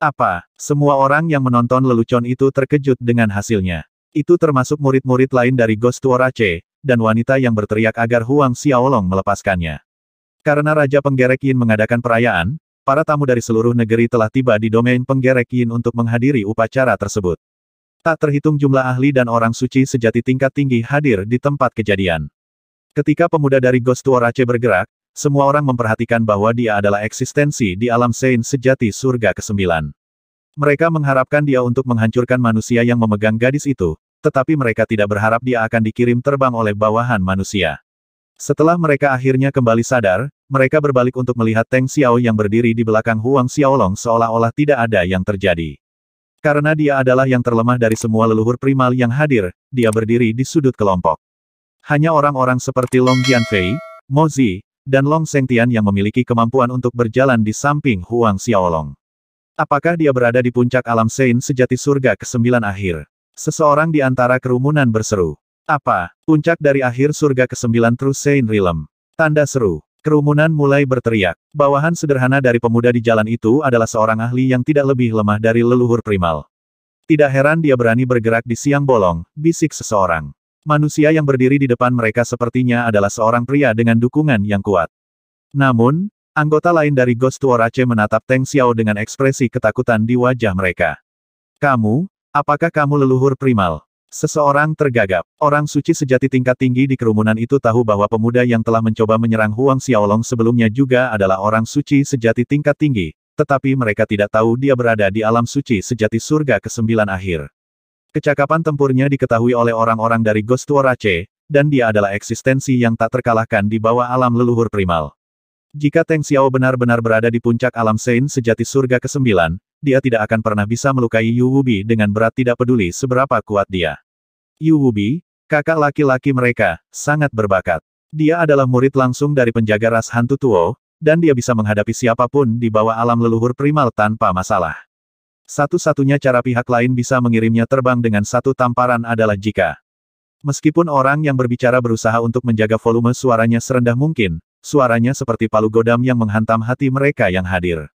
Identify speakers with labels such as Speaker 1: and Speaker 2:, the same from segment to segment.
Speaker 1: Apa, semua orang yang menonton lelucon itu terkejut dengan hasilnya. Itu termasuk murid-murid lain dari Ghost Orace, dan wanita yang berteriak agar Huang Xiaolong melepaskannya. Karena Raja Penggerek Yin mengadakan perayaan, para tamu dari seluruh negeri telah tiba di domain Penggerek Yin untuk menghadiri upacara tersebut. Tak terhitung jumlah ahli dan orang suci sejati tingkat tinggi hadir di tempat kejadian. Ketika pemuda dari Ghost Orace bergerak, semua orang memperhatikan bahwa dia adalah eksistensi di alam Sein sejati surga ke-9. Mereka mengharapkan dia untuk menghancurkan manusia yang memegang gadis itu, tetapi mereka tidak berharap dia akan dikirim terbang oleh bawahan manusia. Setelah mereka akhirnya kembali sadar, mereka berbalik untuk melihat Teng Xiao yang berdiri di belakang Huang Xiaolong seolah-olah tidak ada yang terjadi. Karena dia adalah yang terlemah dari semua leluhur primal yang hadir, dia berdiri di sudut kelompok. Hanya orang-orang seperti Long Jianfei, Mozi dan Long Sengtian yang memiliki kemampuan untuk berjalan di samping Huang Xiaolong. Apakah dia berada di puncak alam Sein sejati surga ke-9 akhir? Seseorang di antara kerumunan berseru. Apa? Puncak dari akhir surga ke-9 True Sein Realm. Tanda seru. Kerumunan mulai berteriak. Bawahan sederhana dari pemuda di jalan itu adalah seorang ahli yang tidak lebih lemah dari leluhur primal. Tidak heran dia berani bergerak di siang bolong, bisik seseorang. Manusia yang berdiri di depan mereka sepertinya adalah seorang pria dengan dukungan yang kuat. Namun, anggota lain dari Ghost Tuorace menatap Teng Xiao dengan ekspresi ketakutan di wajah mereka. Kamu, apakah kamu leluhur primal? Seseorang tergagap. Orang suci sejati tingkat tinggi di kerumunan itu tahu bahwa pemuda yang telah mencoba menyerang Huang Xiaolong sebelumnya juga adalah orang suci sejati tingkat tinggi, tetapi mereka tidak tahu dia berada di alam suci sejati surga ke-9 akhir. Kecakapan tempurnya diketahui oleh orang-orang dari Ghost Aceh, dan dia adalah eksistensi yang tak terkalahkan di bawah alam leluhur primal. Jika Teng Xiao benar-benar berada di puncak alam Sein sejati surga ke-9, dia tidak akan pernah bisa melukai Yu Wubi dengan berat tidak peduli seberapa kuat dia. Yu Wubi, kakak laki-laki mereka, sangat berbakat. Dia adalah murid langsung dari penjaga ras hantu Tuo, dan dia bisa menghadapi siapapun di bawah alam leluhur primal tanpa masalah. Satu-satunya cara pihak lain bisa mengirimnya terbang dengan satu tamparan adalah jika. Meskipun orang yang berbicara berusaha untuk menjaga volume suaranya serendah mungkin, suaranya seperti palu godam yang menghantam hati mereka yang hadir.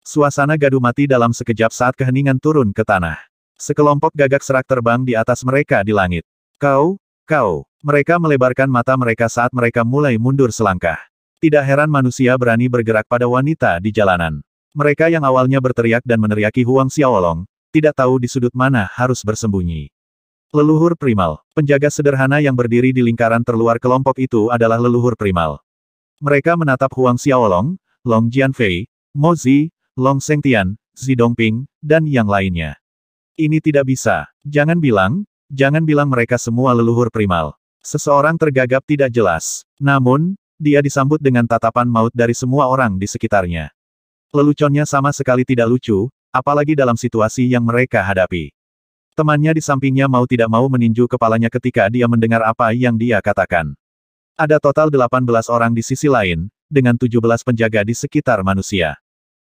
Speaker 1: Suasana gaduh mati dalam sekejap saat keheningan turun ke tanah. Sekelompok gagak serak terbang di atas mereka di langit. Kau, kau, mereka melebarkan mata mereka saat mereka mulai mundur selangkah. Tidak heran manusia berani bergerak pada wanita di jalanan. Mereka yang awalnya berteriak dan meneriaki Huang Xiaolong, tidak tahu di sudut mana harus bersembunyi. Leluhur primal, penjaga sederhana yang berdiri di lingkaran terluar kelompok itu adalah leluhur primal. Mereka menatap Huang Xiaolong, Long Jianfei, Mo Zi, Long Sengtian, Zidongping, dan yang lainnya. Ini tidak bisa. Jangan bilang, jangan bilang mereka semua leluhur primal. Seseorang tergagap tidak jelas. Namun, dia disambut dengan tatapan maut dari semua orang di sekitarnya. Leluconnya sama sekali tidak lucu, apalagi dalam situasi yang mereka hadapi. Temannya di sampingnya mau tidak mau meninju kepalanya ketika dia mendengar apa yang dia katakan. Ada total 18 orang di sisi lain, dengan 17 penjaga di sekitar manusia.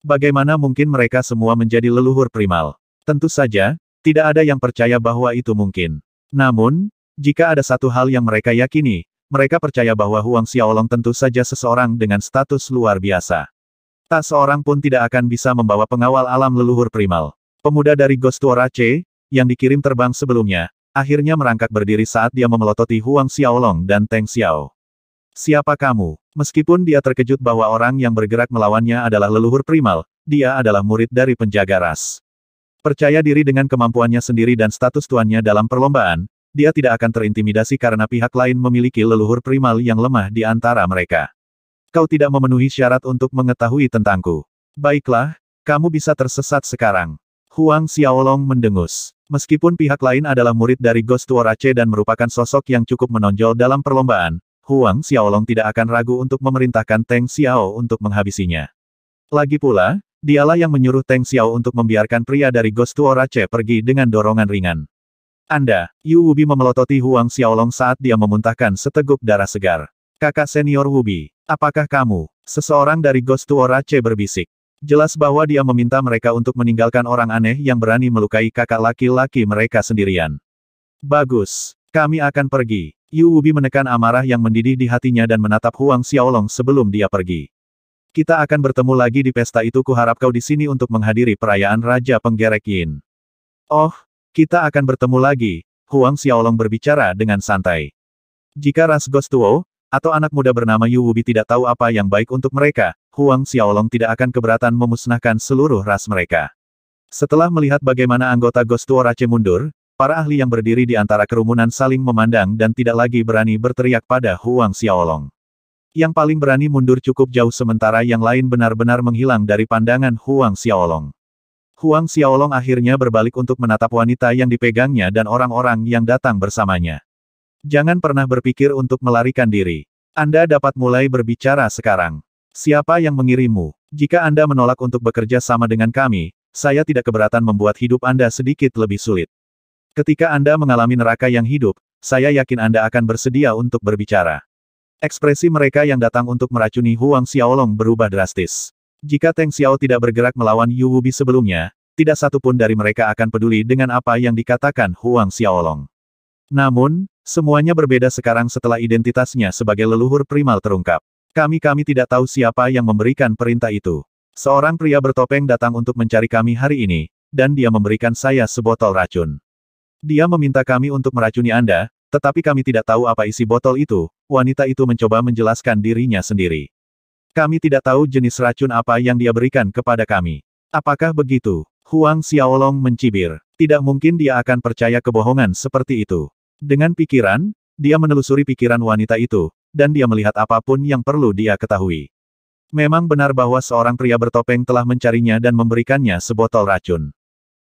Speaker 1: Bagaimana mungkin mereka semua menjadi leluhur primal? Tentu saja, tidak ada yang percaya bahwa itu mungkin. Namun, jika ada satu hal yang mereka yakini, mereka percaya bahwa Huang Xiaolong tentu saja seseorang dengan status luar biasa. Tak seorang pun tidak akan bisa membawa pengawal alam leluhur primal. Pemuda dari Gostora C, yang dikirim terbang sebelumnya, akhirnya merangkak berdiri saat dia memelototi Huang Xiaolong dan Teng Xiao. Siapa kamu? Meskipun dia terkejut bahwa orang yang bergerak melawannya adalah leluhur primal, dia adalah murid dari penjaga ras. Percaya diri dengan kemampuannya sendiri dan status tuannya dalam perlombaan, dia tidak akan terintimidasi karena pihak lain memiliki leluhur primal yang lemah di antara mereka. Kau tidak memenuhi syarat untuk mengetahui tentangku. Baiklah, kamu bisa tersesat sekarang. Huang Xiaolong mendengus. Meskipun pihak lain adalah murid dari Ghost Tuorace dan merupakan sosok yang cukup menonjol dalam perlombaan, Huang Xiaolong tidak akan ragu untuk memerintahkan Teng Xiao untuk menghabisinya. Lagi pula, dialah yang menyuruh Teng Xiao untuk membiarkan pria dari Ghost Tuorace pergi dengan dorongan ringan. Anda, Yu Wubi memelototi Huang Xiaolong saat dia memuntahkan seteguk darah segar. Kakak senior Wubi, Apakah kamu? Seseorang dari Ghost Tuora C berbisik. Jelas bahwa dia meminta mereka untuk meninggalkan orang aneh yang berani melukai kakak laki-laki mereka sendirian. Bagus. Kami akan pergi. Yu Wubi menekan amarah yang mendidih di hatinya dan menatap Huang Xiaolong sebelum dia pergi. Kita akan bertemu lagi di pesta itu kuharap kau di sini untuk menghadiri perayaan Raja Penggerek Yin. Oh, kita akan bertemu lagi, Huang Xiaolong berbicara dengan santai. Jika ras Ghost Tuo, atau anak muda bernama Yu Wubi tidak tahu apa yang baik untuk mereka, Huang Xiaolong tidak akan keberatan memusnahkan seluruh ras mereka. Setelah melihat bagaimana anggota Ghost Tuorace mundur, para ahli yang berdiri di antara kerumunan saling memandang dan tidak lagi berani berteriak pada Huang Xiaolong. Yang paling berani mundur cukup jauh sementara yang lain benar-benar menghilang dari pandangan Huang Xiaolong. Huang Xiaolong akhirnya berbalik untuk menatap wanita yang dipegangnya dan orang-orang yang datang bersamanya. Jangan pernah berpikir untuk melarikan diri. Anda dapat mulai berbicara sekarang. Siapa yang mengirimmu? Jika Anda menolak untuk bekerja sama dengan kami, saya tidak keberatan membuat hidup Anda sedikit lebih sulit. Ketika Anda mengalami neraka yang hidup, saya yakin Anda akan bersedia untuk berbicara. Ekspresi mereka yang datang untuk meracuni Huang Xiaolong berubah drastis. Jika Teng Xiao tidak bergerak melawan Yu Wubi sebelumnya, tidak satupun dari mereka akan peduli dengan apa yang dikatakan Huang Xiaolong. Namun, Semuanya berbeda sekarang setelah identitasnya sebagai leluhur primal terungkap. Kami-kami tidak tahu siapa yang memberikan perintah itu. Seorang pria bertopeng datang untuk mencari kami hari ini, dan dia memberikan saya sebotol racun. Dia meminta kami untuk meracuni Anda, tetapi kami tidak tahu apa isi botol itu, wanita itu mencoba menjelaskan dirinya sendiri. Kami tidak tahu jenis racun apa yang dia berikan kepada kami. Apakah begitu? Huang Xiaolong mencibir. Tidak mungkin dia akan percaya kebohongan seperti itu. Dengan pikiran, dia menelusuri pikiran wanita itu, dan dia melihat apapun yang perlu dia ketahui. Memang benar bahwa seorang pria bertopeng telah mencarinya dan memberikannya sebotol racun.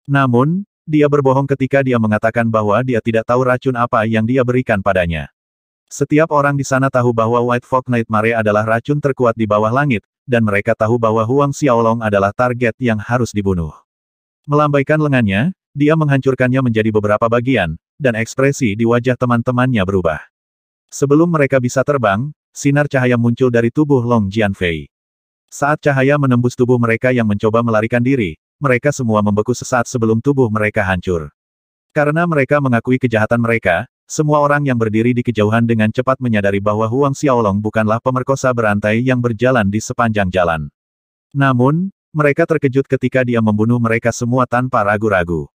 Speaker 1: Namun, dia berbohong ketika dia mengatakan bahwa dia tidak tahu racun apa yang dia berikan padanya. Setiap orang di sana tahu bahwa White Fog Nightmare adalah racun terkuat di bawah langit, dan mereka tahu bahwa Huang Xiaolong adalah target yang harus dibunuh. Melambaikan lengannya, dia menghancurkannya menjadi beberapa bagian, dan ekspresi di wajah teman-temannya berubah. Sebelum mereka bisa terbang, sinar cahaya muncul dari tubuh Long Jianfei. Saat cahaya menembus tubuh mereka yang mencoba melarikan diri, mereka semua membeku sesaat sebelum tubuh mereka hancur. Karena mereka mengakui kejahatan mereka, semua orang yang berdiri di kejauhan dengan cepat menyadari bahwa Huang Xiaolong bukanlah pemerkosa berantai yang berjalan di sepanjang jalan. Namun, mereka terkejut ketika dia membunuh mereka semua tanpa ragu-ragu.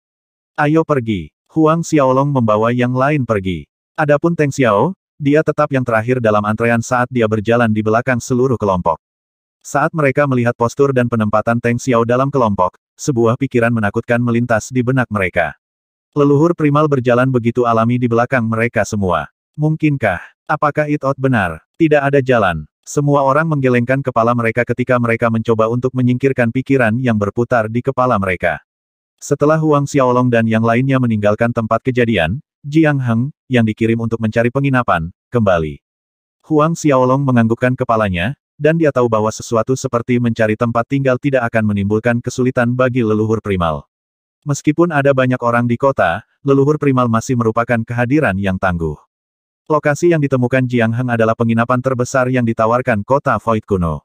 Speaker 1: Ayo pergi. Huang Xiaolong membawa yang lain pergi. Adapun Teng Xiao, dia tetap yang terakhir dalam antrean saat dia berjalan di belakang seluruh kelompok. Saat mereka melihat postur dan penempatan Teng Xiao dalam kelompok, sebuah pikiran menakutkan melintas di benak mereka. Leluhur primal berjalan begitu alami di belakang mereka semua. Mungkinkah? Apakah it out benar? Tidak ada jalan. Semua orang menggelengkan kepala mereka ketika mereka mencoba untuk menyingkirkan pikiran yang berputar di kepala mereka. Setelah Huang Xiaolong dan yang lainnya meninggalkan tempat kejadian, Jiang Heng, yang dikirim untuk mencari penginapan, kembali. Huang Xiaolong menganggukkan kepalanya, dan dia tahu bahwa sesuatu seperti mencari tempat tinggal tidak akan menimbulkan kesulitan bagi leluhur primal. Meskipun ada banyak orang di kota, leluhur primal masih merupakan kehadiran yang tangguh. Lokasi yang ditemukan Jiang Heng adalah penginapan terbesar yang ditawarkan kota Void kuno.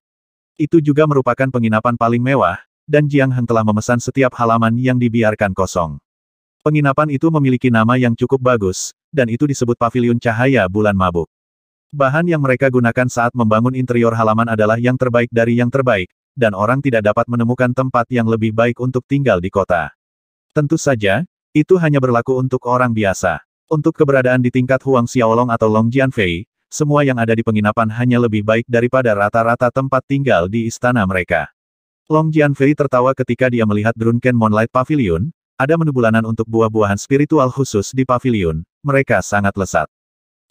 Speaker 1: Itu juga merupakan penginapan paling mewah, dan Jiang Heng telah memesan setiap halaman yang dibiarkan kosong. Penginapan itu memiliki nama yang cukup bagus, dan itu disebut Paviliun Cahaya Bulan Mabuk. Bahan yang mereka gunakan saat membangun interior halaman adalah yang terbaik dari yang terbaik, dan orang tidak dapat menemukan tempat yang lebih baik untuk tinggal di kota. Tentu saja, itu hanya berlaku untuk orang biasa. Untuk keberadaan di tingkat Huang Xiaolong atau Long Jianfei, semua yang ada di penginapan hanya lebih baik daripada rata-rata tempat tinggal di istana mereka. Long Jianfei tertawa ketika dia melihat Drunken Moonlight Pavilion, ada menu bulanan untuk buah-buahan spiritual khusus di pavilion, mereka sangat lesat.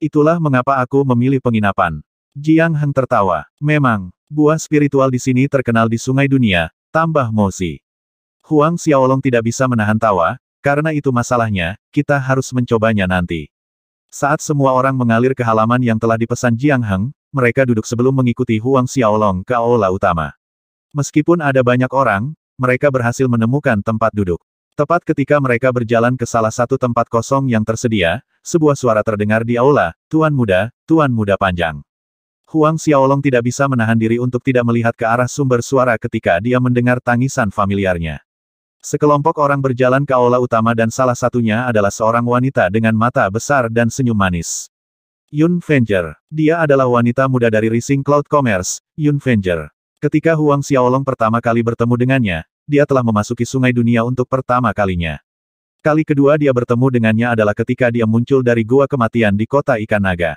Speaker 1: Itulah mengapa aku memilih penginapan. Jiang Heng tertawa. Memang, buah spiritual di sini terkenal di sungai dunia, tambah Mozi. Huang Xiaolong tidak bisa menahan tawa, karena itu masalahnya, kita harus mencobanya nanti. Saat semua orang mengalir ke halaman yang telah dipesan Jiang Heng, mereka duduk sebelum mengikuti Huang Xiaolong ke aula utama. Meskipun ada banyak orang, mereka berhasil menemukan tempat duduk. Tepat ketika mereka berjalan ke salah satu tempat kosong yang tersedia, sebuah suara terdengar di aula, Tuan Muda, Tuan Muda Panjang. Huang Xiaolong tidak bisa menahan diri untuk tidak melihat ke arah sumber suara ketika dia mendengar tangisan familiarnya. Sekelompok orang berjalan ke aula utama dan salah satunya adalah seorang wanita dengan mata besar dan senyum manis. Yun Venger. Dia adalah wanita muda dari Rising Cloud Commerce, Yun Venger. Ketika Huang Xiaolong pertama kali bertemu dengannya, dia telah memasuki sungai dunia untuk pertama kalinya. Kali kedua dia bertemu dengannya adalah ketika dia muncul dari gua kematian di kota Ikan Naga.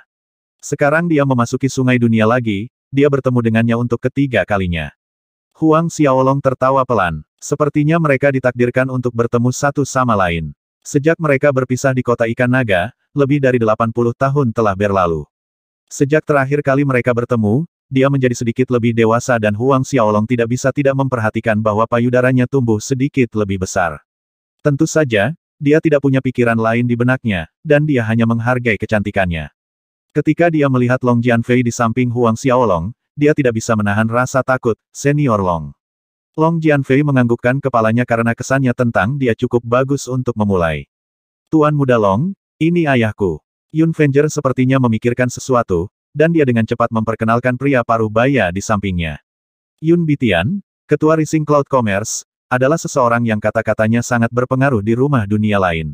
Speaker 1: Sekarang dia memasuki sungai dunia lagi, dia bertemu dengannya untuk ketiga kalinya. Huang Xiaolong tertawa pelan. Sepertinya mereka ditakdirkan untuk bertemu satu sama lain. Sejak mereka berpisah di kota Ikan Naga, lebih dari 80 tahun telah berlalu. Sejak terakhir kali mereka bertemu, dia menjadi sedikit lebih dewasa dan Huang Xiaolong tidak bisa tidak memperhatikan bahwa payudaranya tumbuh sedikit lebih besar. Tentu saja, dia tidak punya pikiran lain di benaknya, dan dia hanya menghargai kecantikannya. Ketika dia melihat Long Jianfei di samping Huang Xiaolong, dia tidak bisa menahan rasa takut, senior Long. Long Jianfei menganggukkan kepalanya karena kesannya tentang dia cukup bagus untuk memulai. Tuan muda Long, ini ayahku. Yun Fenger sepertinya memikirkan sesuatu, dan dia dengan cepat memperkenalkan pria paruh baya di sampingnya. Yun Bitian, ketua Rising Cloud Commerce, adalah seseorang yang kata-katanya sangat berpengaruh di rumah dunia lain.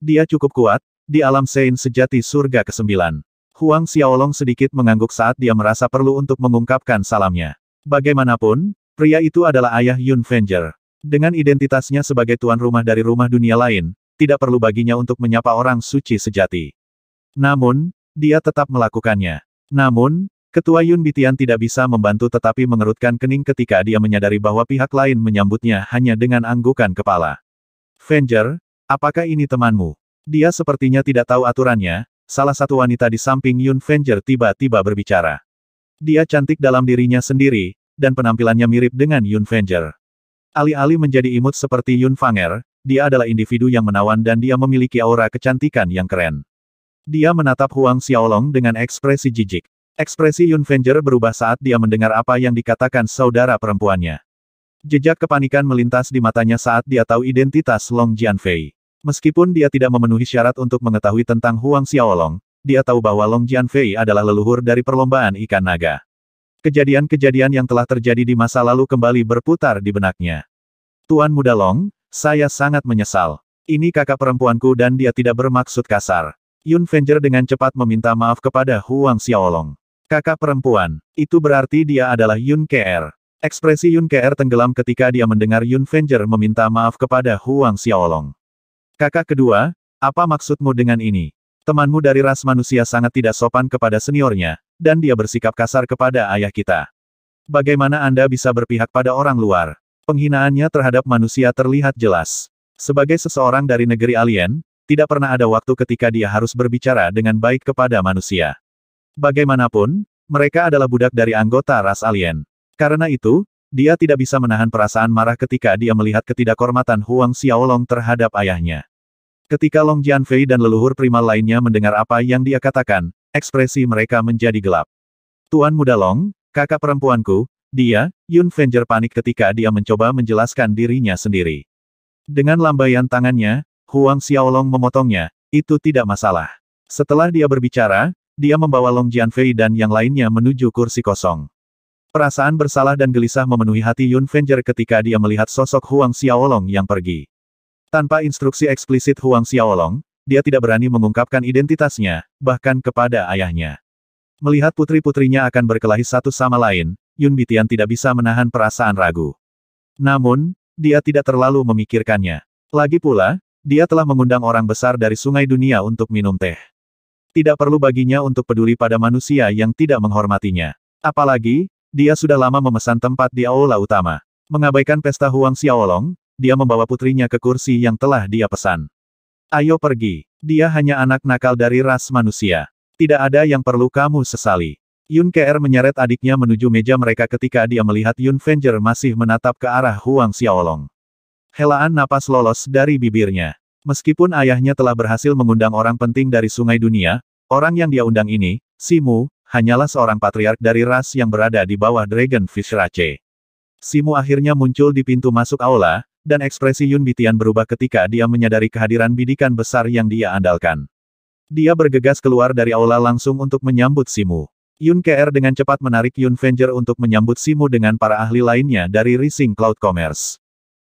Speaker 1: Dia cukup kuat, di alam Sein sejati surga ke-9. Huang Xiaolong sedikit mengangguk saat dia merasa perlu untuk mengungkapkan salamnya. Bagaimanapun, pria itu adalah ayah Yun Venger. Dengan identitasnya sebagai tuan rumah dari rumah dunia lain, tidak perlu baginya untuk menyapa orang suci sejati. Namun, dia tetap melakukannya. Namun, Ketua Yun Bitian tidak bisa membantu tetapi mengerutkan kening ketika dia menyadari bahwa pihak lain menyambutnya hanya dengan anggukan kepala. Venger, apakah ini temanmu? Dia sepertinya tidak tahu aturannya, salah satu wanita di samping Yun Venger tiba-tiba berbicara. Dia cantik dalam dirinya sendiri, dan penampilannya mirip dengan Yun Venger. Alih-alih menjadi imut seperti Yun Fanger, dia adalah individu yang menawan dan dia memiliki aura kecantikan yang keren. Dia menatap Huang Xiaolong dengan ekspresi jijik. Ekspresi Yun Venger berubah saat dia mendengar apa yang dikatakan saudara perempuannya. Jejak kepanikan melintas di matanya saat dia tahu identitas Long Jianfei. Meskipun dia tidak memenuhi syarat untuk mengetahui tentang Huang Xiaolong, dia tahu bahwa Long Jianfei adalah leluhur dari perlombaan ikan naga. Kejadian-kejadian yang telah terjadi di masa lalu kembali berputar di benaknya. Tuan muda Long, saya sangat menyesal. Ini kakak perempuanku dan dia tidak bermaksud kasar. Yun Fenger dengan cepat meminta maaf kepada Huang Xiaolong. Kakak perempuan, itu berarti dia adalah Yun Ker. Ekspresi Yun Ker tenggelam ketika dia mendengar Yun Fenger meminta maaf kepada Huang Xiaolong. Kakak kedua, apa maksudmu dengan ini? Temanmu dari ras manusia sangat tidak sopan kepada seniornya, dan dia bersikap kasar kepada ayah kita. Bagaimana Anda bisa berpihak pada orang luar? Penghinaannya terhadap manusia terlihat jelas. Sebagai seseorang dari negeri alien, tidak pernah ada waktu ketika dia harus berbicara dengan baik kepada manusia. Bagaimanapun, mereka adalah budak dari anggota ras alien. Karena itu, dia tidak bisa menahan perasaan marah ketika dia melihat ketidakhormatan Huang Xiaolong terhadap ayahnya. Ketika Long Jianfei dan leluhur prima lainnya mendengar apa yang dia katakan, ekspresi mereka menjadi gelap. Tuan Muda Long, kakak perempuanku, dia, Yun Fenger panik ketika dia mencoba menjelaskan dirinya sendiri. Dengan lambaian tangannya, Huang Xiaolong memotongnya, itu tidak masalah. Setelah dia berbicara, dia membawa Long Jianfei dan yang lainnya menuju kursi kosong. Perasaan bersalah dan gelisah memenuhi hati Yun Fenger ketika dia melihat sosok Huang Xiaolong yang pergi. Tanpa instruksi eksplisit Huang Xiaolong, dia tidak berani mengungkapkan identitasnya, bahkan kepada ayahnya. Melihat putri-putrinya akan berkelahi satu sama lain, Yun Bitian tidak bisa menahan perasaan ragu. Namun, dia tidak terlalu memikirkannya. Lagi pula, dia telah mengundang orang besar dari sungai dunia untuk minum teh. Tidak perlu baginya untuk peduli pada manusia yang tidak menghormatinya. Apalagi, dia sudah lama memesan tempat di aula utama. Mengabaikan pesta Huang Xiaolong, dia membawa putrinya ke kursi yang telah dia pesan. Ayo pergi. Dia hanya anak nakal dari ras manusia. Tidak ada yang perlu kamu sesali. Yun Ke'er menyeret adiknya menuju meja mereka ketika dia melihat Yun Venger masih menatap ke arah Huang Xiaolong. Helaan napas lolos dari bibirnya. Meskipun ayahnya telah berhasil mengundang orang penting dari sungai dunia, orang yang dia undang ini, Simu, hanyalah seorang patriark dari ras yang berada di bawah Dragon Fish Rache. Simu akhirnya muncul di pintu masuk aula, dan ekspresi Yun Bitian berubah ketika dia menyadari kehadiran bidikan besar yang dia andalkan. Dia bergegas keluar dari aula langsung untuk menyambut Simu. Yun KR dengan cepat menarik Yun Venger untuk menyambut Simu dengan para ahli lainnya dari Rising Cloud Commerce.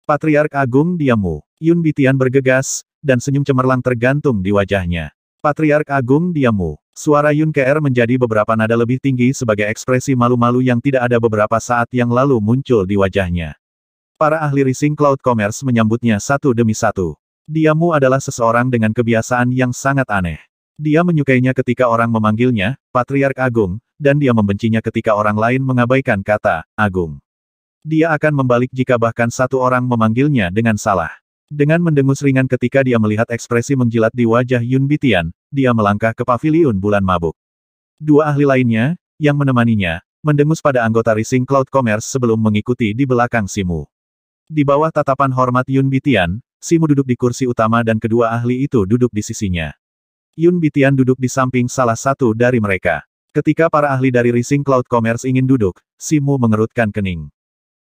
Speaker 1: Patriark Agung Diamu Yun Bitian bergegas, dan senyum cemerlang tergantung di wajahnya. Patriark Agung Diamu. Suara Yun KR menjadi beberapa nada lebih tinggi sebagai ekspresi malu-malu yang tidak ada beberapa saat yang lalu muncul di wajahnya. Para ahli Rising Cloud Commerce menyambutnya satu demi satu. Diamu adalah seseorang dengan kebiasaan yang sangat aneh. Dia menyukainya ketika orang memanggilnya, Patriark Agung, dan dia membencinya ketika orang lain mengabaikan kata, Agung dia akan membalik jika bahkan satu orang memanggilnya dengan salah. Dengan mendengus ringan ketika dia melihat ekspresi menjilat di wajah Yun Bitian, dia melangkah ke paviliun bulan mabuk. Dua ahli lainnya, yang menemaninya, mendengus pada anggota Rising Cloud Commerce sebelum mengikuti di belakang Simu. Di bawah tatapan hormat Yun Bitian, Simu duduk di kursi utama dan kedua ahli itu duduk di sisinya. Yun Bitian duduk di samping salah satu dari mereka. Ketika para ahli dari Rising Cloud Commerce ingin duduk, Simu mengerutkan kening.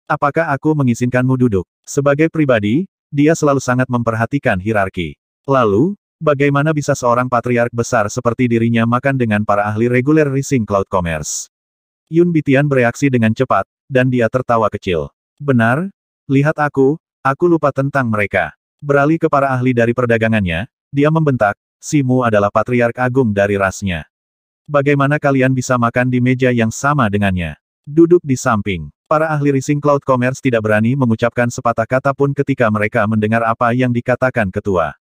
Speaker 1: Apakah aku mengizinkanmu duduk? Sebagai pribadi, dia selalu sangat memperhatikan hierarki. Lalu, bagaimana bisa seorang patriark besar seperti dirinya makan dengan para ahli reguler Rising Cloud Commerce? Yun Bitian bereaksi dengan cepat, dan dia tertawa kecil. Benar? Lihat aku, aku lupa tentang mereka. Beralih ke para ahli dari perdagangannya, dia membentak, Simu adalah patriark agung dari rasnya. Bagaimana kalian bisa makan di meja yang sama dengannya? Duduk di samping. Para ahli Rising Cloud Commerce tidak berani mengucapkan sepatah kata pun ketika mereka mendengar apa yang dikatakan ketua.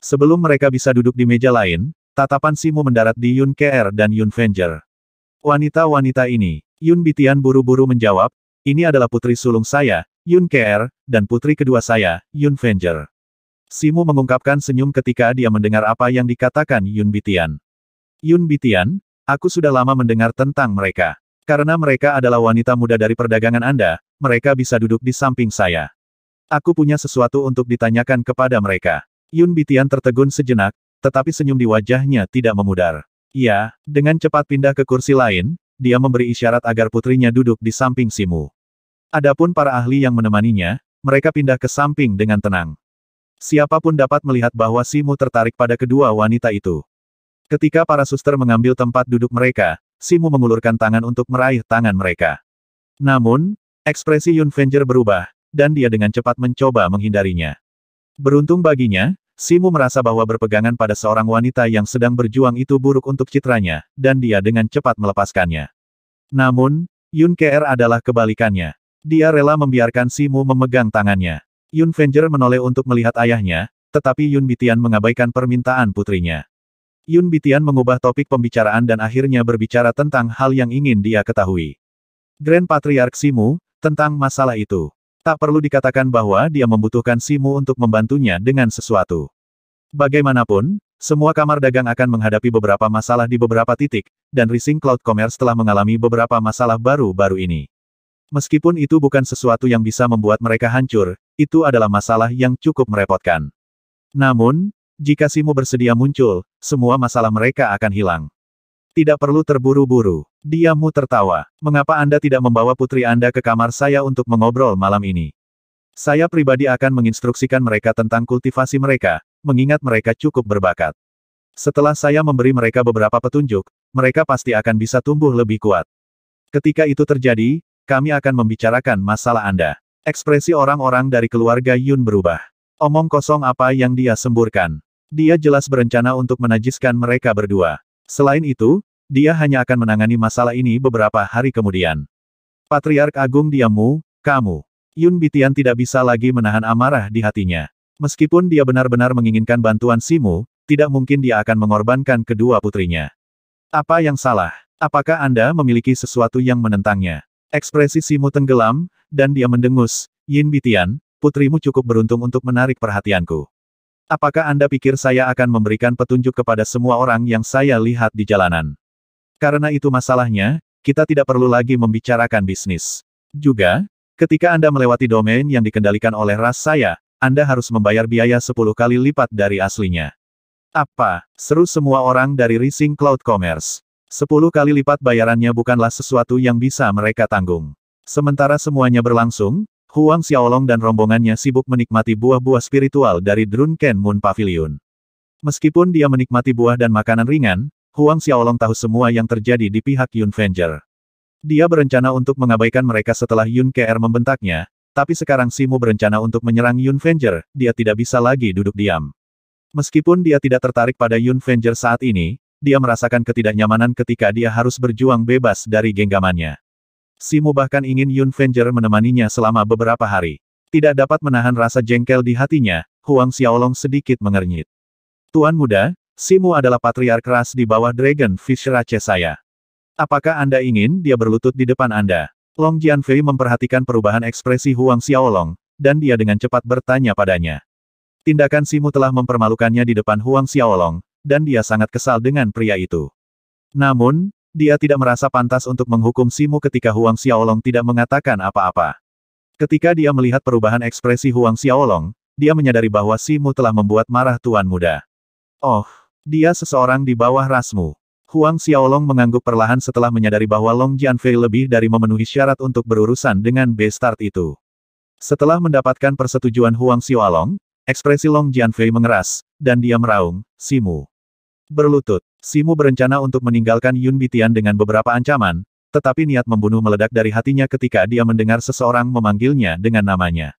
Speaker 1: Sebelum mereka bisa duduk di meja lain, tatapan Simu mendarat di Yun KR dan Yun Venger. Wanita-wanita ini, Yun Bitian buru-buru menjawab, ini adalah putri sulung saya, Yun KR, dan putri kedua saya, Yun Venger. Simu mengungkapkan senyum ketika dia mendengar apa yang dikatakan Yun Bitian. Yun Bitian, aku sudah lama mendengar tentang mereka. Karena mereka adalah wanita muda dari perdagangan Anda, mereka bisa duduk di samping saya. Aku punya sesuatu untuk ditanyakan kepada mereka. Yun Bitian tertegun sejenak, tetapi senyum di wajahnya tidak memudar. Ya, dengan cepat pindah ke kursi lain, dia memberi isyarat agar putrinya duduk di samping Simu. Adapun para ahli yang menemaninya, mereka pindah ke samping dengan tenang. Siapapun dapat melihat bahwa Simu tertarik pada kedua wanita itu. Ketika para suster mengambil tempat duduk mereka, Simu mengulurkan tangan untuk meraih tangan mereka. Namun, ekspresi Yun Venger berubah, dan dia dengan cepat mencoba menghindarinya. Beruntung baginya, Simu merasa bahwa berpegangan pada seorang wanita yang sedang berjuang itu buruk untuk citranya, dan dia dengan cepat melepaskannya. Namun, Yun KR adalah kebalikannya. Dia rela membiarkan Simu memegang tangannya. Yun Venger menoleh untuk melihat ayahnya, tetapi Yun Bitian mengabaikan permintaan putrinya. Yun Bitian mengubah topik pembicaraan dan akhirnya berbicara tentang hal yang ingin dia ketahui. Grand Patriarch Simu, tentang masalah itu. Tak perlu dikatakan bahwa dia membutuhkan Simu untuk membantunya dengan sesuatu. Bagaimanapun, semua kamar dagang akan menghadapi beberapa masalah di beberapa titik, dan Rising Cloud Commerce telah mengalami beberapa masalah baru-baru ini. Meskipun itu bukan sesuatu yang bisa membuat mereka hancur, itu adalah masalah yang cukup merepotkan. Namun, jika Simu bersedia muncul, semua masalah mereka akan hilang. Tidak perlu terburu-buru. Dia Diamu tertawa. Mengapa Anda tidak membawa putri Anda ke kamar saya untuk mengobrol malam ini? Saya pribadi akan menginstruksikan mereka tentang kultivasi mereka, mengingat mereka cukup berbakat. Setelah saya memberi mereka beberapa petunjuk, mereka pasti akan bisa tumbuh lebih kuat. Ketika itu terjadi, kami akan membicarakan masalah Anda. Ekspresi orang-orang dari keluarga Yun berubah. Omong kosong apa yang dia semburkan. Dia jelas berencana untuk menajiskan mereka berdua. Selain itu, dia hanya akan menangani masalah ini beberapa hari kemudian. Patriark Agung diamu, kamu. Yun Bitian tidak bisa lagi menahan amarah di hatinya. Meskipun dia benar-benar menginginkan bantuan Simu, tidak mungkin dia akan mengorbankan kedua putrinya. Apa yang salah? Apakah Anda memiliki sesuatu yang menentangnya? Ekspresi Simu tenggelam, dan dia mendengus, Yin Bitian, putrimu cukup beruntung untuk menarik perhatianku. Apakah Anda pikir saya akan memberikan petunjuk kepada semua orang yang saya lihat di jalanan? Karena itu masalahnya, kita tidak perlu lagi membicarakan bisnis. Juga, ketika Anda melewati domain yang dikendalikan oleh ras saya, Anda harus membayar biaya 10 kali lipat dari aslinya. Apa? Seru semua orang dari Rising Cloud Commerce. 10 kali lipat bayarannya bukanlah sesuatu yang bisa mereka tanggung. Sementara semuanya berlangsung, Huang Xiaolong dan rombongannya sibuk menikmati buah-buah spiritual dari Drunken Moon Pavilion. Meskipun dia menikmati buah dan makanan ringan, Huang Xiaolong tahu semua yang terjadi di pihak Yun Venger. Dia berencana untuk mengabaikan mereka setelah Yun KR membentaknya, tapi sekarang Simu berencana untuk menyerang Yun Venger, dia tidak bisa lagi duduk diam. Meskipun dia tidak tertarik pada Yun Venger saat ini, dia merasakan ketidaknyamanan ketika dia harus berjuang bebas dari genggamannya. Simu bahkan ingin Yun Venger menemaninya selama beberapa hari. Tidak dapat menahan rasa jengkel di hatinya, Huang Xiaolong sedikit mengernyit. Tuan muda, Simu adalah patriark keras di bawah Dragon Fish Race saya. Apakah Anda ingin dia berlutut di depan Anda? Long Jianfei memperhatikan perubahan ekspresi Huang Xiaolong, dan dia dengan cepat bertanya padanya. Tindakan Simu telah mempermalukannya di depan Huang Xiaolong, dan dia sangat kesal dengan pria itu. Namun, dia tidak merasa pantas untuk menghukum Simu ketika Huang Xiaolong tidak mengatakan apa-apa. Ketika dia melihat perubahan ekspresi Huang Xiaolong, dia menyadari bahwa Simu telah membuat marah Tuan Muda. Oh, dia seseorang di bawah rasmu. Huang Xiaolong mengangguk perlahan setelah menyadari bahwa Long Jianfei lebih dari memenuhi syarat untuk berurusan dengan Bestart itu. Setelah mendapatkan persetujuan Huang Xiaolong, ekspresi Long Jianfei mengeras, dan dia meraung, Simu. Berlutut. Simu berencana untuk meninggalkan Yun Bitian dengan beberapa ancaman, tetapi niat membunuh meledak dari hatinya ketika dia mendengar seseorang memanggilnya dengan namanya.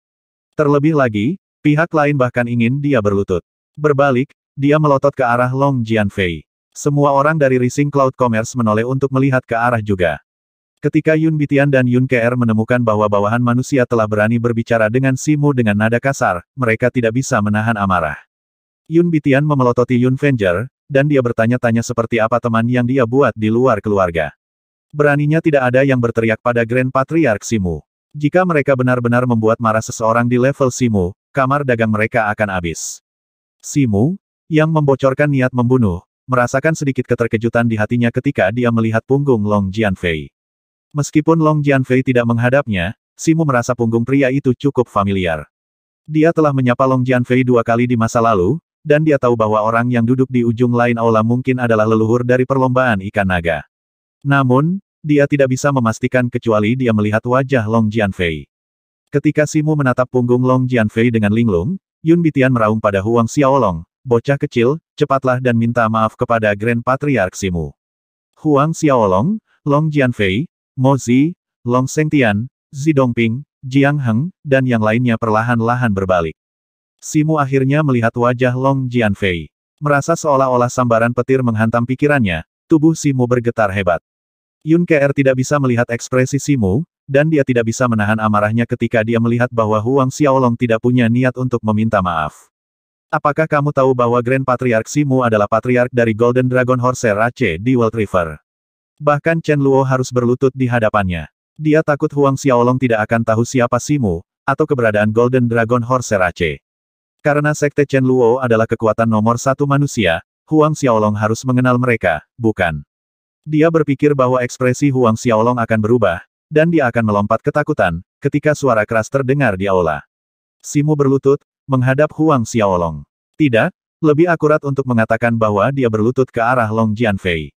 Speaker 1: Terlebih lagi, pihak lain bahkan ingin dia berlutut. Berbalik, dia melotot ke arah Long Jianfei. Semua orang dari Rising Cloud Commerce menoleh untuk melihat ke arah juga. Ketika Yun Bitian dan Yun KR menemukan bahwa bawahan manusia telah berani berbicara dengan Simu dengan nada kasar, mereka tidak bisa menahan amarah. Yun Bitian memelototi Yun Venger, dan dia bertanya-tanya seperti apa teman yang dia buat di luar keluarga. Beraninya tidak ada yang berteriak pada Grand Patriarch Simu. Jika mereka benar-benar membuat marah seseorang di level Simu, kamar dagang mereka akan habis. Simu, yang membocorkan niat membunuh, merasakan sedikit keterkejutan di hatinya ketika dia melihat punggung Long Jianfei. Meskipun Long Jianfei tidak menghadapnya, Simu merasa punggung pria itu cukup familiar. Dia telah menyapa Long Jianfei dua kali di masa lalu, dan dia tahu bahwa orang yang duduk di ujung lain aula mungkin adalah leluhur dari perlombaan ikan naga. Namun, dia tidak bisa memastikan kecuali dia melihat wajah Long Jianfei. Ketika Simu menatap punggung Long Jianfei dengan linglung, Yun Bitian meraung pada Huang Xiaolong, bocah kecil, cepatlah dan minta maaf kepada Grand Patriarch Simu. Huang Xiaolong, Long Jianfei, Mo Zi, Long Sengtian, Zidongping, Jiang Heng, dan yang lainnya perlahan-lahan berbalik. Simu akhirnya melihat wajah Long Jianfei. Merasa seolah-olah sambaran petir menghantam pikirannya, tubuh Simu bergetar hebat. Yun KR tidak bisa melihat ekspresi Simu, dan dia tidak bisa menahan amarahnya ketika dia melihat bahwa Huang Xiaolong tidak punya niat untuk meminta maaf. Apakah kamu tahu bahwa Grand Patriark Simu adalah patriark dari Golden Dragon Horse Rache di World River? Bahkan Chen Luo harus berlutut di hadapannya. Dia takut Huang Xiaolong tidak akan tahu siapa Simu, atau keberadaan Golden Dragon Horse Rache. Karena Sekte Chen Luo adalah kekuatan nomor satu manusia, Huang Xiaolong harus mengenal mereka, bukan? Dia berpikir bahwa ekspresi Huang Xiaolong akan berubah, dan dia akan melompat ketakutan, ketika suara keras terdengar di aula. Simu berlutut, menghadap Huang Xiaolong. Tidak, lebih akurat untuk mengatakan bahwa dia berlutut ke arah Long Jianfei.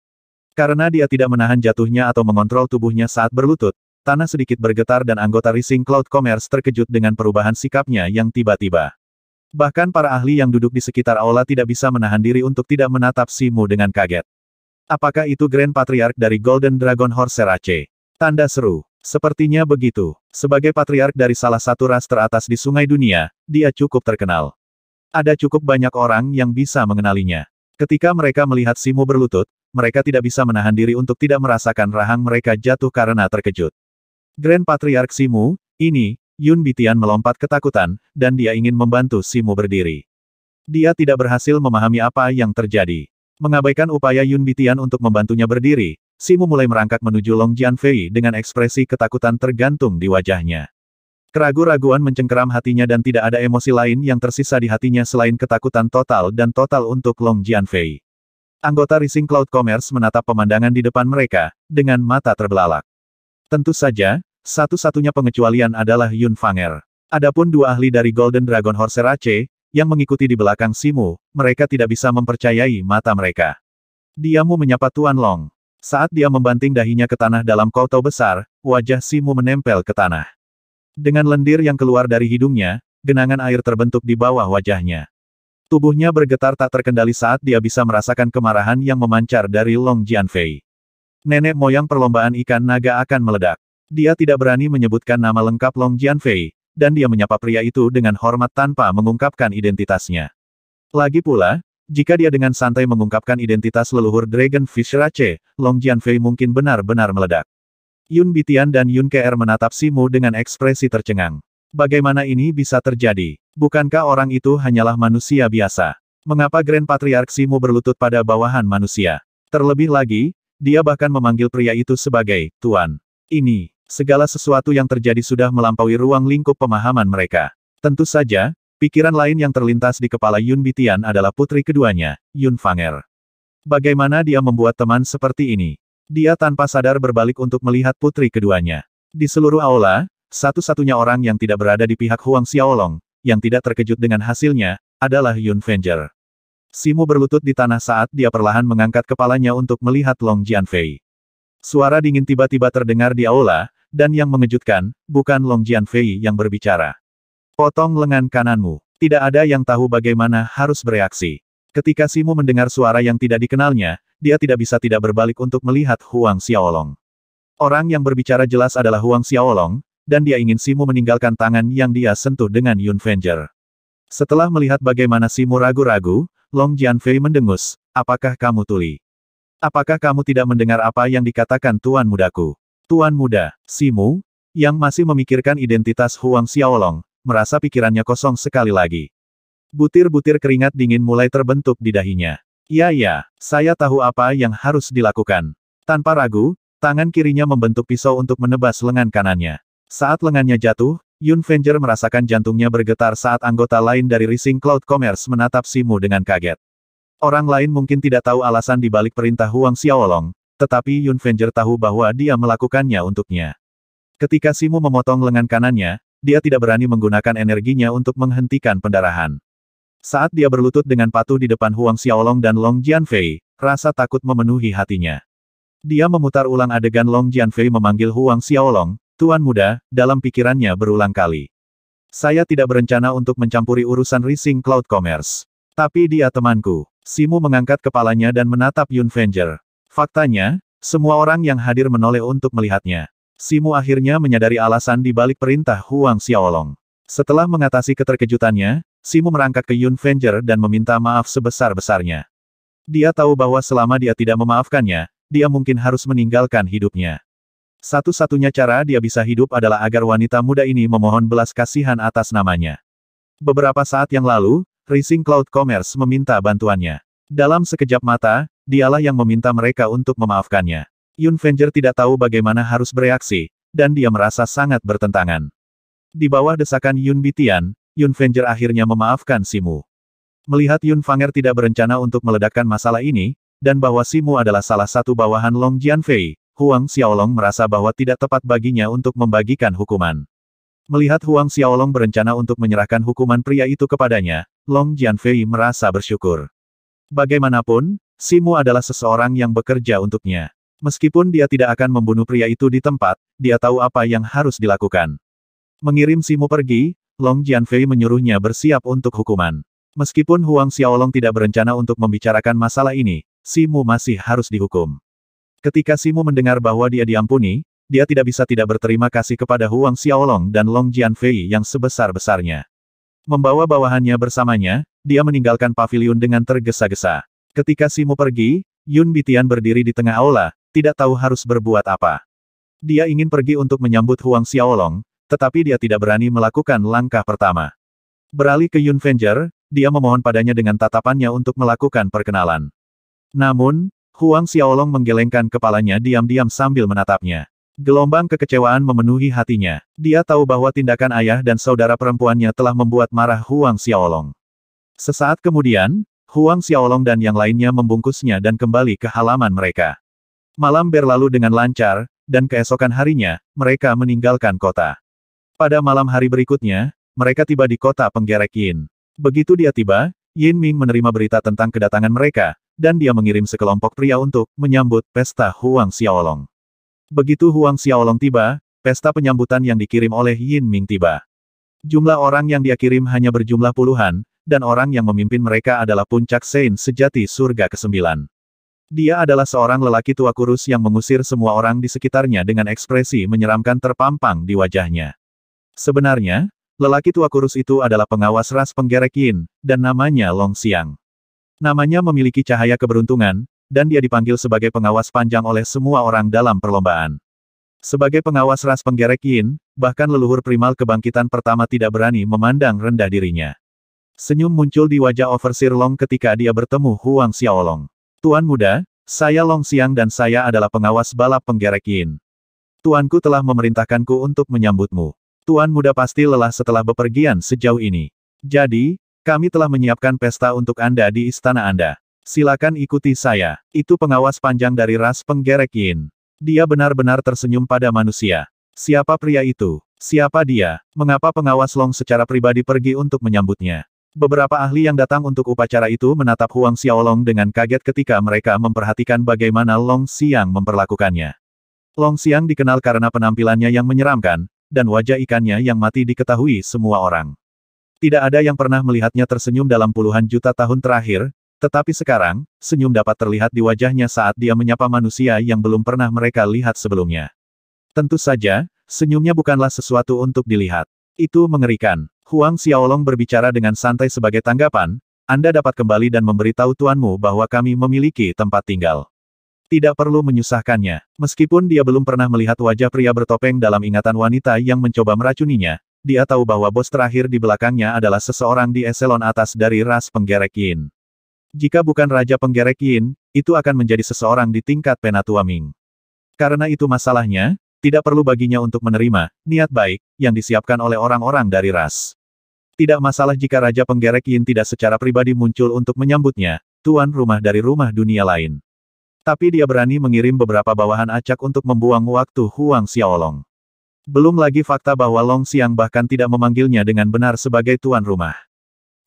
Speaker 1: Karena dia tidak menahan jatuhnya atau mengontrol tubuhnya saat berlutut, tanah sedikit bergetar dan anggota Rising Cloud Commerce terkejut dengan perubahan sikapnya yang tiba-tiba. Bahkan para ahli yang duduk di sekitar aula tidak bisa menahan diri untuk tidak menatap Simu dengan kaget. Apakah itu Grand Patriarch dari Golden Dragon Horse Rache? Tanda seru. Sepertinya begitu. Sebagai patriark dari salah satu ras teratas di sungai dunia, dia cukup terkenal. Ada cukup banyak orang yang bisa mengenalinya. Ketika mereka melihat Simu berlutut, mereka tidak bisa menahan diri untuk tidak merasakan rahang mereka jatuh karena terkejut. Grand Patriark Simu, ini, Yun Bitian melompat ketakutan, dan dia ingin membantu Simu berdiri. Dia tidak berhasil memahami apa yang terjadi. Mengabaikan upaya Yun Bitian untuk membantunya berdiri, Simu mulai merangkak menuju Long Jianfei dengan ekspresi ketakutan tergantung di wajahnya. Keragu-raguan mencengkeram hatinya dan tidak ada emosi lain yang tersisa di hatinya selain ketakutan total dan total untuk Long Jianfei. Anggota Rising Cloud Commerce menatap pemandangan di depan mereka, dengan mata terbelalak. Tentu saja, satu-satunya pengecualian adalah Yun Fanger. Adapun dua ahli dari Golden Dragon Horse Rache, yang mengikuti di belakang Simu, mereka tidak bisa mempercayai mata mereka. Diamu menyapa Tuan Long. Saat dia membanting dahinya ke tanah dalam koto besar, wajah Simu menempel ke tanah. Dengan lendir yang keluar dari hidungnya, genangan air terbentuk di bawah wajahnya. Tubuhnya bergetar tak terkendali saat dia bisa merasakan kemarahan yang memancar dari Long Jianfei. Nenek moyang perlombaan ikan naga akan meledak. Dia tidak berani menyebutkan nama lengkap Long Jianfei, dan dia menyapa pria itu dengan hormat tanpa mengungkapkan identitasnya. Lagi pula, jika dia dengan santai mengungkapkan identitas leluhur Dragon Fish Rache, Long Jianfei mungkin benar-benar meledak. Yun Bitian dan Yun Ke'er menatap Simu dengan ekspresi tercengang. Bagaimana ini bisa terjadi? Bukankah orang itu hanyalah manusia biasa? Mengapa Grand Patriarch Simu berlutut pada bawahan manusia? Terlebih lagi, dia bahkan memanggil pria itu sebagai Tuan. Ini segala sesuatu yang terjadi sudah melampaui ruang lingkup pemahaman mereka. Tentu saja, pikiran lain yang terlintas di kepala Yun Bitian adalah putri keduanya, Yun Fanger. Bagaimana dia membuat teman seperti ini? Dia tanpa sadar berbalik untuk melihat putri keduanya. Di seluruh aula, satu-satunya orang yang tidak berada di pihak Huang Xiaolong, yang tidak terkejut dengan hasilnya, adalah Yun Fanger. Simu berlutut di tanah saat dia perlahan mengangkat kepalanya untuk melihat Long Jianfei. Suara dingin tiba-tiba terdengar di aula, dan yang mengejutkan, bukan Long Fei yang berbicara. Potong lengan kananmu. Tidak ada yang tahu bagaimana harus bereaksi. Ketika Simu mendengar suara yang tidak dikenalnya, dia tidak bisa tidak berbalik untuk melihat Huang Xiaolong. Orang yang berbicara jelas adalah Huang Xiaolong, dan dia ingin Simu meninggalkan tangan yang dia sentuh dengan Yun Venger. Setelah melihat bagaimana Simu ragu-ragu, Long Fei mendengus, apakah kamu tuli? Apakah kamu tidak mendengar apa yang dikatakan tuan mudaku? Tuan muda, Simu, yang masih memikirkan identitas Huang Xiaolong, merasa pikirannya kosong sekali lagi. Butir-butir keringat dingin mulai terbentuk di dahinya. Ya ya, saya tahu apa yang harus dilakukan. Tanpa ragu, tangan kirinya membentuk pisau untuk menebas lengan kanannya. Saat lengannya jatuh, Yun Venger merasakan jantungnya bergetar saat anggota lain dari Rising Cloud Commerce menatap Simu dengan kaget. Orang lain mungkin tidak tahu alasan di balik perintah Huang Xiaolong, tetapi Yun Venger tahu bahwa dia melakukannya untuknya. Ketika Simu memotong lengan kanannya, dia tidak berani menggunakan energinya untuk menghentikan pendarahan. Saat dia berlutut dengan patuh di depan Huang Xiaolong dan Long Jianfei, rasa takut memenuhi hatinya. Dia memutar ulang adegan Long Jianfei memanggil Huang Xiaolong, Tuan Muda, dalam pikirannya berulang kali. Saya tidak berencana untuk mencampuri urusan Rising Cloud Commerce. Tapi dia temanku. Simu mengangkat kepalanya dan menatap Yun Venger. Faktanya, semua orang yang hadir menoleh untuk melihatnya. Simu akhirnya menyadari alasan di balik perintah Huang Xiaolong. Setelah mengatasi keterkejutannya, Simu merangkak ke Yun Venger dan meminta maaf sebesar-besarnya. Dia tahu bahwa selama dia tidak memaafkannya, dia mungkin harus meninggalkan hidupnya. Satu-satunya cara dia bisa hidup adalah agar wanita muda ini memohon belas kasihan atas namanya. Beberapa saat yang lalu, Rising Cloud Commerce meminta bantuannya. Dalam sekejap mata, dialah yang meminta mereka untuk memaafkannya. Yun Venger tidak tahu bagaimana harus bereaksi, dan dia merasa sangat bertentangan. Di bawah desakan Yun Bitian, Yun Venger akhirnya memaafkan Simu. Melihat Yun Fanger tidak berencana untuk meledakkan masalah ini, dan bahwa Simu adalah salah satu bawahan Long Jianfei, Huang Xiaolong merasa bahwa tidak tepat baginya untuk membagikan hukuman. Melihat Huang Xiaolong berencana untuk menyerahkan hukuman pria itu kepadanya, Long Jianfei merasa bersyukur. Bagaimanapun, Simu adalah seseorang yang bekerja untuknya. Meskipun dia tidak akan membunuh pria itu di tempat, dia tahu apa yang harus dilakukan. Mengirim Simu pergi, Long Jianfei menyuruhnya bersiap untuk hukuman. Meskipun Huang Xiaolong tidak berencana untuk membicarakan masalah ini, Simu masih harus dihukum. Ketika Simu mendengar bahwa dia diampuni, dia tidak bisa tidak berterima kasih kepada Huang Xiaolong dan Long Jianfei yang sebesar-besarnya. Membawa bawahannya bersamanya, dia meninggalkan pavilion dengan tergesa-gesa. Ketika Simo pergi, Yun Bitian berdiri di tengah aula, tidak tahu harus berbuat apa. Dia ingin pergi untuk menyambut Huang Xiaolong, tetapi dia tidak berani melakukan langkah pertama. Beralih ke Yun Venger, dia memohon padanya dengan tatapannya untuk melakukan perkenalan. Namun, Huang Xiaolong menggelengkan kepalanya diam-diam sambil menatapnya. Gelombang kekecewaan memenuhi hatinya. Dia tahu bahwa tindakan ayah dan saudara perempuannya telah membuat marah Huang Xiaolong. Sesaat kemudian, Huang Xiaolong dan yang lainnya membungkusnya dan kembali ke halaman mereka. Malam berlalu dengan lancar, dan keesokan harinya, mereka meninggalkan kota. Pada malam hari berikutnya, mereka tiba di kota penggerek Yin. Begitu dia tiba, Yin Ming menerima berita tentang kedatangan mereka, dan dia mengirim sekelompok pria untuk menyambut pesta Huang Xiaolong. Begitu Huang Xiaolong tiba, pesta penyambutan yang dikirim oleh Yin Ming tiba. Jumlah orang yang dia kirim hanya berjumlah puluhan, dan orang yang memimpin mereka adalah puncak Sein sejati surga kesembilan. Dia adalah seorang lelaki tua kurus yang mengusir semua orang di sekitarnya dengan ekspresi menyeramkan terpampang di wajahnya. Sebenarnya, lelaki tua kurus itu adalah pengawas ras penggerek Yin, dan namanya Long Xiang. Namanya memiliki cahaya keberuntungan, dan dia dipanggil sebagai pengawas panjang oleh semua orang dalam perlombaan. Sebagai pengawas ras penggerek Yin, bahkan leluhur primal kebangkitan pertama tidak berani memandang rendah dirinya. Senyum muncul di wajah Overseer Long ketika dia bertemu Huang Xiaolong. Tuan muda, saya Long Xiang dan saya adalah pengawas balap penggerek Yin. Tuanku telah memerintahkanku untuk menyambutmu. Tuan muda pasti lelah setelah bepergian sejauh ini. Jadi, kami telah menyiapkan pesta untuk Anda di istana Anda. Silakan ikuti saya. Itu pengawas panjang dari ras penggerek Yin. Dia benar-benar tersenyum pada manusia. Siapa pria itu? Siapa dia? Mengapa pengawas Long secara pribadi pergi untuk menyambutnya? Beberapa ahli yang datang untuk upacara itu menatap Huang Xiaolong dengan kaget ketika mereka memperhatikan bagaimana Long Xiang memperlakukannya. Long Xiang dikenal karena penampilannya yang menyeramkan, dan wajah ikannya yang mati diketahui semua orang. Tidak ada yang pernah melihatnya tersenyum dalam puluhan juta tahun terakhir, tetapi sekarang, senyum dapat terlihat di wajahnya saat dia menyapa manusia yang belum pernah mereka lihat sebelumnya. Tentu saja, senyumnya bukanlah sesuatu untuk dilihat. Itu mengerikan. Huang Xiaolong berbicara dengan santai sebagai tanggapan, Anda dapat kembali dan memberitahu tuanmu bahwa kami memiliki tempat tinggal. Tidak perlu menyusahkannya. Meskipun dia belum pernah melihat wajah pria bertopeng dalam ingatan wanita yang mencoba meracuninya, dia tahu bahwa bos terakhir di belakangnya adalah seseorang di eselon atas dari ras penggerek Yin. Jika bukan Raja Penggerek Yin, itu akan menjadi seseorang di tingkat Penatua Ming. Karena itu masalahnya, tidak perlu baginya untuk menerima niat baik yang disiapkan oleh orang-orang dari ras. Tidak masalah jika Raja Penggerek Yin tidak secara pribadi muncul untuk menyambutnya, tuan rumah dari rumah dunia lain. Tapi dia berani mengirim beberapa bawahan acak untuk membuang waktu Huang Xiaolong. Belum lagi fakta bahwa Long Xiang bahkan tidak memanggilnya dengan benar sebagai tuan rumah.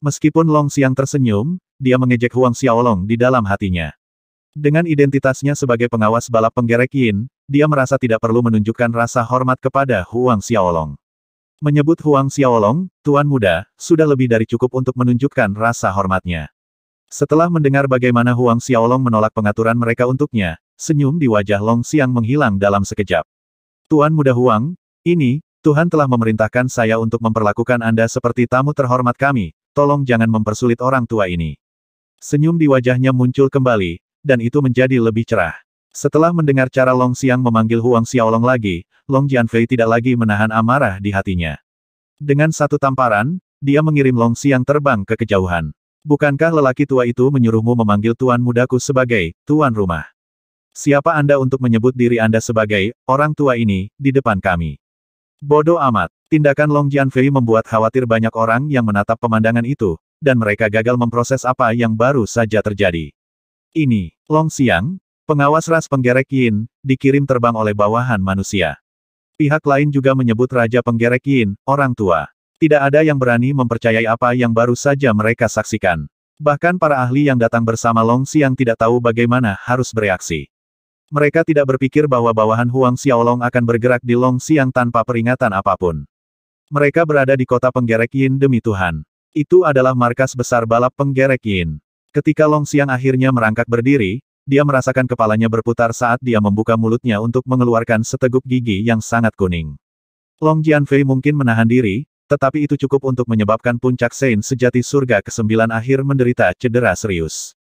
Speaker 1: Meskipun Long Xiang tersenyum, dia mengejek Huang Xiaolong di dalam hatinya. Dengan identitasnya sebagai pengawas balap penggerek Yin, dia merasa tidak perlu menunjukkan rasa hormat kepada Huang Xiaolong. Menyebut Huang Xiaolong, Tuan Muda, sudah lebih dari cukup untuk menunjukkan rasa hormatnya. Setelah mendengar bagaimana Huang Xiaolong menolak pengaturan mereka untuknya, senyum di wajah Long Xiang menghilang dalam sekejap. Tuan Muda Huang, ini, Tuhan telah memerintahkan saya untuk memperlakukan Anda seperti tamu terhormat kami, tolong jangan mempersulit orang tua ini. Senyum di wajahnya muncul kembali, dan itu menjadi lebih cerah. Setelah mendengar cara Long Xiang memanggil Huang Xiaolong lagi, Long Jianfei tidak lagi menahan amarah di hatinya. Dengan satu tamparan, dia mengirim Long Xiang terbang ke kejauhan. Bukankah lelaki tua itu menyuruhmu memanggil tuan mudaku sebagai tuan rumah? Siapa Anda untuk menyebut diri Anda sebagai orang tua ini di depan kami? Bodoh amat. Tindakan Long Jianfei membuat khawatir banyak orang yang menatap pemandangan itu, dan mereka gagal memproses apa yang baru saja terjadi. Ini, Long Xiang, Pengawas ras penggerek Yin, dikirim terbang oleh bawahan manusia. Pihak lain juga menyebut Raja Penggerek Yin, orang tua. Tidak ada yang berani mempercayai apa yang baru saja mereka saksikan. Bahkan para ahli yang datang bersama Long Xiang tidak tahu bagaimana harus bereaksi. Mereka tidak berpikir bahwa bawahan Huang Xiaolong akan bergerak di Long Xiang tanpa peringatan apapun. Mereka berada di kota Penggerek Yin demi Tuhan. Itu adalah markas besar balap Penggerek Yin. Ketika Long Xiang akhirnya merangkak berdiri, dia merasakan kepalanya berputar saat dia membuka mulutnya untuk mengeluarkan seteguk gigi yang sangat kuning. Long Jianfei mungkin menahan diri, tetapi itu cukup untuk menyebabkan puncak Sein sejati surga ke-9 akhir menderita cedera serius.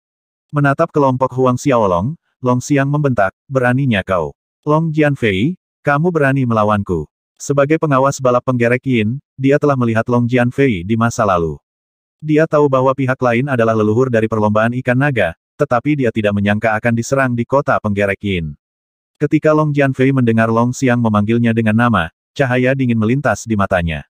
Speaker 1: Menatap kelompok Huang Xiaolong, Long Xiang membentak, beraninya kau. Long Jianfei, kamu berani melawanku. Sebagai pengawas balap penggerek Yin, dia telah melihat Long Jianfei di masa lalu. Dia tahu bahwa pihak lain adalah leluhur dari perlombaan ikan naga, tetapi dia tidak menyangka akan diserang di kota penggerek Yin. Ketika Long Jianfei mendengar Long Xiang memanggilnya dengan nama, cahaya dingin melintas di matanya.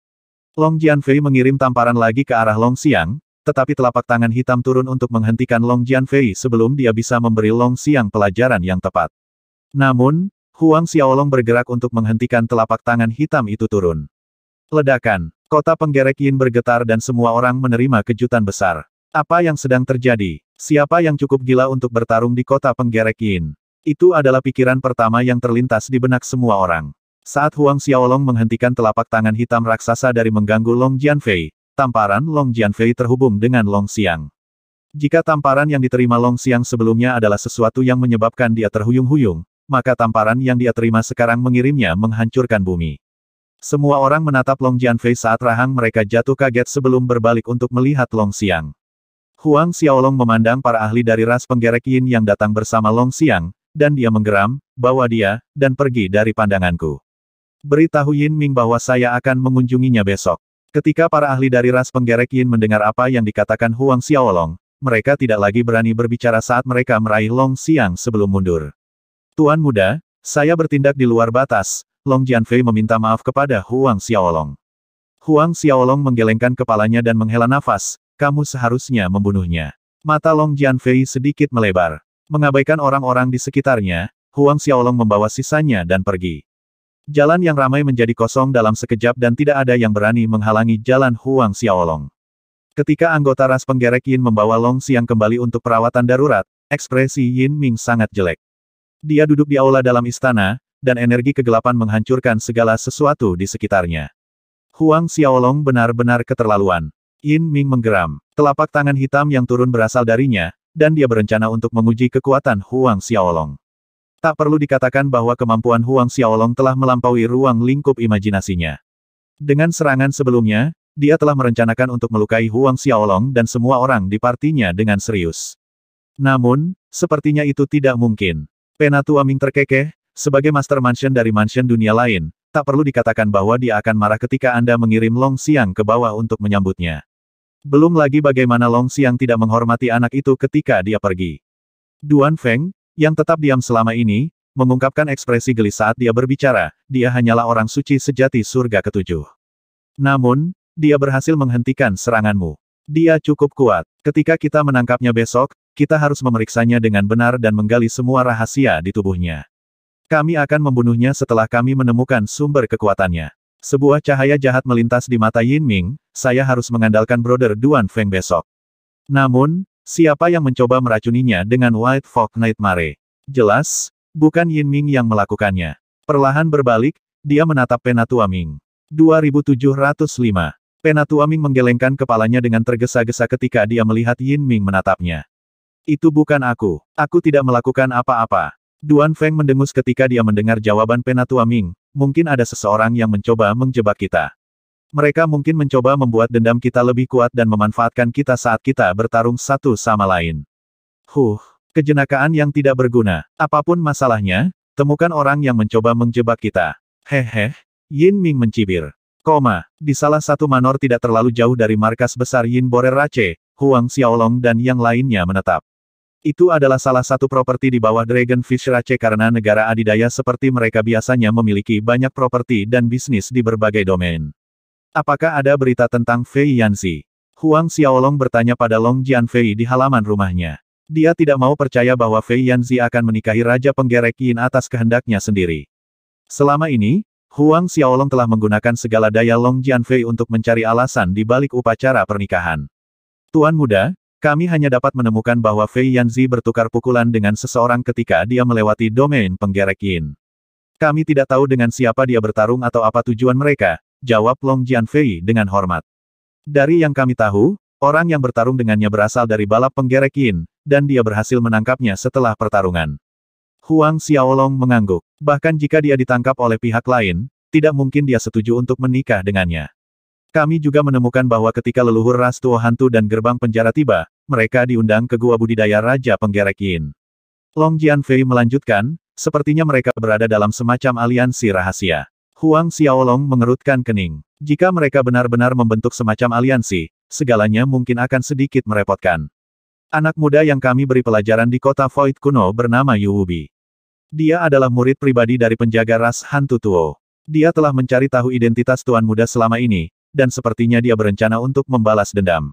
Speaker 1: Long Jianfei mengirim tamparan lagi ke arah Long Xiang, tetapi telapak tangan hitam turun untuk menghentikan Long Jianfei sebelum dia bisa memberi Long Xiang pelajaran yang tepat. Namun, Huang Xiaolong bergerak untuk menghentikan telapak tangan hitam itu turun. Ledakan, kota penggerek Yin bergetar dan semua orang menerima kejutan besar. Apa yang sedang terjadi? Siapa yang cukup gila untuk bertarung di kota penggerek Yin? Itu adalah pikiran pertama yang terlintas di benak semua orang. Saat Huang Xiaolong menghentikan telapak tangan hitam raksasa dari mengganggu Long Jianfei, tamparan Long Jianfei terhubung dengan Long Xiang. Jika tamparan yang diterima Long Xiang sebelumnya adalah sesuatu yang menyebabkan dia terhuyung-huyung, maka tamparan yang dia terima sekarang mengirimnya menghancurkan bumi. Semua orang menatap Long Jianfei saat rahang mereka jatuh kaget sebelum berbalik untuk melihat Long Xiang. Huang Xiaolong memandang para ahli dari ras penggerek Yin yang datang bersama Long Xiang, dan dia menggeram, bawa dia, dan pergi dari pandanganku. Beritahu Yin Ming bahwa saya akan mengunjunginya besok. Ketika para ahli dari ras penggerek Yin mendengar apa yang dikatakan Huang Xiaolong, mereka tidak lagi berani berbicara saat mereka meraih Long Xiang sebelum mundur. Tuan muda, saya bertindak di luar batas, Long Jianfei meminta maaf kepada Huang Xiaolong. Huang Xiaolong menggelengkan kepalanya dan menghela nafas, kamu seharusnya membunuhnya. Mata Long Jianfei sedikit melebar. Mengabaikan orang-orang di sekitarnya, Huang Xiaolong membawa sisanya dan pergi. Jalan yang ramai menjadi kosong dalam sekejap dan tidak ada yang berani menghalangi jalan Huang Xiaolong. Ketika anggota ras penggerek Yin membawa Long Xiang kembali untuk perawatan darurat, ekspresi Yin Ming sangat jelek. Dia duduk di aula dalam istana, dan energi kegelapan menghancurkan segala sesuatu di sekitarnya. Huang Xiaolong benar-benar keterlaluan. Yin Ming menggeram. Telapak tangan hitam yang turun berasal darinya, dan dia berencana untuk menguji kekuatan Huang Xiaolong. Tak perlu dikatakan bahwa kemampuan Huang Xiaolong telah melampaui ruang lingkup imajinasinya. Dengan serangan sebelumnya, dia telah merencanakan untuk melukai Huang Xiaolong dan semua orang di partinya dengan serius. Namun, sepertinya itu tidak mungkin. Penatua Ming terkekeh, sebagai master mansion dari mansion dunia lain, tak perlu dikatakan bahwa dia akan marah ketika Anda mengirim Long Xiang ke bawah untuk menyambutnya. Belum lagi bagaimana Long Xiang tidak menghormati anak itu ketika dia pergi. Duan Feng, yang tetap diam selama ini, mengungkapkan ekspresi geli saat dia berbicara, dia hanyalah orang suci sejati surga ketujuh. Namun, dia berhasil menghentikan seranganmu. Dia cukup kuat. Ketika kita menangkapnya besok, kita harus memeriksanya dengan benar dan menggali semua rahasia di tubuhnya. Kami akan membunuhnya setelah kami menemukan sumber kekuatannya. Sebuah cahaya jahat melintas di mata Yin Ming, saya harus mengandalkan Brother Duan Feng besok. Namun, siapa yang mencoba meracuninya dengan White Fog Nightmare? Jelas, bukan Yin Ming yang melakukannya. Perlahan berbalik, dia menatap Penatua Ming. 2705. Penatua Ming menggelengkan kepalanya dengan tergesa-gesa ketika dia melihat Yin Ming menatapnya. Itu bukan aku. Aku tidak melakukan apa-apa. Duan Feng mendengus ketika dia mendengar jawaban Penatua Ming, mungkin ada seseorang yang mencoba menjebak kita. Mereka mungkin mencoba membuat dendam kita lebih kuat dan memanfaatkan kita saat kita bertarung satu sama lain. Huh, kejenakaan yang tidak berguna. Apapun masalahnya, temukan orang yang mencoba menjebak kita. Hehe, Yin Ming mencibir. Koma, di salah satu manor tidak terlalu jauh dari markas besar Yin Borer Rache, Huang Xiaolong dan yang lainnya menetap. Itu adalah salah satu properti di bawah Dragonfish Race karena negara adidaya seperti mereka biasanya memiliki banyak properti dan bisnis di berbagai domain. Apakah ada berita tentang Fei Yanzi? Huang Xiaolong bertanya pada Long Jianfei di halaman rumahnya. Dia tidak mau percaya bahwa Fei Yanzi akan menikahi Raja Penggerek Yin atas kehendaknya sendiri. Selama ini, Huang Xiaolong telah menggunakan segala daya Long Jianfei untuk mencari alasan di balik upacara pernikahan. Tuan muda, kami hanya dapat menemukan bahwa Fei Yanzi bertukar pukulan dengan seseorang ketika dia melewati domain penggerek Yin. Kami tidak tahu dengan siapa dia bertarung atau apa tujuan mereka, jawab Long Jian Fei dengan hormat. Dari yang kami tahu, orang yang bertarung dengannya berasal dari balap penggerek Yin, dan dia berhasil menangkapnya setelah pertarungan. Huang Xiaolong mengangguk. Bahkan jika dia ditangkap oleh pihak lain, tidak mungkin dia setuju untuk menikah dengannya. Kami juga menemukan bahwa ketika leluhur ras tua hantu dan gerbang penjara tiba, mereka diundang ke gua budidaya Raja Penggerek Yin. Long Jianfei melanjutkan, sepertinya mereka berada dalam semacam aliansi rahasia. Huang Xiaolong mengerutkan kening. Jika mereka benar-benar membentuk semacam aliansi, segalanya mungkin akan sedikit merepotkan. Anak muda yang kami beri pelajaran di kota Void kuno bernama Yuubi. Dia adalah murid pribadi dari penjaga ras hantu Tuo. Dia telah mencari tahu identitas tuan muda selama ini, dan sepertinya dia berencana untuk membalas dendam.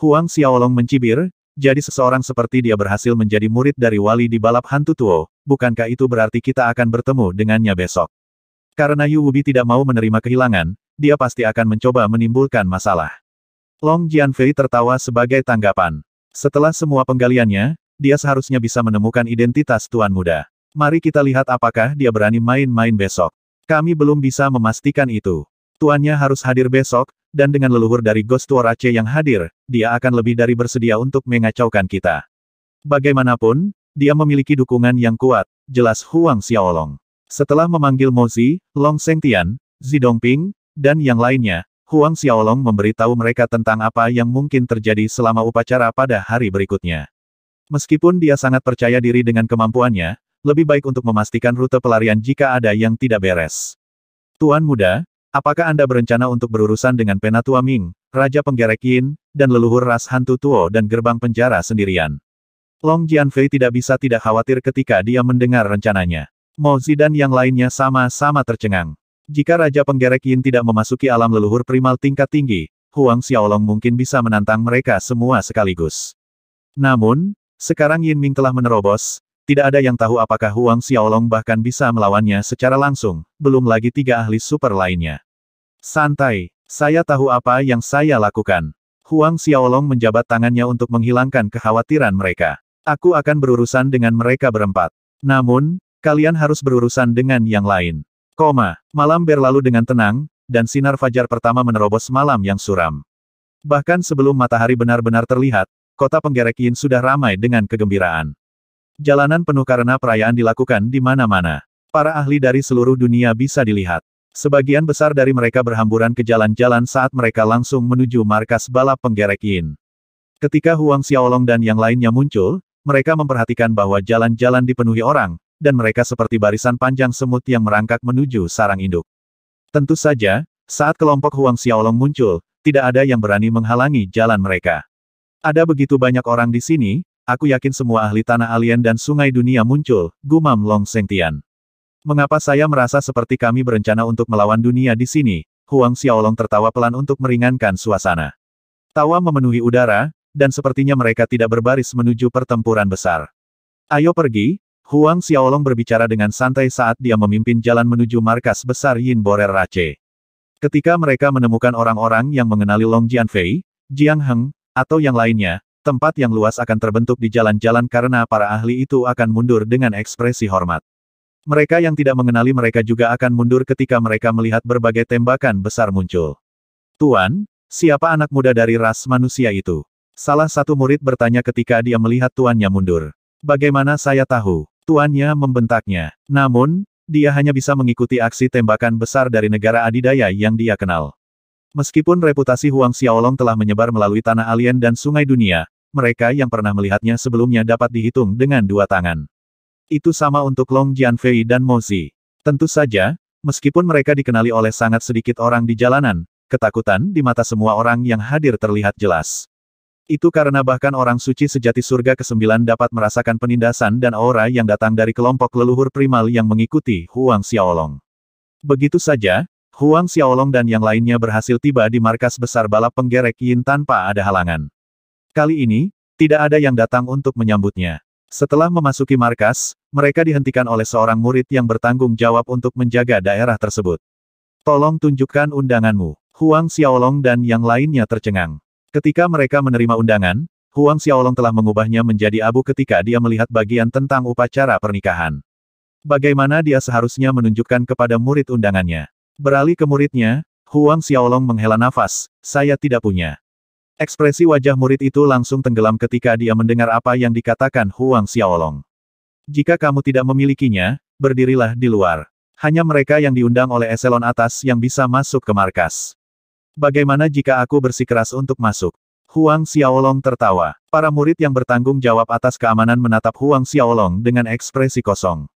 Speaker 1: Huang Xiaolong mencibir, jadi seseorang seperti dia berhasil menjadi murid dari wali di balap hantu Tuo, bukankah itu berarti kita akan bertemu dengannya besok? Karena Yu Wubi tidak mau menerima kehilangan, dia pasti akan mencoba menimbulkan masalah. Long Jianfei tertawa sebagai tanggapan. Setelah semua penggaliannya, dia seharusnya bisa menemukan identitas Tuan Muda. Mari kita lihat apakah dia berani main-main besok. Kami belum bisa memastikan itu. Tuannya harus hadir besok, dan dengan leluhur dari Ghost War Aceh yang hadir, dia akan lebih dari bersedia untuk mengacaukan kita. Bagaimanapun, dia memiliki dukungan yang kuat, jelas Huang Xiaolong. Setelah memanggil Mozi, Long Sengtian, Zidongping, dan yang lainnya, Huang Xiaolong memberitahu mereka tentang apa yang mungkin terjadi selama upacara pada hari berikutnya. Meskipun dia sangat percaya diri dengan kemampuannya, lebih baik untuk memastikan rute pelarian jika ada yang tidak beres. Tuan muda, Apakah Anda berencana untuk berurusan dengan Penatua Ming, Raja Penggerek Yin, dan leluhur ras hantu Tuo dan gerbang penjara sendirian? Long Jianfei tidak bisa tidak khawatir ketika dia mendengar rencananya. Mo Zidan yang lainnya sama-sama tercengang. Jika Raja Penggerek Yin tidak memasuki alam leluhur primal tingkat tinggi, Huang Xiaolong mungkin bisa menantang mereka semua sekaligus. Namun, sekarang Yin Ming telah menerobos, tidak ada yang tahu apakah Huang Xiaolong bahkan bisa melawannya secara langsung, belum lagi tiga ahli super lainnya. Santai, saya tahu apa yang saya lakukan. Huang Xiaolong menjabat tangannya untuk menghilangkan kekhawatiran mereka. Aku akan berurusan dengan mereka berempat. Namun, kalian harus berurusan dengan yang lain. Koma, malam berlalu dengan tenang, dan sinar fajar pertama menerobos malam yang suram. Bahkan sebelum matahari benar-benar terlihat, kota Penggerekin sudah ramai dengan kegembiraan. Jalanan penuh karena perayaan dilakukan di mana-mana. Para ahli dari seluruh dunia bisa dilihat. Sebagian besar dari mereka berhamburan ke jalan-jalan saat mereka langsung menuju markas balap penggerek Yin. Ketika Huang Xiaolong dan yang lainnya muncul, mereka memperhatikan bahwa jalan-jalan dipenuhi orang, dan mereka seperti barisan panjang semut yang merangkak menuju sarang induk. Tentu saja, saat kelompok Huang Xiaolong muncul, tidak ada yang berani menghalangi jalan mereka. Ada begitu banyak orang di sini, aku yakin semua ahli tanah alien dan sungai dunia muncul, gumam Long Sengtian. Mengapa saya merasa seperti kami berencana untuk melawan dunia di sini? Huang Xiaolong tertawa pelan untuk meringankan suasana. Tawa memenuhi udara, dan sepertinya mereka tidak berbaris menuju pertempuran besar. Ayo pergi, Huang Xiaolong berbicara dengan santai saat dia memimpin jalan menuju markas besar Yin Borer Rache. Ketika mereka menemukan orang-orang yang mengenali Long Jianfei, Jiang Heng, atau yang lainnya, Tempat yang luas akan terbentuk di jalan-jalan karena para ahli itu akan mundur dengan ekspresi hormat. Mereka yang tidak mengenali mereka juga akan mundur ketika mereka melihat berbagai tembakan besar muncul. Tuan, siapa anak muda dari ras manusia itu? Salah satu murid bertanya ketika dia melihat tuannya mundur. Bagaimana saya tahu? Tuannya membentaknya. Namun, dia hanya bisa mengikuti aksi tembakan besar dari negara adidaya yang dia kenal. Meskipun reputasi Huang Xiaolong telah menyebar melalui tanah alien dan sungai dunia, mereka yang pernah melihatnya sebelumnya dapat dihitung dengan dua tangan. Itu sama untuk Long Jianfei dan Mozi. Tentu saja, meskipun mereka dikenali oleh sangat sedikit orang di jalanan, ketakutan di mata semua orang yang hadir terlihat jelas. Itu karena bahkan orang suci sejati surga ke-9 dapat merasakan penindasan dan aura yang datang dari kelompok leluhur primal yang mengikuti Huang Xiaolong. Begitu saja, Huang Xiaolong dan yang lainnya berhasil tiba di markas besar balap penggerek Yin tanpa ada halangan. Kali ini, tidak ada yang datang untuk menyambutnya. Setelah memasuki markas, mereka dihentikan oleh seorang murid yang bertanggung jawab untuk menjaga daerah tersebut. Tolong tunjukkan undanganmu. Huang Xiaolong dan yang lainnya tercengang. Ketika mereka menerima undangan, Huang Xiaolong telah mengubahnya menjadi abu ketika dia melihat bagian tentang upacara pernikahan. Bagaimana dia seharusnya menunjukkan kepada murid undangannya? Beralih ke muridnya, Huang Xiaolong menghela nafas, saya tidak punya. Ekspresi wajah murid itu langsung tenggelam ketika dia mendengar apa yang dikatakan Huang Xiaolong. Jika kamu tidak memilikinya, berdirilah di luar. Hanya mereka yang diundang oleh eselon atas yang bisa masuk ke markas. Bagaimana jika aku bersikeras untuk masuk? Huang Xiaolong tertawa. Para murid yang bertanggung jawab atas keamanan menatap Huang Xiaolong dengan ekspresi kosong.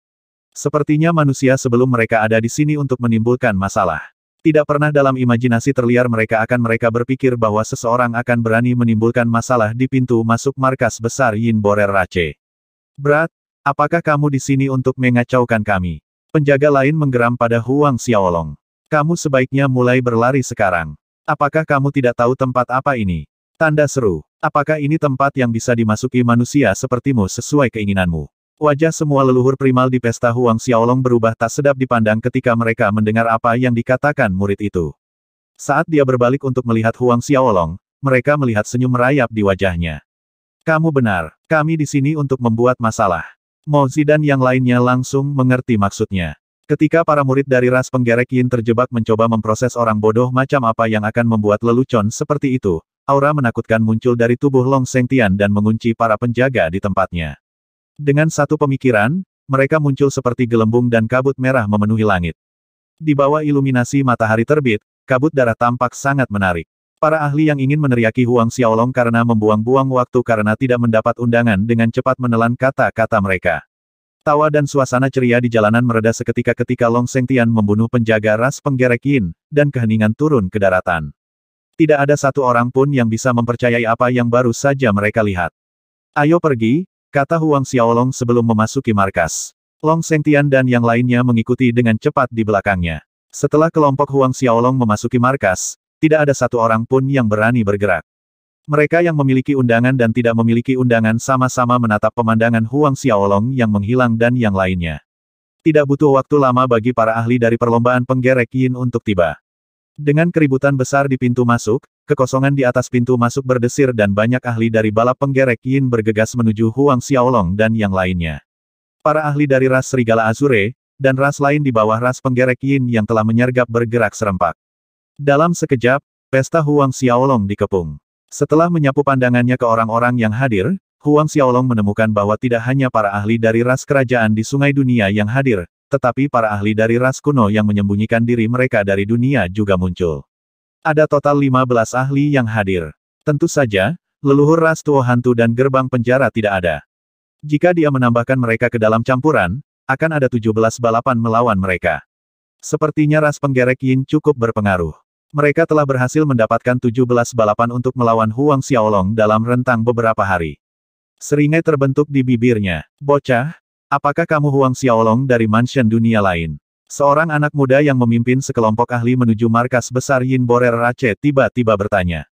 Speaker 1: Sepertinya manusia sebelum mereka ada di sini untuk menimbulkan masalah. Tidak pernah dalam imajinasi terliar mereka akan mereka berpikir bahwa seseorang akan berani menimbulkan masalah di pintu masuk markas besar Yin Borer Rache. Berat, apakah kamu di sini untuk mengacaukan kami? Penjaga lain menggeram pada Huang Xiaolong. Kamu sebaiknya mulai berlari sekarang. Apakah kamu tidak tahu tempat apa ini? Tanda seru. Apakah ini tempat yang bisa dimasuki manusia sepertimu sesuai keinginanmu? Wajah semua leluhur primal di pesta Huang Xiaolong berubah tak sedap dipandang ketika mereka mendengar apa yang dikatakan murid itu. Saat dia berbalik untuk melihat Huang Xiaolong, mereka melihat senyum merayap di wajahnya. Kamu benar, kami di sini untuk membuat masalah. Mo Zidan dan yang lainnya langsung mengerti maksudnya. Ketika para murid dari ras penggerek Yin terjebak mencoba memproses orang bodoh macam apa yang akan membuat lelucon seperti itu, aura menakutkan muncul dari tubuh Long Sengtian dan mengunci para penjaga di tempatnya. Dengan satu pemikiran, mereka muncul seperti gelembung dan kabut merah memenuhi langit. Di bawah iluminasi matahari terbit, kabut darah tampak sangat menarik. Para ahli yang ingin meneriaki Huang Xiaolong karena membuang-buang waktu karena tidak mendapat undangan dengan cepat menelan kata-kata mereka. Tawa dan suasana ceria di jalanan mereda seketika ketika Long Seng Tian membunuh penjaga ras penggerek Yin, dan keheningan turun ke daratan. Tidak ada satu orang pun yang bisa mempercayai apa yang baru saja mereka lihat. Ayo pergi, kata Huang Xiaolong sebelum memasuki markas. Long Sengtian dan yang lainnya mengikuti dengan cepat di belakangnya. Setelah kelompok Huang Xiaolong memasuki markas, tidak ada satu orang pun yang berani bergerak. Mereka yang memiliki undangan dan tidak memiliki undangan sama-sama menatap pemandangan Huang Xiaolong yang menghilang dan yang lainnya. Tidak butuh waktu lama bagi para ahli dari perlombaan penggerek Yin untuk tiba. Dengan keributan besar di pintu masuk, Kekosongan di atas pintu masuk berdesir dan banyak ahli dari balap penggerek Yin bergegas menuju Huang Xiaolong dan yang lainnya. Para ahli dari ras serigala Azure, dan ras lain di bawah ras penggerek Yin yang telah menyergap bergerak serempak. Dalam sekejap, pesta Huang Xiaolong dikepung. Setelah menyapu pandangannya ke orang-orang yang hadir, Huang Xiaolong menemukan bahwa tidak hanya para ahli dari ras kerajaan di Sungai Dunia yang hadir, tetapi para ahli dari ras kuno yang menyembunyikan diri mereka dari dunia juga muncul. Ada total 15 ahli yang hadir. Tentu saja, leluhur ras tua hantu dan gerbang penjara tidak ada. Jika dia menambahkan mereka ke dalam campuran, akan ada 17 balapan melawan mereka. Sepertinya ras penggerek Yin cukup berpengaruh. Mereka telah berhasil mendapatkan 17 balapan untuk melawan Huang Xiaolong dalam rentang beberapa hari. Seringai terbentuk di bibirnya. Bocah, apakah kamu Huang Xiaolong dari mansion dunia lain? Seorang anak muda yang memimpin sekelompok ahli menuju markas besar Yin Borer Rache tiba-tiba bertanya.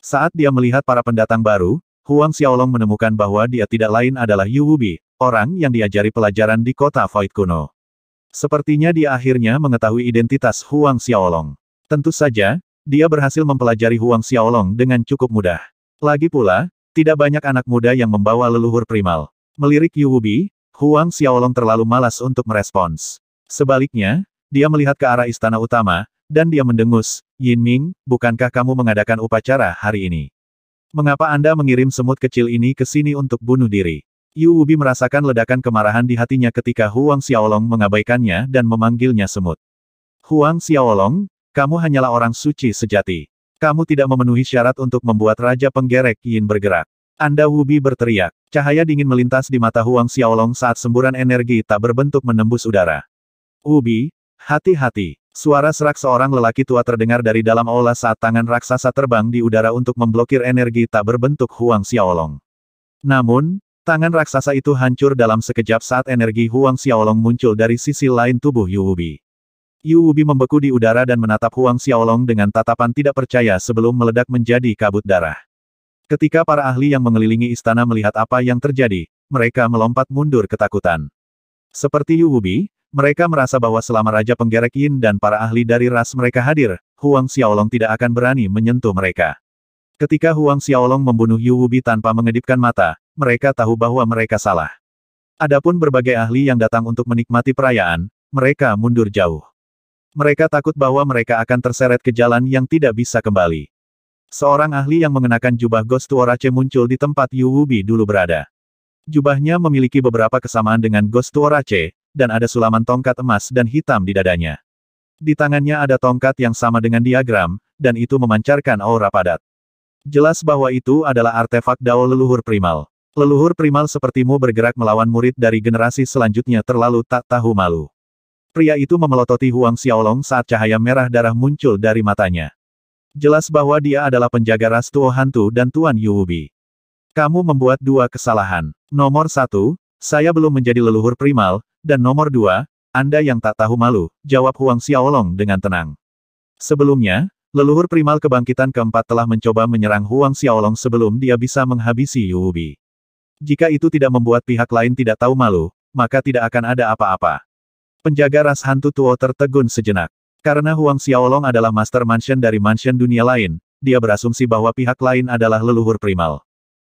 Speaker 1: Saat dia melihat para pendatang baru, Huang Xiaolong menemukan bahwa dia tidak lain adalah Yu Wubi, orang yang diajari pelajaran di kota Void kuno. Sepertinya dia akhirnya mengetahui identitas Huang Xiaolong. Tentu saja, dia berhasil mempelajari Huang Xiaolong dengan cukup mudah. Lagi pula, tidak banyak anak muda yang membawa leluhur primal. Melirik Yu Wubi, Huang Xiaolong terlalu malas untuk merespons. Sebaliknya, dia melihat ke arah istana utama, dan dia mendengus, Yin Ming, bukankah kamu mengadakan upacara hari ini? Mengapa Anda mengirim semut kecil ini ke sini untuk bunuh diri? Yu Wubi merasakan ledakan kemarahan di hatinya ketika Huang Xiaolong mengabaikannya dan memanggilnya semut. Huang Xiaolong, kamu hanyalah orang suci sejati. Kamu tidak memenuhi syarat untuk membuat Raja Penggerek Yin bergerak. Anda Wubi berteriak. Cahaya dingin melintas di mata Huang Xiaolong saat semburan energi tak berbentuk menembus udara. Ubi, hati-hati. Suara serak seorang lelaki tua terdengar dari dalam aula saat tangan raksasa terbang di udara untuk memblokir energi tak berbentuk Huang Xiaolong. Namun, tangan raksasa itu hancur dalam sekejap saat energi Huang Xiaolong muncul dari sisi lain tubuh Yu Ubi. Yu Ubi membeku di udara dan menatap Huang Xiaolong dengan tatapan tidak percaya sebelum meledak menjadi kabut darah. Ketika para ahli yang mengelilingi istana melihat apa yang terjadi, mereka melompat mundur ketakutan. Seperti Yu Ubi, mereka merasa bahwa selama Raja Penggerek Yin dan para ahli dari ras mereka hadir, Huang Xiaolong tidak akan berani menyentuh mereka. Ketika Huang Xiaolong membunuh Yu Wubi tanpa mengedipkan mata, mereka tahu bahwa mereka salah. Adapun berbagai ahli yang datang untuk menikmati perayaan, mereka mundur jauh. Mereka takut bahwa mereka akan terseret ke jalan yang tidak bisa kembali. Seorang ahli yang mengenakan jubah Ghost Tuorace muncul di tempat Yu Wubi dulu berada. Jubahnya memiliki beberapa kesamaan dengan Ghost Tuorace, dan ada sulaman tongkat emas dan hitam di dadanya. Di tangannya ada tongkat yang sama dengan diagram, dan itu memancarkan aura padat. Jelas bahwa itu adalah artefak dao leluhur primal. Leluhur primal sepertimu bergerak melawan murid dari generasi selanjutnya terlalu tak tahu malu. Pria itu memelototi Huang Xiaolong saat cahaya merah darah muncul dari matanya. Jelas bahwa dia adalah penjaga ras tuo Hantu dan Tuan Yuubi. Kamu membuat dua kesalahan. Nomor satu, saya belum menjadi leluhur primal, dan nomor dua, Anda yang tak tahu malu, jawab Huang Xiaolong dengan tenang. Sebelumnya, leluhur primal kebangkitan keempat telah mencoba menyerang Huang Xiaolong sebelum dia bisa menghabisi Yuubi. Jika itu tidak membuat pihak lain tidak tahu malu, maka tidak akan ada apa-apa. Penjaga ras hantu tua tertegun sejenak. Karena Huang Xiaolong adalah master mansion dari mansion dunia lain, dia berasumsi bahwa pihak lain adalah leluhur primal.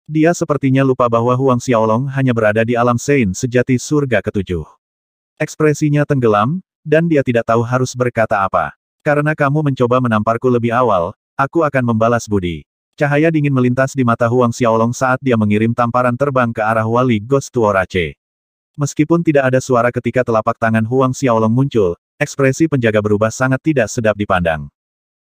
Speaker 1: Dia sepertinya lupa bahwa Huang Xiaolong hanya berada di alam Sein sejati surga ketujuh. Ekspresinya tenggelam, dan dia tidak tahu harus berkata apa. Karena kamu mencoba menamparku lebih awal, aku akan membalas budi. Cahaya dingin melintas di mata Huang Xiaolong saat dia mengirim tamparan terbang ke arah wali Ghost Tuorace. Meskipun tidak ada suara ketika telapak tangan Huang Xiaolong muncul, ekspresi penjaga berubah sangat tidak sedap dipandang.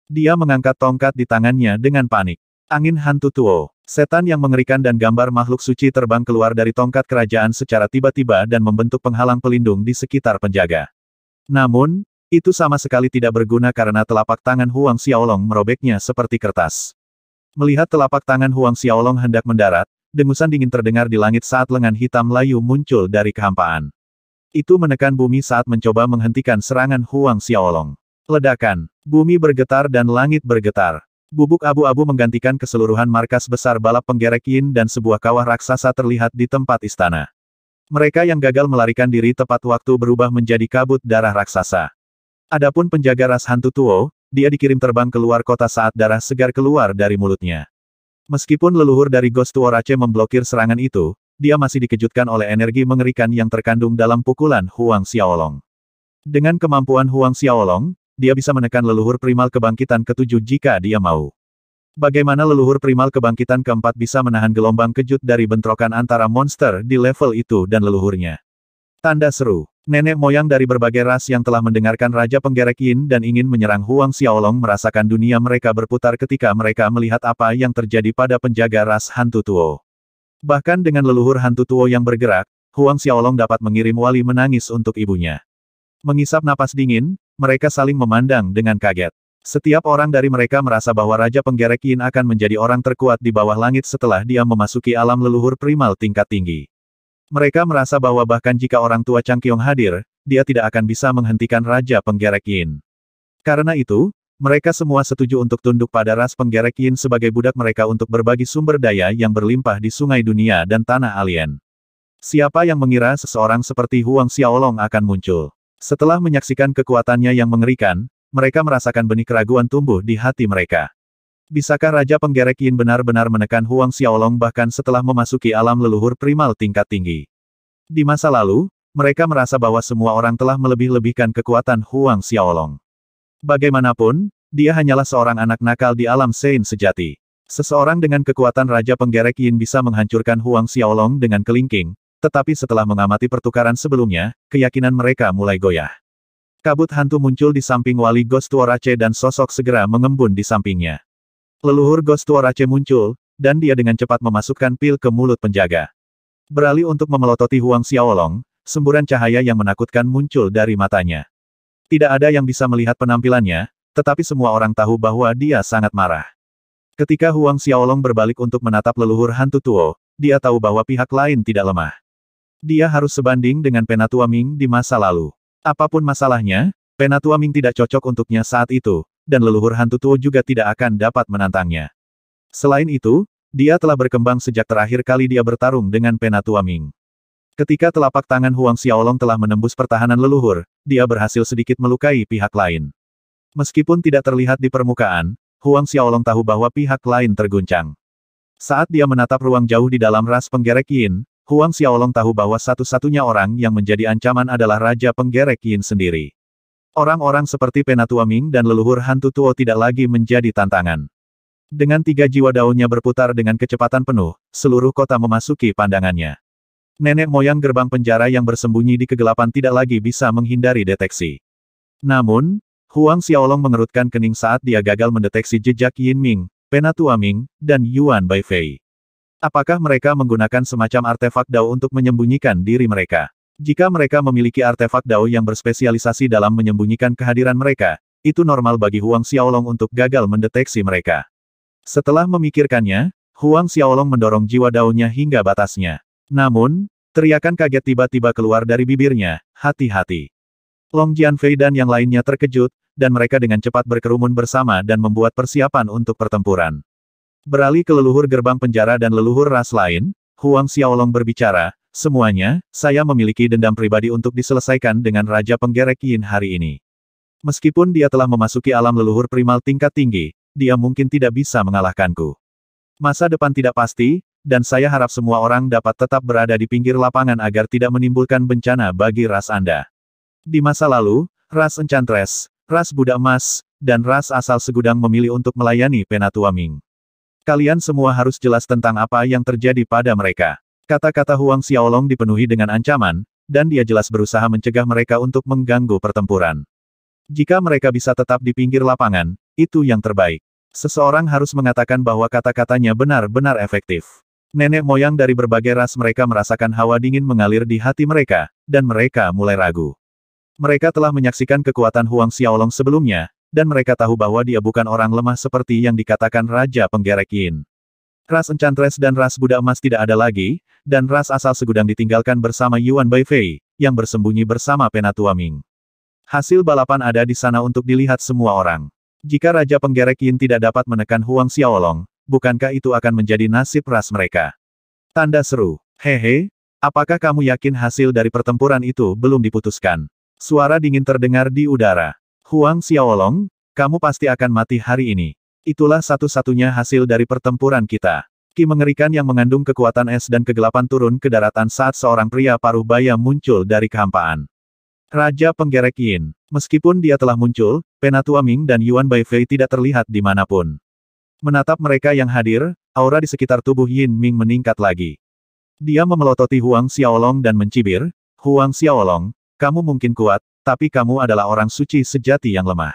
Speaker 1: Dia mengangkat tongkat di tangannya dengan panik. Angin hantu Tuo. Setan yang mengerikan dan gambar makhluk suci terbang keluar dari tongkat kerajaan secara tiba-tiba dan membentuk penghalang pelindung di sekitar penjaga. Namun, itu sama sekali tidak berguna karena telapak tangan Huang Xiaolong merobeknya seperti kertas. Melihat telapak tangan Huang Xiaolong hendak mendarat, dengusan dingin terdengar di langit saat lengan hitam layu muncul dari kehampaan. Itu menekan bumi saat mencoba menghentikan serangan Huang Xiaolong. Ledakan, bumi bergetar dan langit bergetar. Bubuk abu-abu menggantikan keseluruhan markas besar balap penggerek Yin dan sebuah kawah raksasa terlihat di tempat istana. Mereka yang gagal melarikan diri tepat waktu berubah menjadi kabut darah raksasa. Adapun penjaga ras hantu Tuo, dia dikirim terbang keluar kota saat darah segar keluar dari mulutnya. Meskipun leluhur dari Ghost Tuorace memblokir serangan itu, dia masih dikejutkan oleh energi mengerikan yang terkandung dalam pukulan Huang Xiaolong. Dengan kemampuan Huang Xiaolong, dia bisa menekan leluhur primal kebangkitan ketujuh jika dia mau. Bagaimana leluhur primal kebangkitan keempat bisa menahan gelombang kejut dari bentrokan antara monster di level itu dan leluhurnya? Tanda seru. Nenek moyang dari berbagai ras yang telah mendengarkan Raja Penggerek Yin dan ingin menyerang Huang Xiaolong merasakan dunia mereka berputar ketika mereka melihat apa yang terjadi pada penjaga ras hantu Tuo. Bahkan dengan leluhur hantu Tuo yang bergerak, Huang Xiaolong dapat mengirim wali menangis untuk ibunya. Mengisap napas dingin, mereka saling memandang dengan kaget. Setiap orang dari mereka merasa bahwa Raja Penggerek Yin akan menjadi orang terkuat di bawah langit setelah dia memasuki alam leluhur primal tingkat tinggi. Mereka merasa bahwa bahkan jika orang tua Chang Changkyong hadir, dia tidak akan bisa menghentikan Raja Penggerek Yin. Karena itu, mereka semua setuju untuk tunduk pada ras Penggerek Yin sebagai budak mereka untuk berbagi sumber daya yang berlimpah di sungai dunia dan tanah alien. Siapa yang mengira seseorang seperti Huang Xiaolong akan muncul? Setelah menyaksikan kekuatannya yang mengerikan, mereka merasakan benih keraguan tumbuh di hati mereka. Bisakah Raja Penggerek Yin benar-benar menekan Huang Xiaolong bahkan setelah memasuki alam leluhur primal tingkat tinggi? Di masa lalu, mereka merasa bahwa semua orang telah melebih-lebihkan kekuatan Huang Xiaolong. Bagaimanapun, dia hanyalah seorang anak nakal di alam Sein sejati. Seseorang dengan kekuatan Raja Penggerek Yin bisa menghancurkan Huang Xiaolong dengan kelingking, tetapi setelah mengamati pertukaran sebelumnya, keyakinan mereka mulai goyah. Kabut hantu muncul di samping wali Ghost Tuorace dan sosok segera mengembun di sampingnya. Leluhur Ghost Tuorace muncul, dan dia dengan cepat memasukkan pil ke mulut penjaga. Beralih untuk memelototi Huang Xiaolong, semburan cahaya yang menakutkan muncul dari matanya. Tidak ada yang bisa melihat penampilannya, tetapi semua orang tahu bahwa dia sangat marah. Ketika Huang Xiaolong berbalik untuk menatap leluhur hantu Tuo, dia tahu bahwa pihak lain tidak lemah. Dia harus sebanding dengan Penatua Ming di masa lalu. Apapun masalahnya, Penatua Ming tidak cocok untuknya saat itu, dan leluhur hantu tua juga tidak akan dapat menantangnya. Selain itu, dia telah berkembang sejak terakhir kali dia bertarung dengan Penatua Ming. Ketika telapak tangan Huang Xiaolong telah menembus pertahanan leluhur, dia berhasil sedikit melukai pihak lain. Meskipun tidak terlihat di permukaan, Huang Xiaolong tahu bahwa pihak lain terguncang. Saat dia menatap ruang jauh di dalam ras penggerek Yin, Huang Xiaolong tahu bahwa satu-satunya orang yang menjadi ancaman adalah Raja Penggerek Yin sendiri. Orang-orang seperti Penatua Ming dan leluhur hantu Tuo tidak lagi menjadi tantangan. Dengan tiga jiwa daunnya berputar dengan kecepatan penuh, seluruh kota memasuki pandangannya. Nenek moyang gerbang penjara yang bersembunyi di kegelapan tidak lagi bisa menghindari deteksi. Namun, Huang Xiaolong mengerutkan kening saat dia gagal mendeteksi jejak Yin Ming, Penatua Ming, dan Yuan Baifei. Apakah mereka menggunakan semacam artefak Dao untuk menyembunyikan diri mereka? Jika mereka memiliki artefak Dao yang berspesialisasi dalam menyembunyikan kehadiran mereka, itu normal bagi Huang Xiaolong untuk gagal mendeteksi mereka. Setelah memikirkannya, Huang Xiaolong mendorong jiwa daunnya hingga batasnya. Namun, teriakan kaget tiba-tiba keluar dari bibirnya, hati-hati. Long Jianfei dan yang lainnya terkejut, dan mereka dengan cepat berkerumun bersama dan membuat persiapan untuk pertempuran. Beralih ke leluhur gerbang penjara dan leluhur ras lain, Huang Xiaolong berbicara, semuanya, saya memiliki dendam pribadi untuk diselesaikan dengan Raja Penggerek Yin hari ini. Meskipun dia telah memasuki alam leluhur primal tingkat tinggi, dia mungkin tidak bisa mengalahkanku. Masa depan tidak pasti, dan saya harap semua orang dapat tetap berada di pinggir lapangan agar tidak menimbulkan bencana bagi ras Anda. Di masa lalu, ras Enchantress, ras Buddha Emas, dan ras asal segudang memilih untuk melayani Penatua Ming. Kalian semua harus jelas tentang apa yang terjadi pada mereka. Kata-kata Huang Xiaolong dipenuhi dengan ancaman, dan dia jelas berusaha mencegah mereka untuk mengganggu pertempuran. Jika mereka bisa tetap di pinggir lapangan, itu yang terbaik. Seseorang harus mengatakan bahwa kata-katanya benar-benar efektif. Nenek moyang dari berbagai ras mereka merasakan hawa dingin mengalir di hati mereka, dan mereka mulai ragu. Mereka telah menyaksikan kekuatan Huang Xiaolong sebelumnya, dan mereka tahu bahwa dia bukan orang lemah seperti yang dikatakan Raja Penggerek Yin. Ras Enchantress dan ras Buddha Emas tidak ada lagi, dan ras asal segudang ditinggalkan bersama Yuan Bai Fei yang bersembunyi bersama Penatua Ming. Hasil balapan ada di sana untuk dilihat semua orang. Jika Raja Penggerek Yin tidak dapat menekan Huang Xiaolong, bukankah itu akan menjadi nasib ras mereka? Tanda seru. Hehe, apakah kamu yakin hasil dari pertempuran itu belum diputuskan? Suara dingin terdengar di udara. Huang Xiaolong, kamu pasti akan mati hari ini. Itulah satu-satunya hasil dari pertempuran kita. Ki mengerikan yang mengandung kekuatan es dan kegelapan turun ke daratan saat seorang pria paruh baya muncul dari kehampaan. Raja Penggerek Yin. Meskipun dia telah muncul, Penatua Ming dan Yuan Baifei tidak terlihat di manapun. Menatap mereka yang hadir, aura di sekitar tubuh Yin Ming meningkat lagi. Dia memelototi Huang Xiaolong dan mencibir, Huang Xiaolong, kamu mungkin kuat, tapi kamu adalah orang suci sejati yang lemah.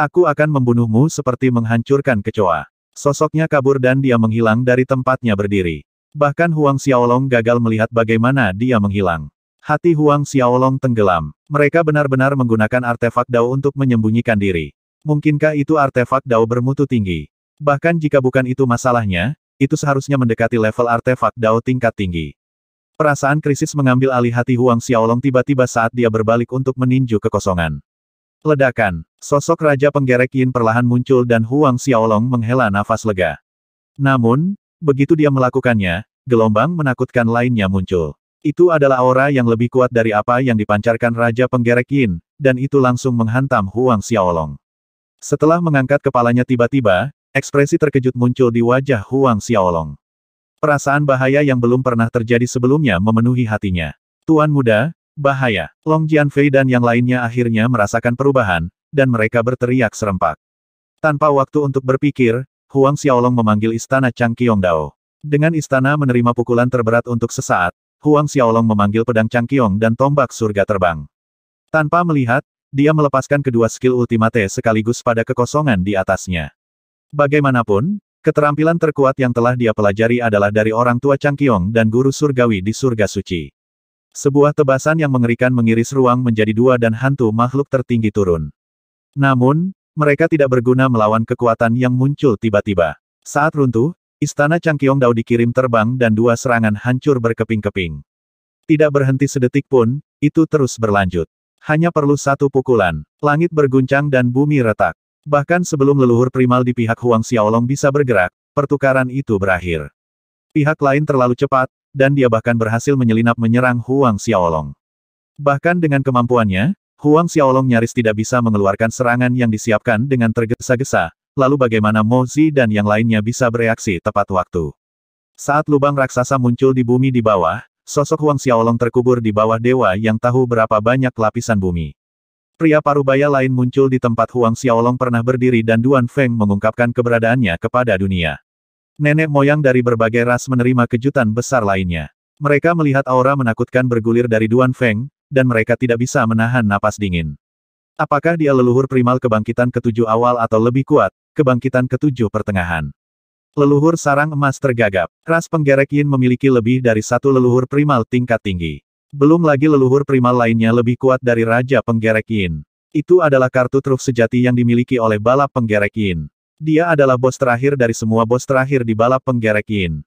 Speaker 1: Aku akan membunuhmu seperti menghancurkan kecoa. Sosoknya kabur dan dia menghilang dari tempatnya berdiri. Bahkan Huang Xiaolong gagal melihat bagaimana dia menghilang. Hati Huang Xiaolong tenggelam. Mereka benar-benar menggunakan artefak Dao untuk menyembunyikan diri. Mungkinkah itu artefak Dao bermutu tinggi? Bahkan jika bukan itu masalahnya, itu seharusnya mendekati level artefak Dao tingkat tinggi. Perasaan krisis mengambil alih hati Huang Xiaolong tiba-tiba saat dia berbalik untuk meninju kekosongan. Ledakan, sosok Raja Penggerek Yin perlahan muncul dan Huang Xiaolong menghela nafas lega. Namun, begitu dia melakukannya, gelombang menakutkan lainnya muncul. Itu adalah aura yang lebih kuat dari apa yang dipancarkan Raja Penggerek Yin, dan itu langsung menghantam Huang Xiaolong. Setelah mengangkat kepalanya tiba-tiba, ekspresi terkejut muncul di wajah Huang Xiaolong. Perasaan bahaya yang belum pernah terjadi sebelumnya memenuhi hatinya. Tuan muda, bahaya. Long Jianfei dan yang lainnya akhirnya merasakan perubahan, dan mereka berteriak serempak. Tanpa waktu untuk berpikir, Huang Xiaolong memanggil istana Changqiong Dao. Dengan istana menerima pukulan terberat untuk sesaat, Huang Xiaolong memanggil pedang Chang Changqiong dan tombak surga terbang. Tanpa melihat, dia melepaskan kedua skill ultimate sekaligus pada kekosongan di atasnya. Bagaimanapun, Keterampilan terkuat yang telah dia pelajari adalah dari orang tua Chang Kiong dan guru surgawi di surga suci. Sebuah tebasan yang mengerikan mengiris ruang menjadi dua dan hantu makhluk tertinggi turun. Namun, mereka tidak berguna melawan kekuatan yang muncul tiba-tiba. Saat runtuh, istana Chang Kiong Dao dikirim terbang dan dua serangan hancur berkeping-keping. Tidak berhenti sedetik pun, itu terus berlanjut. Hanya perlu satu pukulan. Langit berguncang dan bumi retak. Bahkan sebelum leluhur primal di pihak Huang Xiaolong bisa bergerak, pertukaran itu berakhir. Pihak lain terlalu cepat, dan dia bahkan berhasil menyelinap menyerang Huang Xiaolong. Bahkan dengan kemampuannya, Huang Xiaolong nyaris tidak bisa mengeluarkan serangan yang disiapkan dengan tergesa-gesa, lalu bagaimana Mo Zi dan yang lainnya bisa bereaksi tepat waktu. Saat lubang raksasa muncul di bumi di bawah, sosok Huang Xiaolong terkubur di bawah dewa yang tahu berapa banyak lapisan bumi. Pria parubaya lain muncul di tempat Huang Xiaolong pernah berdiri dan Duan Feng mengungkapkan keberadaannya kepada dunia. Nenek moyang dari berbagai ras menerima kejutan besar lainnya. Mereka melihat aura menakutkan bergulir dari Duan Feng, dan mereka tidak bisa menahan napas dingin. Apakah dia leluhur primal kebangkitan ketujuh awal atau lebih kuat, kebangkitan ketujuh pertengahan? Leluhur sarang emas tergagap, ras penggerek Yin memiliki lebih dari satu leluhur primal tingkat tinggi. Belum lagi leluhur primal lainnya lebih kuat dari Raja Penggerek Yin. Itu adalah kartu truf sejati yang dimiliki oleh balap penggerek Yin. Dia adalah bos terakhir dari semua bos terakhir di balap penggerek Yin.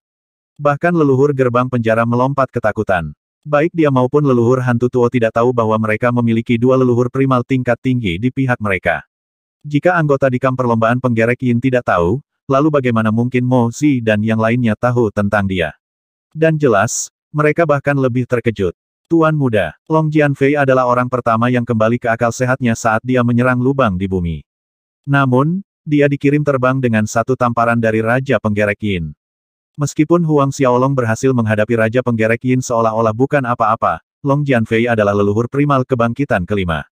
Speaker 1: Bahkan leluhur gerbang penjara melompat ketakutan. Baik dia maupun leluhur hantu tua tidak tahu bahwa mereka memiliki dua leluhur primal tingkat tinggi di pihak mereka. Jika anggota di kamp perlombaan penggerek Yin tidak tahu, lalu bagaimana mungkin Mo Zi dan yang lainnya tahu tentang dia? Dan jelas, mereka bahkan lebih terkejut. Tuan muda, Long Jianfei adalah orang pertama yang kembali ke akal sehatnya saat dia menyerang lubang di bumi. Namun, dia dikirim terbang dengan satu tamparan dari Raja Penggerek Yin. Meskipun Huang Xiaolong berhasil menghadapi Raja Penggerek Yin seolah-olah bukan apa-apa, Long Jianfei adalah leluhur primal kebangkitan kelima.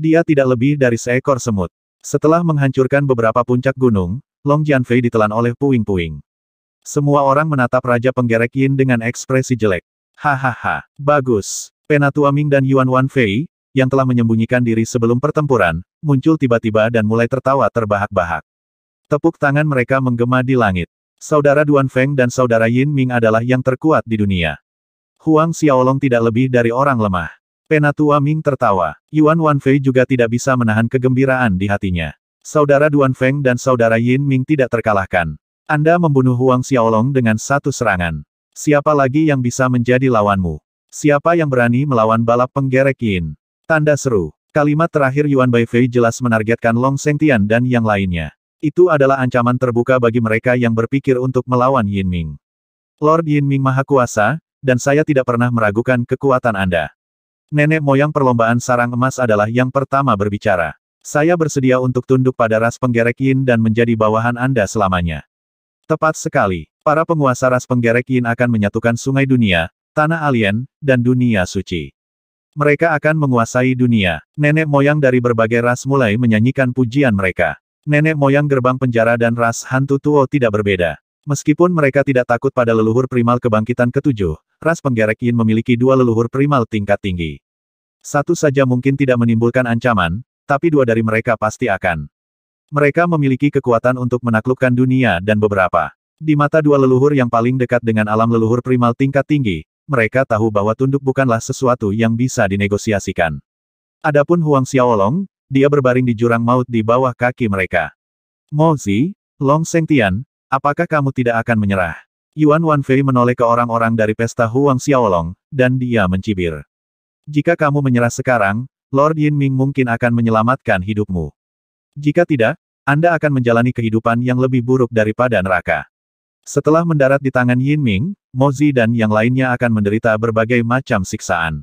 Speaker 1: Dia tidak lebih dari seekor semut. Setelah menghancurkan beberapa puncak gunung, Long Jianfei ditelan oleh puing-puing. Semua orang menatap Raja Penggerek Yin dengan ekspresi jelek. Hahaha, bagus. Penatua Ming dan Yuan Wanfei, yang telah menyembunyikan diri sebelum pertempuran, muncul tiba-tiba dan mulai tertawa terbahak-bahak. Tepuk tangan mereka menggema di langit. Saudara Duan Feng dan saudara Yin Ming adalah yang terkuat di dunia. Huang Xiaolong tidak lebih dari orang lemah. Penatua Ming tertawa. Yuan Wanfei juga tidak bisa menahan kegembiraan di hatinya. Saudara Duan Feng dan saudara Yin Ming tidak terkalahkan. Anda membunuh Huang Xiaolong dengan satu serangan. Siapa lagi yang bisa menjadi lawanmu? Siapa yang berani melawan balap penggerek Yin? Tanda seru. Kalimat terakhir Yuan Baifei jelas menargetkan Long Tian dan yang lainnya. Itu adalah ancaman terbuka bagi mereka yang berpikir untuk melawan Yin Ming. Lord Yin Ming Maha Kuasa, dan saya tidak pernah meragukan kekuatan Anda. Nenek moyang perlombaan sarang emas adalah yang pertama berbicara. Saya bersedia untuk tunduk pada ras penggerek Yin dan menjadi bawahan Anda selamanya. Tepat sekali. Para penguasa ras penggerek Yin akan menyatukan sungai dunia, tanah alien, dan dunia suci. Mereka akan menguasai dunia. Nenek moyang dari berbagai ras mulai menyanyikan pujian mereka. Nenek moyang gerbang penjara dan ras hantu Tuo tidak berbeda. Meskipun mereka tidak takut pada leluhur primal kebangkitan ketujuh, ras penggerek Yin memiliki dua leluhur primal tingkat tinggi. Satu saja mungkin tidak menimbulkan ancaman, tapi dua dari mereka pasti akan. Mereka memiliki kekuatan untuk menaklukkan dunia dan beberapa di mata dua leluhur yang paling dekat dengan alam leluhur primal tingkat tinggi, mereka tahu bahwa tunduk bukanlah sesuatu yang bisa dinegosiasikan. Adapun Huang Xiaolong, dia berbaring di jurang maut di bawah kaki mereka. Mozi, Long Sengtian, apakah kamu tidak akan menyerah? Yuan Wanfei menoleh ke orang-orang dari pesta Huang Xiaolong, dan dia mencibir. Jika kamu menyerah sekarang, Lord Yin Ming mungkin akan menyelamatkan hidupmu. Jika tidak, Anda akan menjalani kehidupan yang lebih buruk daripada neraka. Setelah mendarat di tangan Yin Ming, Mozi dan yang lainnya akan menderita berbagai macam siksaan.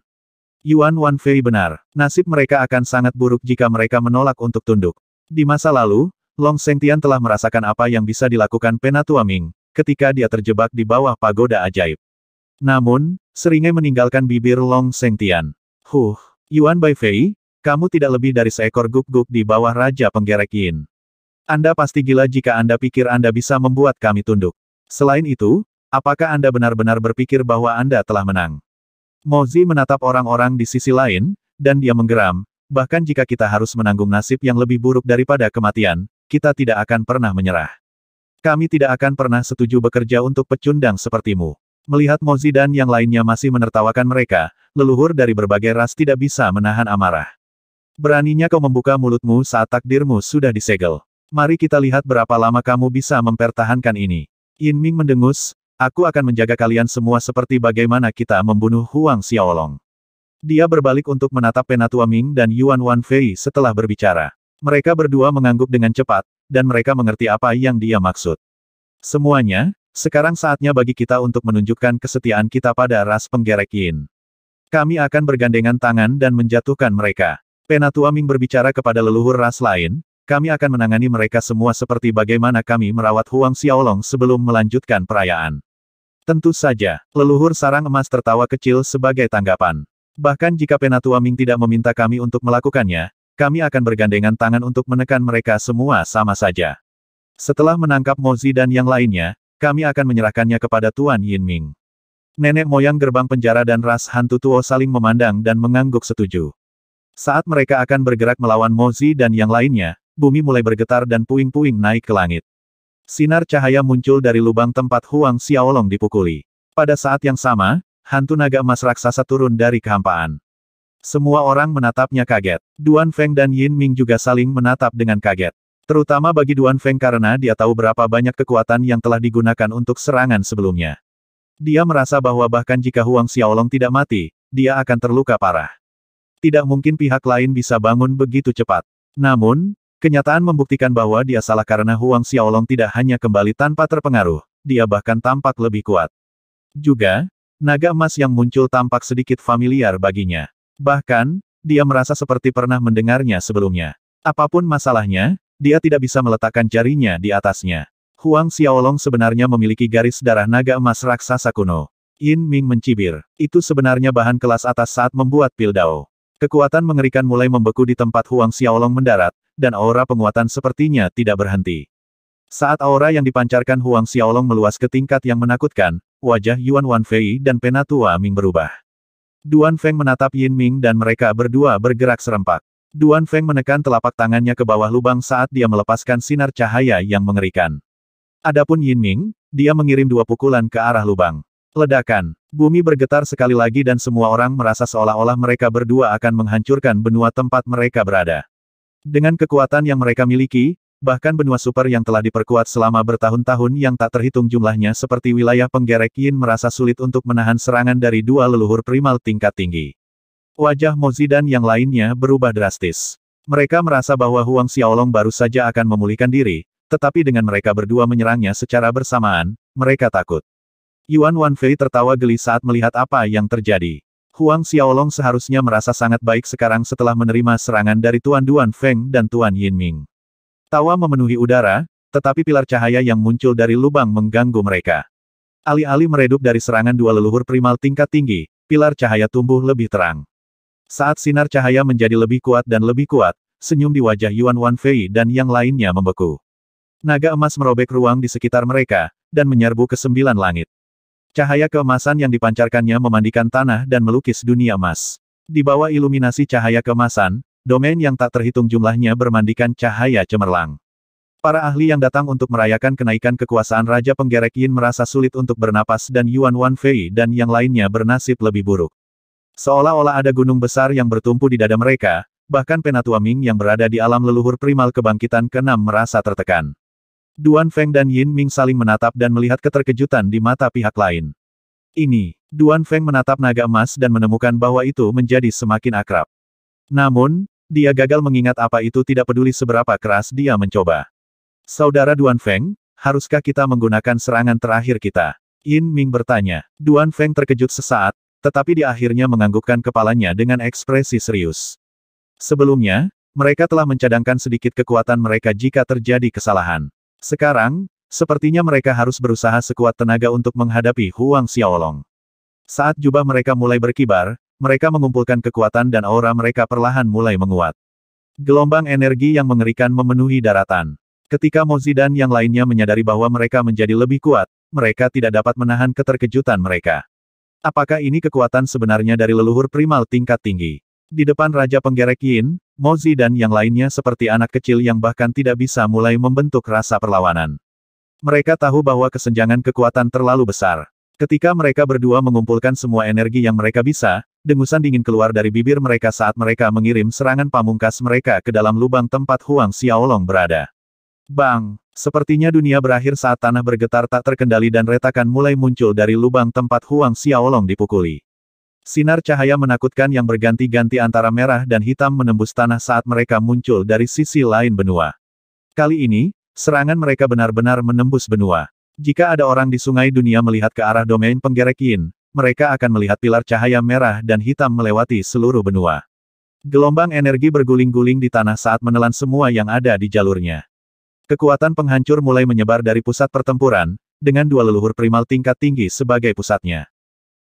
Speaker 1: Yuan Wanfei benar, nasib mereka akan sangat buruk jika mereka menolak untuk tunduk. Di masa lalu, Long Sengtian telah merasakan apa yang bisa dilakukan Penatua Ming, ketika dia terjebak di bawah pagoda ajaib. Namun, seringai meninggalkan bibir Long Sengtian. Huh, Yuan Baifei, kamu tidak lebih dari seekor guk-guk di bawah Raja Penggerek Yin. Anda pasti gila jika Anda pikir Anda bisa membuat kami tunduk. Selain itu, apakah Anda benar-benar berpikir bahwa Anda telah menang? Mozi menatap orang-orang di sisi lain, dan dia menggeram, bahkan jika kita harus menanggung nasib yang lebih buruk daripada kematian, kita tidak akan pernah menyerah. Kami tidak akan pernah setuju bekerja untuk pecundang sepertimu. Melihat Mozi dan yang lainnya masih menertawakan mereka, leluhur dari berbagai ras tidak bisa menahan amarah. Beraninya kau membuka mulutmu saat takdirmu sudah disegel. Mari kita lihat berapa lama kamu bisa mempertahankan ini. Yin Ming mendengus, aku akan menjaga kalian semua seperti bagaimana kita membunuh Huang Xiaolong. Dia berbalik untuk menatap Penatua Ming dan Yuan Wanfei setelah berbicara. Mereka berdua mengangguk dengan cepat, dan mereka mengerti apa yang dia maksud. Semuanya, sekarang saatnya bagi kita untuk menunjukkan kesetiaan kita pada ras penggerek Yin. Kami akan bergandengan tangan dan menjatuhkan mereka. Penatua Ming berbicara kepada leluhur ras lain, kami akan menangani mereka semua seperti bagaimana kami merawat Huang Xiaolong sebelum melanjutkan perayaan. Tentu saja, leluhur sarang emas tertawa kecil sebagai tanggapan. Bahkan jika Penatua Ming tidak meminta kami untuk melakukannya, kami akan bergandengan tangan untuk menekan mereka semua sama saja. Setelah menangkap Mozi dan yang lainnya, kami akan menyerahkannya kepada Tuan Yin Ming. Nenek moyang gerbang penjara dan ras hantu tua saling memandang dan mengangguk setuju. Saat mereka akan bergerak melawan Mozi dan yang lainnya, bumi mulai bergetar dan puing-puing naik ke langit. Sinar cahaya muncul dari lubang tempat Huang Xiaolong dipukuli. Pada saat yang sama, hantu naga emas raksasa turun dari kehampaan. Semua orang menatapnya kaget. Duan Feng dan Yin Ming juga saling menatap dengan kaget. Terutama bagi Duan Feng karena dia tahu berapa banyak kekuatan yang telah digunakan untuk serangan sebelumnya. Dia merasa bahwa bahkan jika Huang Xiaolong tidak mati, dia akan terluka parah. Tidak mungkin pihak lain bisa bangun begitu cepat. Namun, Kenyataan membuktikan bahwa dia salah karena Huang Xiaolong tidak hanya kembali tanpa terpengaruh, dia bahkan tampak lebih kuat. Juga, naga emas yang muncul tampak sedikit familiar baginya. Bahkan, dia merasa seperti pernah mendengarnya sebelumnya. Apapun masalahnya, dia tidak bisa meletakkan jarinya di atasnya. Huang Xiaolong sebenarnya memiliki garis darah naga emas raksasa kuno. Yin Ming mencibir. Itu sebenarnya bahan kelas atas saat membuat pil Dao. Kekuatan mengerikan mulai membeku di tempat Huang Xiaolong mendarat, dan aura penguatan sepertinya tidak berhenti. Saat aura yang dipancarkan Huang Xiaolong meluas ke tingkat yang menakutkan, wajah Yuan Wanfei dan Penatua Ming berubah. Duan Feng menatap Yin Ming dan mereka berdua bergerak serempak. Duan Feng menekan telapak tangannya ke bawah lubang saat dia melepaskan sinar cahaya yang mengerikan. Adapun Yin Ming, dia mengirim dua pukulan ke arah lubang. Ledakan, bumi bergetar sekali lagi dan semua orang merasa seolah-olah mereka berdua akan menghancurkan benua tempat mereka berada. Dengan kekuatan yang mereka miliki, bahkan benua super yang telah diperkuat selama bertahun-tahun yang tak terhitung jumlahnya seperti wilayah penggerek Yin merasa sulit untuk menahan serangan dari dua leluhur primal tingkat tinggi. Wajah Mozi dan yang lainnya berubah drastis. Mereka merasa bahwa Huang Xiaolong baru saja akan memulihkan diri, tetapi dengan mereka berdua menyerangnya secara bersamaan, mereka takut. Yuan Wanfei tertawa geli saat melihat apa yang terjadi. Huang Xiaolong seharusnya merasa sangat baik sekarang setelah menerima serangan dari Tuan Duan Feng dan Tuan Yin Ming. Tawa memenuhi udara, tetapi pilar cahaya yang muncul dari lubang mengganggu mereka. Alih-alih meredup dari serangan dua leluhur primal tingkat tinggi, pilar cahaya tumbuh lebih terang. Saat sinar cahaya menjadi lebih kuat dan lebih kuat, senyum di wajah Yuan Wanfei dan yang lainnya membeku. Naga emas merobek ruang di sekitar mereka, dan menyerbu ke sembilan langit. Cahaya kemasan yang dipancarkannya memandikan tanah dan melukis dunia emas. Di bawah iluminasi cahaya kemasan, domain yang tak terhitung jumlahnya bermandikan cahaya cemerlang. Para ahli yang datang untuk merayakan kenaikan kekuasaan Raja Penggerek Yin merasa sulit untuk bernapas dan Yuan Wanfei dan yang lainnya bernasib lebih buruk. Seolah-olah ada gunung besar yang bertumpu di dada mereka, bahkan Penatua Ming yang berada di alam leluhur primal kebangkitan keenam merasa tertekan. Duan Feng dan Yin Ming saling menatap dan melihat keterkejutan di mata pihak lain. Ini, Duan Feng menatap naga emas dan menemukan bahwa itu menjadi semakin akrab. Namun, dia gagal mengingat apa itu tidak peduli seberapa keras dia mencoba. Saudara Duan Feng, haruskah kita menggunakan serangan terakhir kita? Yin Ming bertanya. Duan Feng terkejut sesaat, tetapi di akhirnya menganggukkan kepalanya dengan ekspresi serius. Sebelumnya, mereka telah mencadangkan sedikit kekuatan mereka jika terjadi kesalahan. Sekarang, sepertinya mereka harus berusaha sekuat tenaga untuk menghadapi Huang Xiaolong. Saat jubah mereka mulai berkibar, mereka mengumpulkan kekuatan dan aura mereka perlahan mulai menguat. Gelombang energi yang mengerikan memenuhi daratan. Ketika Mozi dan yang lainnya menyadari bahwa mereka menjadi lebih kuat, mereka tidak dapat menahan keterkejutan mereka. Apakah ini kekuatan sebenarnya dari leluhur primal tingkat tinggi? Di depan Raja Penggerek Yin, Mozi dan yang lainnya seperti anak kecil yang bahkan tidak bisa mulai membentuk rasa perlawanan. Mereka tahu bahwa kesenjangan kekuatan terlalu besar. Ketika mereka berdua mengumpulkan semua energi yang mereka bisa, dengusan dingin keluar dari bibir mereka saat mereka mengirim serangan pamungkas mereka ke dalam lubang tempat Huang Xiaolong berada. Bang! Sepertinya dunia berakhir saat tanah bergetar tak terkendali dan retakan mulai muncul dari lubang tempat Huang Xiaolong dipukuli. Sinar cahaya menakutkan yang berganti-ganti antara merah dan hitam menembus tanah saat mereka muncul dari sisi lain benua. Kali ini, serangan mereka benar-benar menembus benua. Jika ada orang di sungai dunia melihat ke arah domain penggerekin, mereka akan melihat pilar cahaya merah dan hitam melewati seluruh benua. Gelombang energi berguling-guling di tanah saat menelan semua yang ada di jalurnya. Kekuatan penghancur mulai menyebar dari pusat pertempuran, dengan dua leluhur primal tingkat tinggi sebagai pusatnya.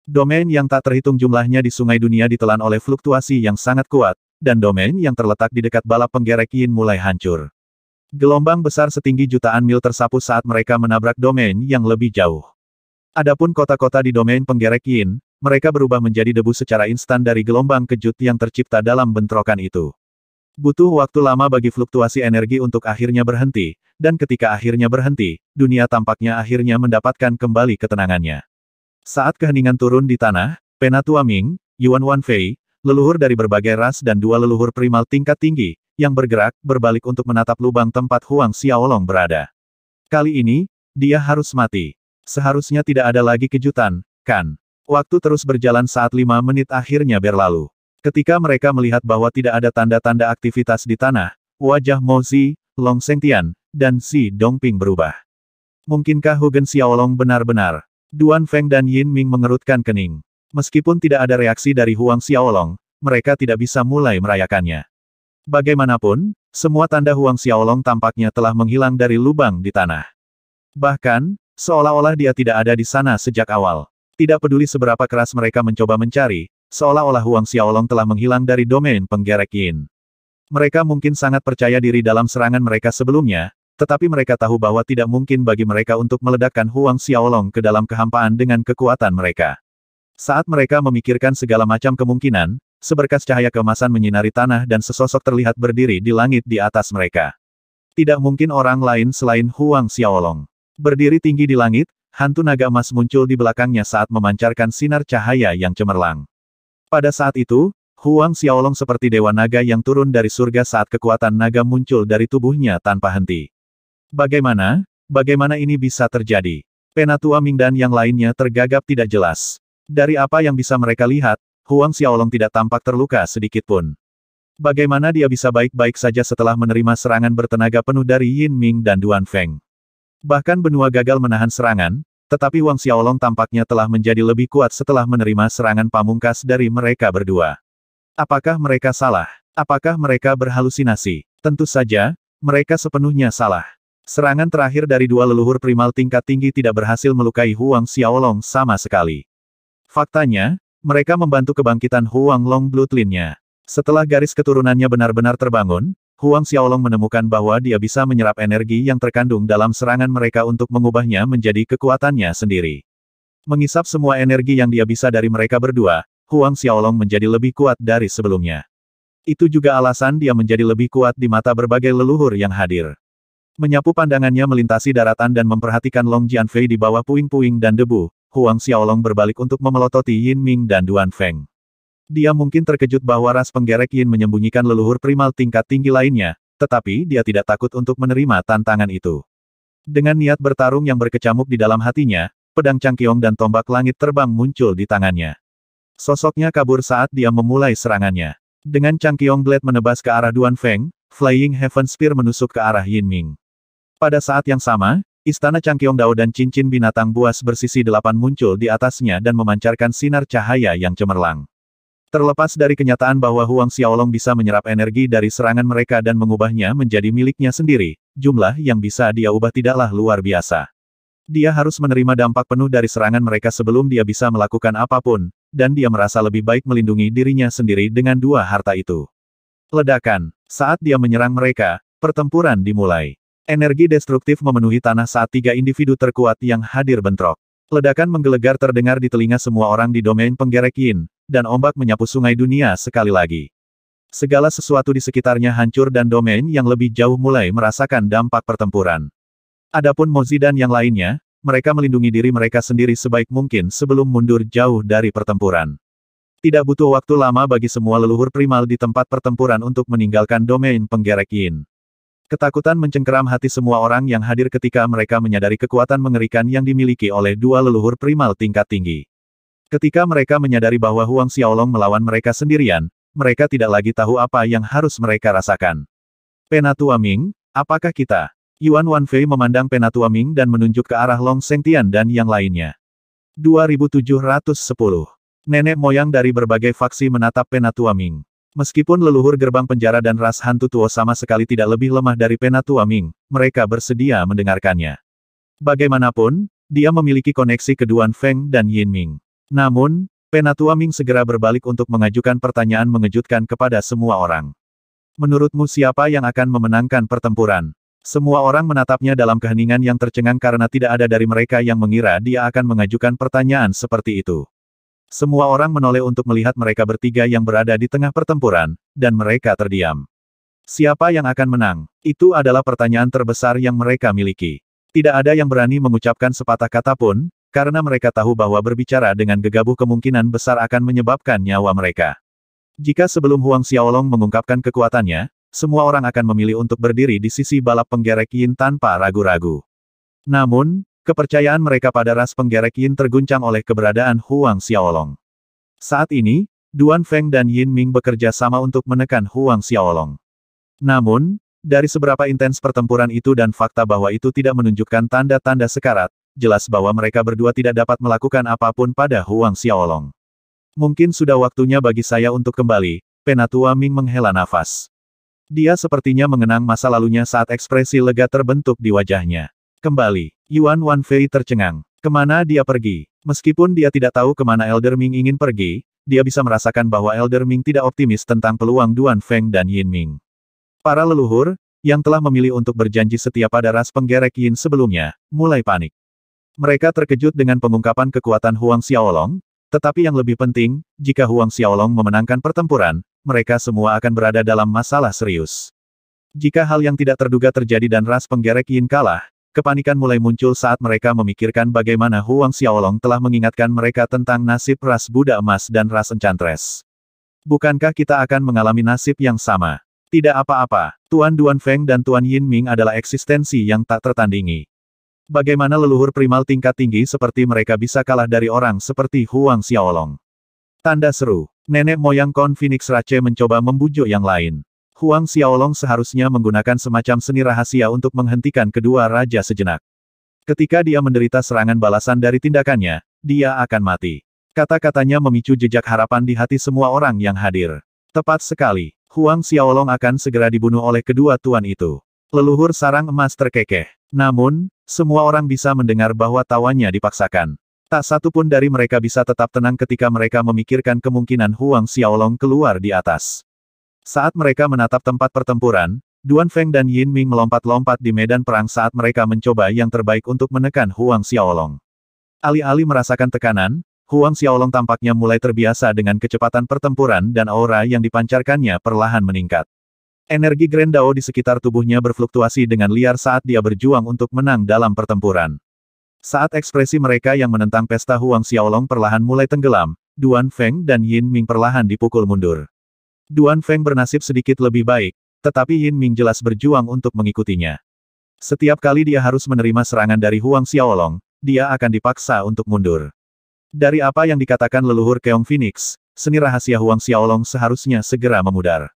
Speaker 1: Domain yang tak terhitung jumlahnya di sungai dunia ditelan oleh fluktuasi yang sangat kuat, dan domain yang terletak di dekat balap penggerek Yin mulai hancur. Gelombang besar setinggi jutaan mil tersapu saat mereka menabrak domain yang lebih jauh. Adapun kota-kota di domain penggerek Yin, mereka berubah menjadi debu secara instan dari gelombang kejut yang tercipta dalam bentrokan itu. Butuh waktu lama bagi fluktuasi energi untuk akhirnya berhenti, dan ketika akhirnya berhenti, dunia tampaknya akhirnya mendapatkan kembali ketenangannya. Saat keheningan turun di tanah, Penatua Ming, Yuan Wanfei, leluhur dari berbagai ras dan dua leluhur primal tingkat tinggi, yang bergerak, berbalik untuk menatap lubang tempat Huang Xiaolong berada. Kali ini, dia harus mati. Seharusnya tidak ada lagi kejutan, kan? Waktu terus berjalan saat lima menit akhirnya berlalu. Ketika mereka melihat bahwa tidak ada tanda-tanda aktivitas di tanah, wajah Mozi, Long Sengtian, dan Si Dongping berubah. Mungkinkah Hugen Xiaolong benar-benar Duan Feng dan Yin Ming mengerutkan kening. Meskipun tidak ada reaksi dari Huang Xiaolong, mereka tidak bisa mulai merayakannya. Bagaimanapun, semua tanda Huang Xiaolong tampaknya telah menghilang dari lubang di tanah. Bahkan, seolah-olah dia tidak ada di sana sejak awal. Tidak peduli seberapa keras mereka mencoba mencari, seolah-olah Huang Xiaolong telah menghilang dari domain penggerek Yin. Mereka mungkin sangat percaya diri dalam serangan mereka sebelumnya, tetapi mereka tahu bahwa tidak mungkin bagi mereka untuk meledakkan Huang Xiaolong ke dalam kehampaan dengan kekuatan mereka. Saat mereka memikirkan segala macam kemungkinan, seberkas cahaya kemasan menyinari tanah dan sesosok terlihat berdiri di langit di atas mereka. Tidak mungkin orang lain selain Huang Xiaolong. Berdiri tinggi di langit, hantu naga emas muncul di belakangnya saat memancarkan sinar cahaya yang cemerlang. Pada saat itu, Huang Xiaolong seperti dewa naga yang turun dari surga saat kekuatan naga muncul dari tubuhnya tanpa henti. Bagaimana? Bagaimana ini bisa terjadi? Penatua Ming dan yang lainnya tergagap tidak jelas. Dari apa yang bisa mereka lihat, Huang Xiaolong tidak tampak terluka sedikit pun. Bagaimana dia bisa baik-baik saja setelah menerima serangan bertenaga penuh dari Yin Ming dan Duan Feng? Bahkan benua gagal menahan serangan, tetapi Wang Xiaolong tampaknya telah menjadi lebih kuat setelah menerima serangan pamungkas dari mereka berdua. Apakah mereka salah? Apakah mereka berhalusinasi? Tentu saja, mereka sepenuhnya salah. Serangan terakhir dari dua leluhur primal tingkat tinggi tidak berhasil melukai Huang Xiaolong sama sekali. Faktanya, mereka membantu kebangkitan Huang Long Bloodline-nya. Setelah garis keturunannya benar-benar terbangun, Huang Xiaolong menemukan bahwa dia bisa menyerap energi yang terkandung dalam serangan mereka untuk mengubahnya menjadi kekuatannya sendiri. Mengisap semua energi yang dia bisa dari mereka berdua, Huang Xiaolong menjadi lebih kuat dari sebelumnya. Itu juga alasan dia menjadi lebih kuat di mata berbagai leluhur yang hadir. Menyapu pandangannya melintasi daratan dan memperhatikan Long Jianfei di bawah puing-puing dan debu, Huang Xiaolong berbalik untuk memelototi Yin Ming dan Duan Feng. Dia mungkin terkejut bahwa ras penggerek Yin menyembunyikan leluhur primal tingkat tinggi lainnya, tetapi dia tidak takut untuk menerima tantangan itu. Dengan niat bertarung yang berkecamuk di dalam hatinya, pedang cangkiong dan tombak langit terbang muncul di tangannya. Sosoknya kabur saat dia memulai serangannya. Dengan cangkiong blade menebas ke arah Duan Feng, Flying Heaven Spear menusuk ke arah Yin Ming. Pada saat yang sama, istana Changkyong Dao dan cincin binatang buas bersisi delapan muncul di atasnya dan memancarkan sinar cahaya yang cemerlang. Terlepas dari kenyataan bahwa Huang Xiaolong bisa menyerap energi dari serangan mereka dan mengubahnya menjadi miliknya sendiri, jumlah yang bisa dia ubah tidaklah luar biasa. Dia harus menerima dampak penuh dari serangan mereka sebelum dia bisa melakukan apapun, dan dia merasa lebih baik melindungi dirinya sendiri dengan dua harta itu. Ledakan. Saat dia menyerang mereka, pertempuran dimulai. Energi destruktif memenuhi tanah saat tiga individu terkuat yang hadir bentrok. Ledakan menggelegar terdengar di telinga semua orang di domain penggerek Yin, dan ombak menyapu sungai dunia sekali lagi. Segala sesuatu di sekitarnya hancur dan domain yang lebih jauh mulai merasakan dampak pertempuran. Adapun Mozi dan yang lainnya, mereka melindungi diri mereka sendiri sebaik mungkin sebelum mundur jauh dari pertempuran. Tidak butuh waktu lama bagi semua leluhur primal di tempat pertempuran untuk meninggalkan domain penggerek Yin. Ketakutan mencengkeram hati semua orang yang hadir ketika mereka menyadari kekuatan mengerikan yang dimiliki oleh dua leluhur primal tingkat tinggi. Ketika mereka menyadari bahwa Huang Xiaolong melawan mereka sendirian, mereka tidak lagi tahu apa yang harus mereka rasakan. Penatua Ming, apakah kita? Yuan Wanfei memandang Penatua Ming dan menunjuk ke arah Long Sengtian dan yang lainnya. 2710. Nenek moyang dari berbagai faksi menatap Penatua Ming. Meskipun leluhur gerbang penjara dan ras hantu tua sama sekali tidak lebih lemah dari Penatua Ming, mereka bersedia mendengarkannya. Bagaimanapun, dia memiliki koneksi keduan Feng dan Yin Ming. Namun, Penatua Ming segera berbalik untuk mengajukan pertanyaan mengejutkan kepada semua orang. Menurutmu siapa yang akan memenangkan pertempuran? Semua orang menatapnya dalam keheningan yang tercengang karena tidak ada dari mereka yang mengira dia akan mengajukan pertanyaan seperti itu. Semua orang menoleh untuk melihat mereka bertiga yang berada di tengah pertempuran, dan mereka terdiam. Siapa yang akan menang? Itu adalah pertanyaan terbesar yang mereka miliki. Tidak ada yang berani mengucapkan sepatah kata pun, karena mereka tahu bahwa berbicara dengan gegabah kemungkinan besar akan menyebabkan nyawa mereka. Jika sebelum Huang Xiaolong mengungkapkan kekuatannya, semua orang akan memilih untuk berdiri di sisi balap penggerek Yin tanpa ragu-ragu. Namun, Kepercayaan mereka pada ras penggerek Yin terguncang oleh keberadaan Huang Xiaolong. Saat ini, Duan Feng dan Yin Ming bekerja sama untuk menekan Huang Xiaolong. Namun, dari seberapa intens pertempuran itu dan fakta bahwa itu tidak menunjukkan tanda-tanda sekarat, jelas bahwa mereka berdua tidak dapat melakukan apapun pada Huang Xiaolong. Mungkin sudah waktunya bagi saya untuk kembali, Penatua Ming menghela nafas. Dia sepertinya mengenang masa lalunya saat ekspresi lega terbentuk di wajahnya. Kembali. Yuan Wanfei tercengang. Kemana dia pergi? Meskipun dia tidak tahu kemana Elder Ming ingin pergi, dia bisa merasakan bahwa Elder Ming tidak optimis tentang peluang Duan Feng dan Yin Ming. Para leluhur, yang telah memilih untuk berjanji setia pada ras penggerek Yin sebelumnya, mulai panik. Mereka terkejut dengan pengungkapan kekuatan Huang Xiaolong, tetapi yang lebih penting, jika Huang Xiaolong memenangkan pertempuran, mereka semua akan berada dalam masalah serius. Jika hal yang tidak terduga terjadi dan ras penggerek Yin kalah, Kepanikan mulai muncul saat mereka memikirkan bagaimana Huang Xiaolong telah mengingatkan mereka tentang nasib ras Buddha Emas dan ras Enchantress. Bukankah kita akan mengalami nasib yang sama? Tidak apa-apa, Tuan Duan Feng dan Tuan Yin Ming adalah eksistensi yang tak tertandingi. Bagaimana leluhur primal tingkat tinggi seperti mereka bisa kalah dari orang seperti Huang Xiaolong? Tanda seru, nenek moyang Kon Phoenix Rache mencoba membujuk yang lain. Huang Xiaolong seharusnya menggunakan semacam seni rahasia untuk menghentikan kedua raja sejenak. Ketika dia menderita serangan balasan dari tindakannya, dia akan mati. Kata-katanya memicu jejak harapan di hati semua orang yang hadir. Tepat sekali, Huang Xiaolong akan segera dibunuh oleh kedua tuan itu. Leluhur sarang emas terkekeh. Namun, semua orang bisa mendengar bahwa tawanya dipaksakan. Tak satu pun dari mereka bisa tetap tenang ketika mereka memikirkan kemungkinan Huang Xiaolong keluar di atas. Saat mereka menatap tempat pertempuran, Duan Feng dan Yin Ming melompat-lompat di medan perang saat mereka mencoba yang terbaik untuk menekan Huang Xiaolong. Alih-alih merasakan tekanan, Huang Xiaolong tampaknya mulai terbiasa dengan kecepatan pertempuran dan aura yang dipancarkannya perlahan meningkat. Energi Grand Dao di sekitar tubuhnya berfluktuasi dengan liar saat dia berjuang untuk menang dalam pertempuran. Saat ekspresi mereka yang menentang pesta Huang Xiaolong perlahan mulai tenggelam, Duan Feng dan Yin Ming perlahan dipukul mundur. Duan Feng bernasib sedikit lebih baik, tetapi Yin Ming jelas berjuang untuk mengikutinya. Setiap kali dia harus menerima serangan dari Huang Xiaolong, dia akan dipaksa untuk mundur. Dari apa yang dikatakan leluhur Keong Phoenix, seni rahasia Huang Xiaolong seharusnya segera memudar.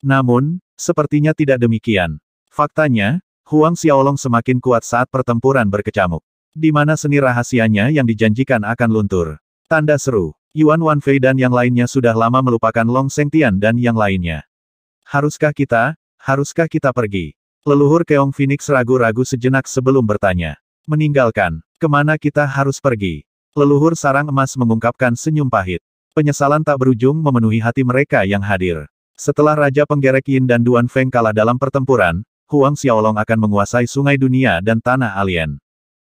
Speaker 1: Namun, sepertinya tidak demikian. Faktanya, Huang Xiaolong semakin kuat saat pertempuran berkecamuk. Di mana seni rahasianya yang dijanjikan akan luntur. Tanda seru. Yuan Wanfei dan yang lainnya sudah lama melupakan Long Tian dan yang lainnya. Haruskah kita, haruskah kita pergi? Leluhur Keong Phoenix ragu-ragu sejenak sebelum bertanya. Meninggalkan, kemana kita harus pergi? Leluhur sarang emas mengungkapkan senyum pahit. Penyesalan tak berujung memenuhi hati mereka yang hadir. Setelah Raja Penggerek Yin dan Duan Feng kalah dalam pertempuran, Huang Xiaolong akan menguasai sungai dunia dan tanah alien.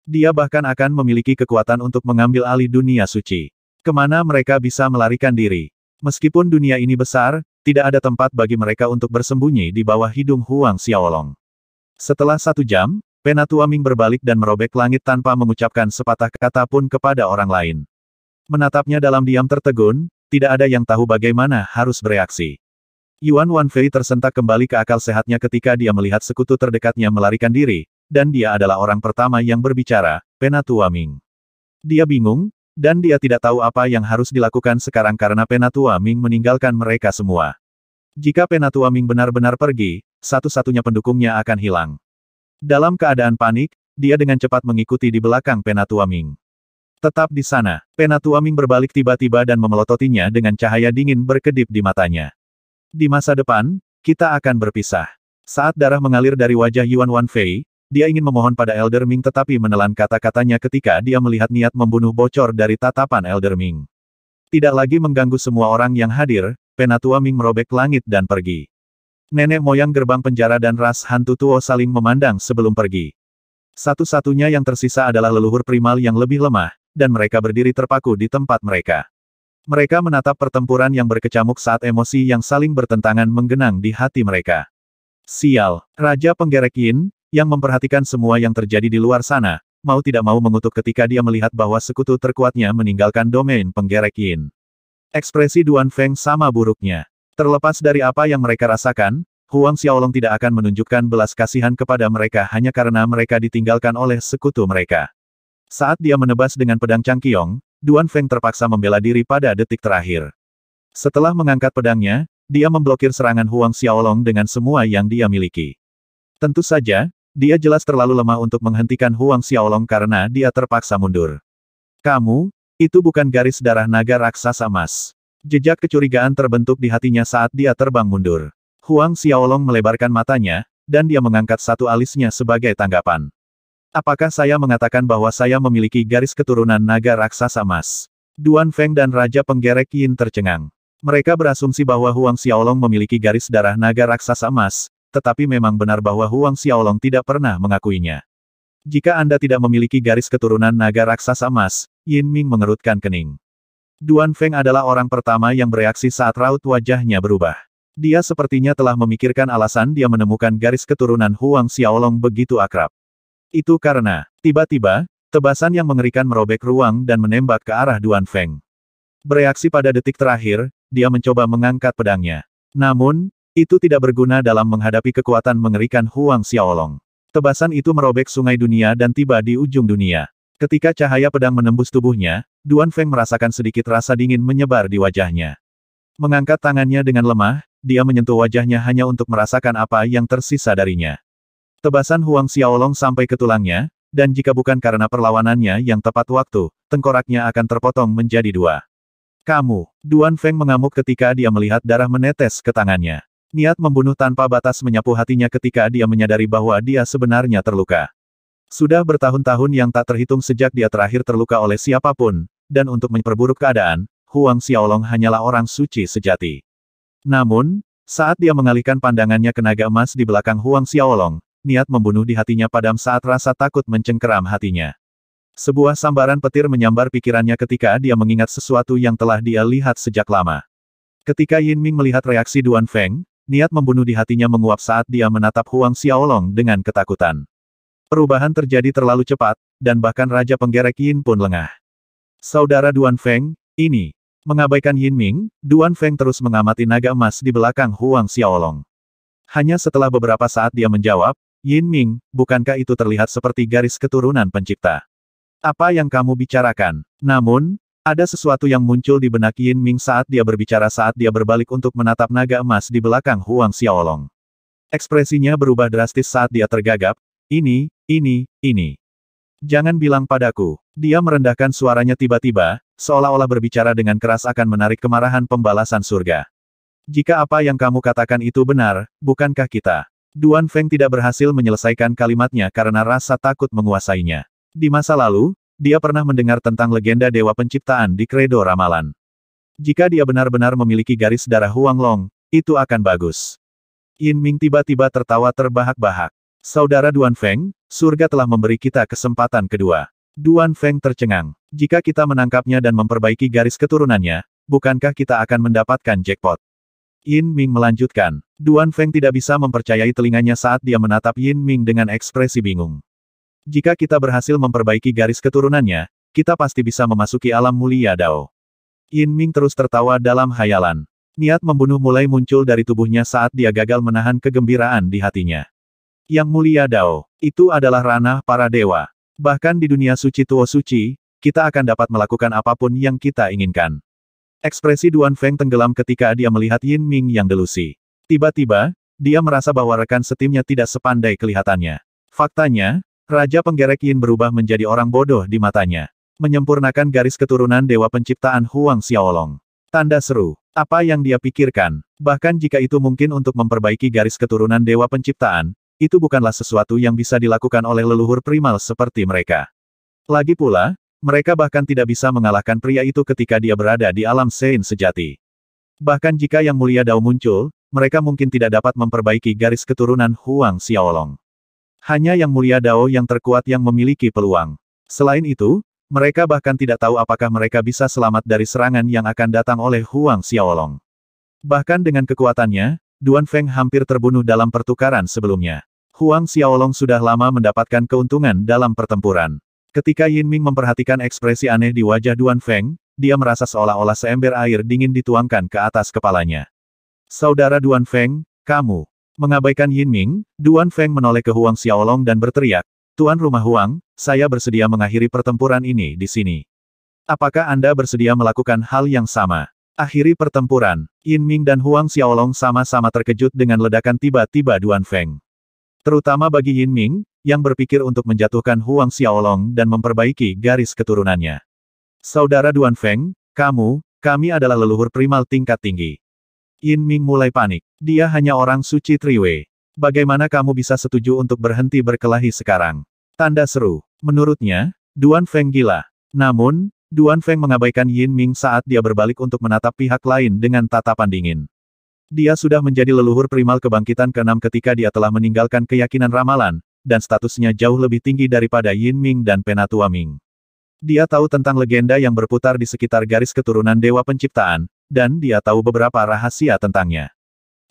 Speaker 1: Dia bahkan akan memiliki kekuatan untuk mengambil alih dunia suci. Kemana mereka bisa melarikan diri? Meskipun dunia ini besar, tidak ada tempat bagi mereka untuk bersembunyi di bawah hidung Huang Xiaolong. Setelah satu jam, Penatua Ming berbalik dan merobek langit tanpa mengucapkan sepatah kata pun kepada orang lain. Menatapnya dalam diam tertegun, tidak ada yang tahu bagaimana harus bereaksi. Yuan Wanfei tersentak kembali ke akal sehatnya ketika dia melihat sekutu terdekatnya melarikan diri, dan dia adalah orang pertama yang berbicara, Penatua Ming. Dia bingung, dan dia tidak tahu apa yang harus dilakukan sekarang karena Penatua Ming meninggalkan mereka semua. Jika Penatua Ming benar-benar pergi, satu-satunya pendukungnya akan hilang. Dalam keadaan panik, dia dengan cepat mengikuti di belakang Penatua Ming. Tetap di sana, Penatua Ming berbalik tiba-tiba dan memelototinya dengan cahaya dingin berkedip di matanya. Di masa depan, kita akan berpisah. Saat darah mengalir dari wajah Yuan Wanfei, dia ingin memohon pada Elder Ming tetapi menelan kata-katanya ketika dia melihat niat membunuh bocor dari tatapan Elder Ming. Tidak lagi mengganggu semua orang yang hadir, Penatua Ming merobek langit dan pergi. Nenek moyang gerbang penjara dan ras hantu tua saling memandang sebelum pergi. Satu-satunya yang tersisa adalah leluhur primal yang lebih lemah, dan mereka berdiri terpaku di tempat mereka. Mereka menatap pertempuran yang berkecamuk saat emosi yang saling bertentangan menggenang di hati mereka. Sial, Raja Penggerek Yin, yang memperhatikan semua yang terjadi di luar sana, mau tidak mau mengutuk ketika dia melihat bahwa sekutu terkuatnya meninggalkan domain penggerek Yin. Ekspresi Duan Feng sama buruknya. Terlepas dari apa yang mereka rasakan, Huang Xiaolong tidak akan menunjukkan belas kasihan kepada mereka hanya karena mereka ditinggalkan oleh sekutu mereka. Saat dia menebas dengan pedang Changqiong, Duan Feng terpaksa membela diri pada detik terakhir. Setelah mengangkat pedangnya, dia memblokir serangan Huang Xiaolong dengan semua yang dia miliki. Tentu saja, dia jelas terlalu lemah untuk menghentikan Huang Xiaolong karena dia terpaksa mundur. Kamu, itu bukan garis darah naga raksasa emas. Jejak kecurigaan terbentuk di hatinya saat dia terbang mundur. Huang Xiaolong melebarkan matanya, dan dia mengangkat satu alisnya sebagai tanggapan. Apakah saya mengatakan bahwa saya memiliki garis keturunan naga raksasa emas? Duan Feng dan Raja Penggerek Yin tercengang. Mereka berasumsi bahwa Huang Xiaolong memiliki garis darah naga raksasa emas, tetapi memang benar bahwa Huang Xiaolong tidak pernah mengakuinya. Jika Anda tidak memiliki garis keturunan naga raksasa emas, Yin Ming mengerutkan kening. Duan Feng adalah orang pertama yang bereaksi saat raut wajahnya berubah. Dia sepertinya telah memikirkan alasan dia menemukan garis keturunan Huang Xiaolong begitu akrab. Itu karena, tiba-tiba, tebasan yang mengerikan merobek ruang dan menembak ke arah Duan Feng. Bereaksi pada detik terakhir, dia mencoba mengangkat pedangnya. Namun, itu tidak berguna dalam menghadapi kekuatan mengerikan Huang Xiaolong. Tebasan itu merobek sungai dunia dan tiba di ujung dunia. Ketika cahaya pedang menembus tubuhnya, Duan Feng merasakan sedikit rasa dingin menyebar di wajahnya. Mengangkat tangannya dengan lemah, dia menyentuh wajahnya hanya untuk merasakan apa yang tersisa darinya. Tebasan Huang Xiaolong sampai ke tulangnya, dan jika bukan karena perlawanannya yang tepat waktu, tengkoraknya akan terpotong menjadi dua. Kamu, Duan Feng mengamuk ketika dia melihat darah menetes ke tangannya. Niat membunuh tanpa batas menyapu hatinya ketika dia menyadari bahwa dia sebenarnya terluka. Sudah bertahun-tahun yang tak terhitung sejak dia terakhir terluka oleh siapapun, dan untuk memperburuk keadaan, Huang Xiaolong hanyalah orang suci sejati. Namun, saat dia mengalihkan pandangannya ke naga emas di belakang Huang Xiaolong, niat membunuh di hatinya padam saat rasa takut mencengkeram hatinya. Sebuah sambaran petir menyambar pikirannya ketika dia mengingat sesuatu yang telah dia lihat sejak lama. Ketika Yin Ming melihat reaksi Duan Feng, niat membunuh di hatinya menguap saat dia menatap Huang Xiaolong dengan ketakutan. Perubahan terjadi terlalu cepat, dan bahkan Raja Penggerek Yin pun lengah. Saudara Duan Feng, ini. Mengabaikan Yin Ming, Duan Feng terus mengamati naga emas di belakang Huang Xiaolong. Hanya setelah beberapa saat dia menjawab, Yin Ming, bukankah itu terlihat seperti garis keturunan pencipta? Apa yang kamu bicarakan? Namun, ada sesuatu yang muncul di benak Yin Ming saat dia berbicara saat dia berbalik untuk menatap naga emas di belakang Huang Xiaolong. Ekspresinya berubah drastis saat dia tergagap, ini, ini, ini. Jangan bilang padaku. Dia merendahkan suaranya tiba-tiba, seolah-olah berbicara dengan keras akan menarik kemarahan pembalasan surga. Jika apa yang kamu katakan itu benar, bukankah kita? Duan Feng tidak berhasil menyelesaikan kalimatnya karena rasa takut menguasainya. Di masa lalu, dia pernah mendengar tentang legenda Dewa Penciptaan di Kredo Ramalan. Jika dia benar-benar memiliki garis darah Huang Long, itu akan bagus. Yin Ming tiba-tiba tertawa terbahak-bahak. Saudara Duan Feng, surga telah memberi kita kesempatan kedua. Duan Feng tercengang. Jika kita menangkapnya dan memperbaiki garis keturunannya, bukankah kita akan mendapatkan jackpot? Yin Ming melanjutkan. Duan Feng tidak bisa mempercayai telinganya saat dia menatap Yin Ming dengan ekspresi bingung. Jika kita berhasil memperbaiki garis keturunannya, kita pasti bisa memasuki alam mulia Dao. Yin Ming terus tertawa dalam hayalan. Niat membunuh mulai muncul dari tubuhnya saat dia gagal menahan kegembiraan di hatinya. Yang mulia Dao, itu adalah ranah para dewa. Bahkan di dunia suci Tuo Suci, kita akan dapat melakukan apapun yang kita inginkan. Ekspresi Duan Feng tenggelam ketika dia melihat Yin Ming yang delusi. Tiba-tiba, dia merasa bahwa rekan setimnya tidak sepandai kelihatannya. Faktanya, Raja penggerek Yin berubah menjadi orang bodoh di matanya. Menyempurnakan garis keturunan Dewa Penciptaan Huang Xiaolong. Tanda seru. Apa yang dia pikirkan? Bahkan jika itu mungkin untuk memperbaiki garis keturunan Dewa Penciptaan, itu bukanlah sesuatu yang bisa dilakukan oleh leluhur primal seperti mereka. Lagi pula, mereka bahkan tidak bisa mengalahkan pria itu ketika dia berada di alam Sein sejati. Bahkan jika Yang Mulia Dao muncul, mereka mungkin tidak dapat memperbaiki garis keturunan Huang Xiaolong. Hanya yang mulia Dao yang terkuat yang memiliki peluang. Selain itu, mereka bahkan tidak tahu apakah mereka bisa selamat dari serangan yang akan datang oleh Huang Xiaolong. Bahkan dengan kekuatannya, Duan Feng hampir terbunuh dalam pertukaran sebelumnya. Huang Xiaolong sudah lama mendapatkan keuntungan dalam pertempuran. Ketika Yin Ming memperhatikan ekspresi aneh di wajah Duan Feng, dia merasa seolah-olah seember air dingin dituangkan ke atas kepalanya. Saudara Duan Feng, kamu. Mengabaikan Yin Ming, Duan Feng menoleh ke Huang Xiaolong dan berteriak, Tuan Rumah Huang, saya bersedia mengakhiri pertempuran ini di sini. Apakah Anda bersedia melakukan hal yang sama? Akhiri pertempuran, Yin Ming dan Huang Xiaolong sama-sama terkejut dengan ledakan tiba-tiba Duan Feng. Terutama bagi Yin Ming, yang berpikir untuk menjatuhkan Huang Xiaolong dan memperbaiki garis keturunannya. Saudara Duan Feng, kamu, kami adalah leluhur primal tingkat tinggi. Yin Ming mulai panik. Dia hanya orang suci Triwe. Bagaimana kamu bisa setuju untuk berhenti berkelahi sekarang? Tanda seru. Menurutnya, Duan Feng gila. Namun, Duan Feng mengabaikan Yin Ming saat dia berbalik untuk menatap pihak lain dengan tatapan dingin. Dia sudah menjadi leluhur primal kebangkitan keenam ketika dia telah meninggalkan keyakinan ramalan, dan statusnya jauh lebih tinggi daripada Yin Ming dan Penatua Ming. Dia tahu tentang legenda yang berputar di sekitar garis keturunan Dewa Penciptaan, dan dia tahu beberapa rahasia tentangnya.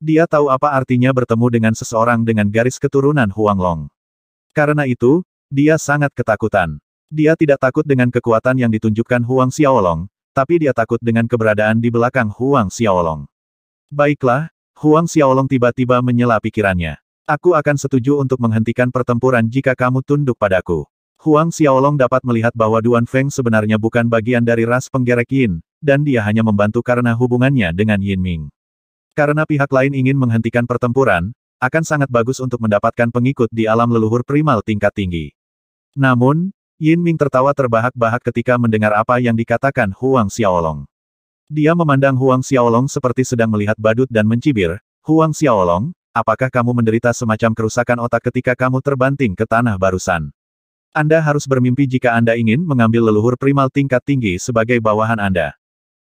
Speaker 1: Dia tahu apa artinya bertemu dengan seseorang dengan garis keturunan Huang Long. Karena itu, dia sangat ketakutan. Dia tidak takut dengan kekuatan yang ditunjukkan Huang Xiaolong, tapi dia takut dengan keberadaan di belakang Huang Xiaolong. Baiklah, Huang Xiaolong tiba-tiba menyela pikirannya. Aku akan setuju untuk menghentikan pertempuran jika kamu tunduk padaku. Huang Xiaolong dapat melihat bahwa Duan Feng sebenarnya bukan bagian dari ras penggerek Yin, dan dia hanya membantu karena hubungannya dengan Yin Ming. Karena pihak lain ingin menghentikan pertempuran, akan sangat bagus untuk mendapatkan pengikut di alam leluhur primal tingkat tinggi. Namun, Yin Ming tertawa terbahak-bahak ketika mendengar apa yang dikatakan Huang Xiaolong. Dia memandang Huang Xiaolong seperti sedang melihat badut dan mencibir, Huang Xiaolong, apakah kamu menderita semacam kerusakan otak ketika kamu terbanting ke tanah barusan? Anda harus bermimpi jika Anda ingin mengambil leluhur primal tingkat tinggi sebagai bawahan Anda.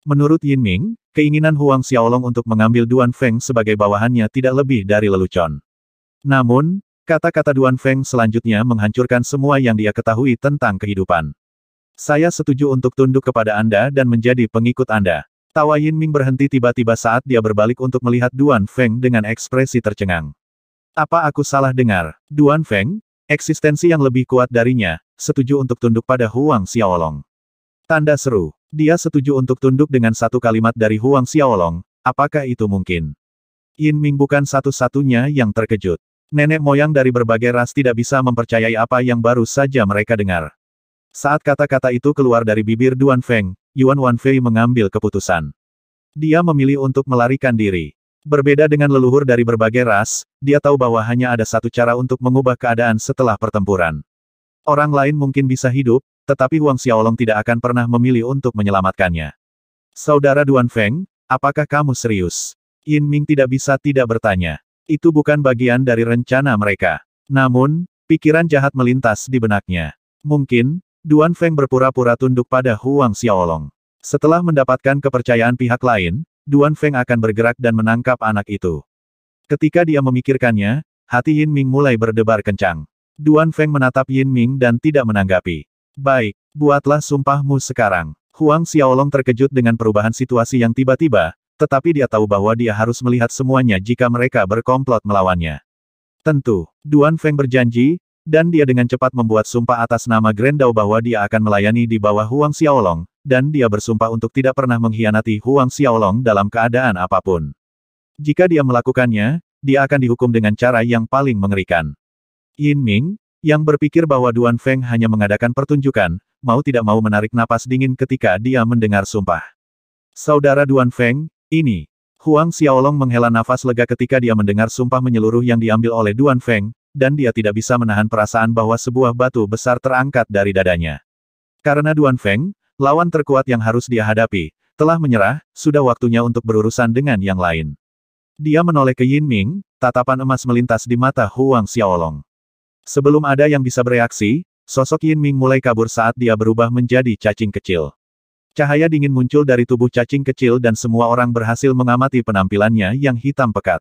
Speaker 1: Menurut Yin Ming, keinginan Huang Xiaolong untuk mengambil Duan Feng sebagai bawahannya tidak lebih dari lelucon. Namun, kata-kata Duan Feng selanjutnya menghancurkan semua yang dia ketahui tentang kehidupan. Saya setuju untuk tunduk kepada Anda dan menjadi pengikut Anda. Tawa Yin Ming berhenti tiba-tiba saat dia berbalik untuk melihat Duan Feng dengan ekspresi tercengang. Apa aku salah dengar? Duan Feng, eksistensi yang lebih kuat darinya, setuju untuk tunduk pada Huang Xiaolong. Tanda seru. Dia setuju untuk tunduk dengan satu kalimat dari Huang Xiaolong, apakah itu mungkin? Yin Ming bukan satu-satunya yang terkejut. Nenek moyang dari berbagai ras tidak bisa mempercayai apa yang baru saja mereka dengar. Saat kata-kata itu keluar dari bibir Duan Feng, Yuan Wanfei mengambil keputusan. Dia memilih untuk melarikan diri. Berbeda dengan leluhur dari berbagai ras, dia tahu bahwa hanya ada satu cara untuk mengubah keadaan setelah pertempuran. Orang lain mungkin bisa hidup, tetapi Huang Xiaolong tidak akan pernah memilih untuk menyelamatkannya. Saudara Duan Feng, apakah kamu serius? Yin Ming tidak bisa tidak bertanya. Itu bukan bagian dari rencana mereka. Namun, pikiran jahat melintas di benaknya. Mungkin, Duan Feng berpura-pura tunduk pada Huang Xiaolong. Setelah mendapatkan kepercayaan pihak lain, Duan Feng akan bergerak dan menangkap anak itu. Ketika dia memikirkannya, hati Yin Ming mulai berdebar kencang. Duan Feng menatap Yin Ming dan tidak menanggapi. Baik, buatlah sumpahmu sekarang. Huang Xiaolong terkejut dengan perubahan situasi yang tiba-tiba, tetapi dia tahu bahwa dia harus melihat semuanya jika mereka berkomplot melawannya. Tentu, Duan Feng berjanji, dan dia dengan cepat membuat sumpah atas nama Grand Dao bahwa dia akan melayani di bawah Huang Xiaolong, dan dia bersumpah untuk tidak pernah mengkhianati Huang Xiaolong dalam keadaan apapun. Jika dia melakukannya, dia akan dihukum dengan cara yang paling mengerikan. Yin Ming, yang berpikir bahwa Duan Feng hanya mengadakan pertunjukan, mau tidak mau menarik napas dingin ketika dia mendengar sumpah. Saudara Duan Feng, ini. Huang Xiaolong menghela nafas lega ketika dia mendengar sumpah menyeluruh yang diambil oleh Duan Feng, dan dia tidak bisa menahan perasaan bahwa sebuah batu besar terangkat dari dadanya. Karena Duan Feng, lawan terkuat yang harus dia hadapi, telah menyerah, sudah waktunya untuk berurusan dengan yang lain. Dia menoleh ke Yin Ming, tatapan emas melintas di mata Huang Xiaolong. Sebelum ada yang bisa bereaksi, sosok Yin Ming mulai kabur saat dia berubah menjadi cacing kecil. Cahaya dingin muncul dari tubuh cacing kecil dan semua orang berhasil mengamati penampilannya yang hitam pekat.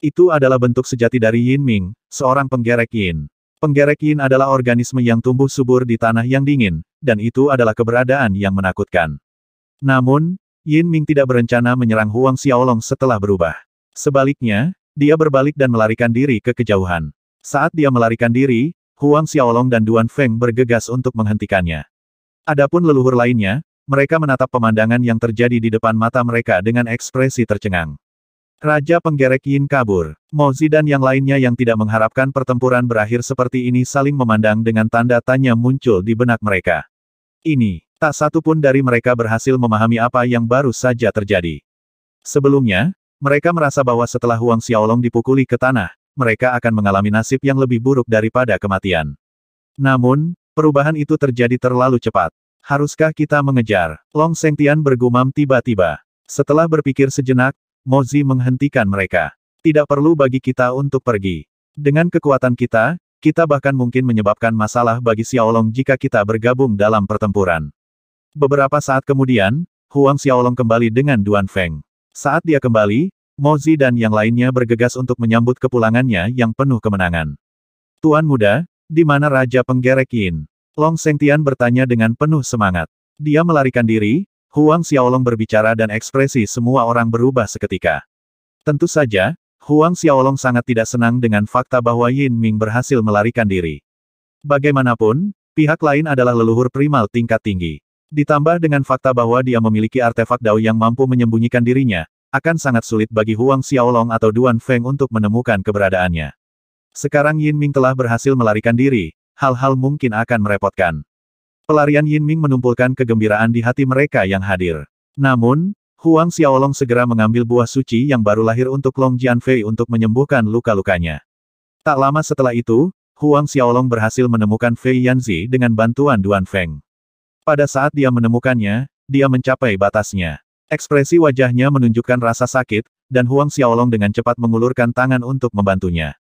Speaker 1: Itu adalah bentuk sejati dari Yin Ming, seorang penggerek Yin. Penggerek Yin adalah organisme yang tumbuh subur di tanah yang dingin, dan itu adalah keberadaan yang menakutkan. Namun, Yin Ming tidak berencana menyerang Huang Xiaolong setelah berubah. Sebaliknya, dia berbalik dan melarikan diri ke kejauhan. Saat dia melarikan diri, Huang Xiaolong dan Duan Feng bergegas untuk menghentikannya. Adapun leluhur lainnya, mereka menatap pemandangan yang terjadi di depan mata mereka dengan ekspresi tercengang. Raja penggerek Yin kabur. Mozi dan yang lainnya yang tidak mengharapkan pertempuran berakhir seperti ini saling memandang dengan tanda tanya muncul di benak mereka. Ini, tak satu pun dari mereka berhasil memahami apa yang baru saja terjadi. Sebelumnya, mereka merasa bahwa setelah Huang Xiaolong dipukuli ke tanah, mereka akan mengalami nasib yang lebih buruk daripada kematian. Namun, perubahan itu terjadi terlalu cepat. Haruskah kita mengejar? Long Sengtian bergumam tiba-tiba. Setelah berpikir sejenak, Mozi menghentikan mereka. Tidak perlu bagi kita untuk pergi. Dengan kekuatan kita, kita bahkan mungkin menyebabkan masalah bagi Xiaolong jika kita bergabung dalam pertempuran. Beberapa saat kemudian, Huang Xiaolong kembali dengan Duan Feng. Saat dia kembali, Mozi dan yang lainnya bergegas untuk menyambut kepulangannya yang penuh kemenangan. Tuan muda, di mana Raja Penggerek Yin? Long Sengtian bertanya dengan penuh semangat. Dia melarikan diri, Huang Xiaolong berbicara dan ekspresi semua orang berubah seketika. Tentu saja, Huang Xiaolong sangat tidak senang dengan fakta bahwa Yin Ming berhasil melarikan diri. Bagaimanapun, pihak lain adalah leluhur primal tingkat tinggi. Ditambah dengan fakta bahwa dia memiliki artefak Dao yang mampu menyembunyikan dirinya, akan sangat sulit bagi Huang Xiaolong atau Duan Feng untuk menemukan keberadaannya. Sekarang Yin Ming telah berhasil melarikan diri, hal-hal mungkin akan merepotkan. Pelarian Yin Ming menumpulkan kegembiraan di hati mereka yang hadir. Namun, Huang Xiaolong segera mengambil buah suci yang baru lahir untuk Long Jianfei untuk menyembuhkan luka-lukanya. Tak lama setelah itu, Huang Xiaolong berhasil menemukan Fei Yanzi dengan bantuan Duan Feng. Pada saat dia menemukannya, dia mencapai batasnya. Ekspresi wajahnya menunjukkan rasa sakit, dan Huang Xiaolong dengan cepat mengulurkan tangan untuk membantunya.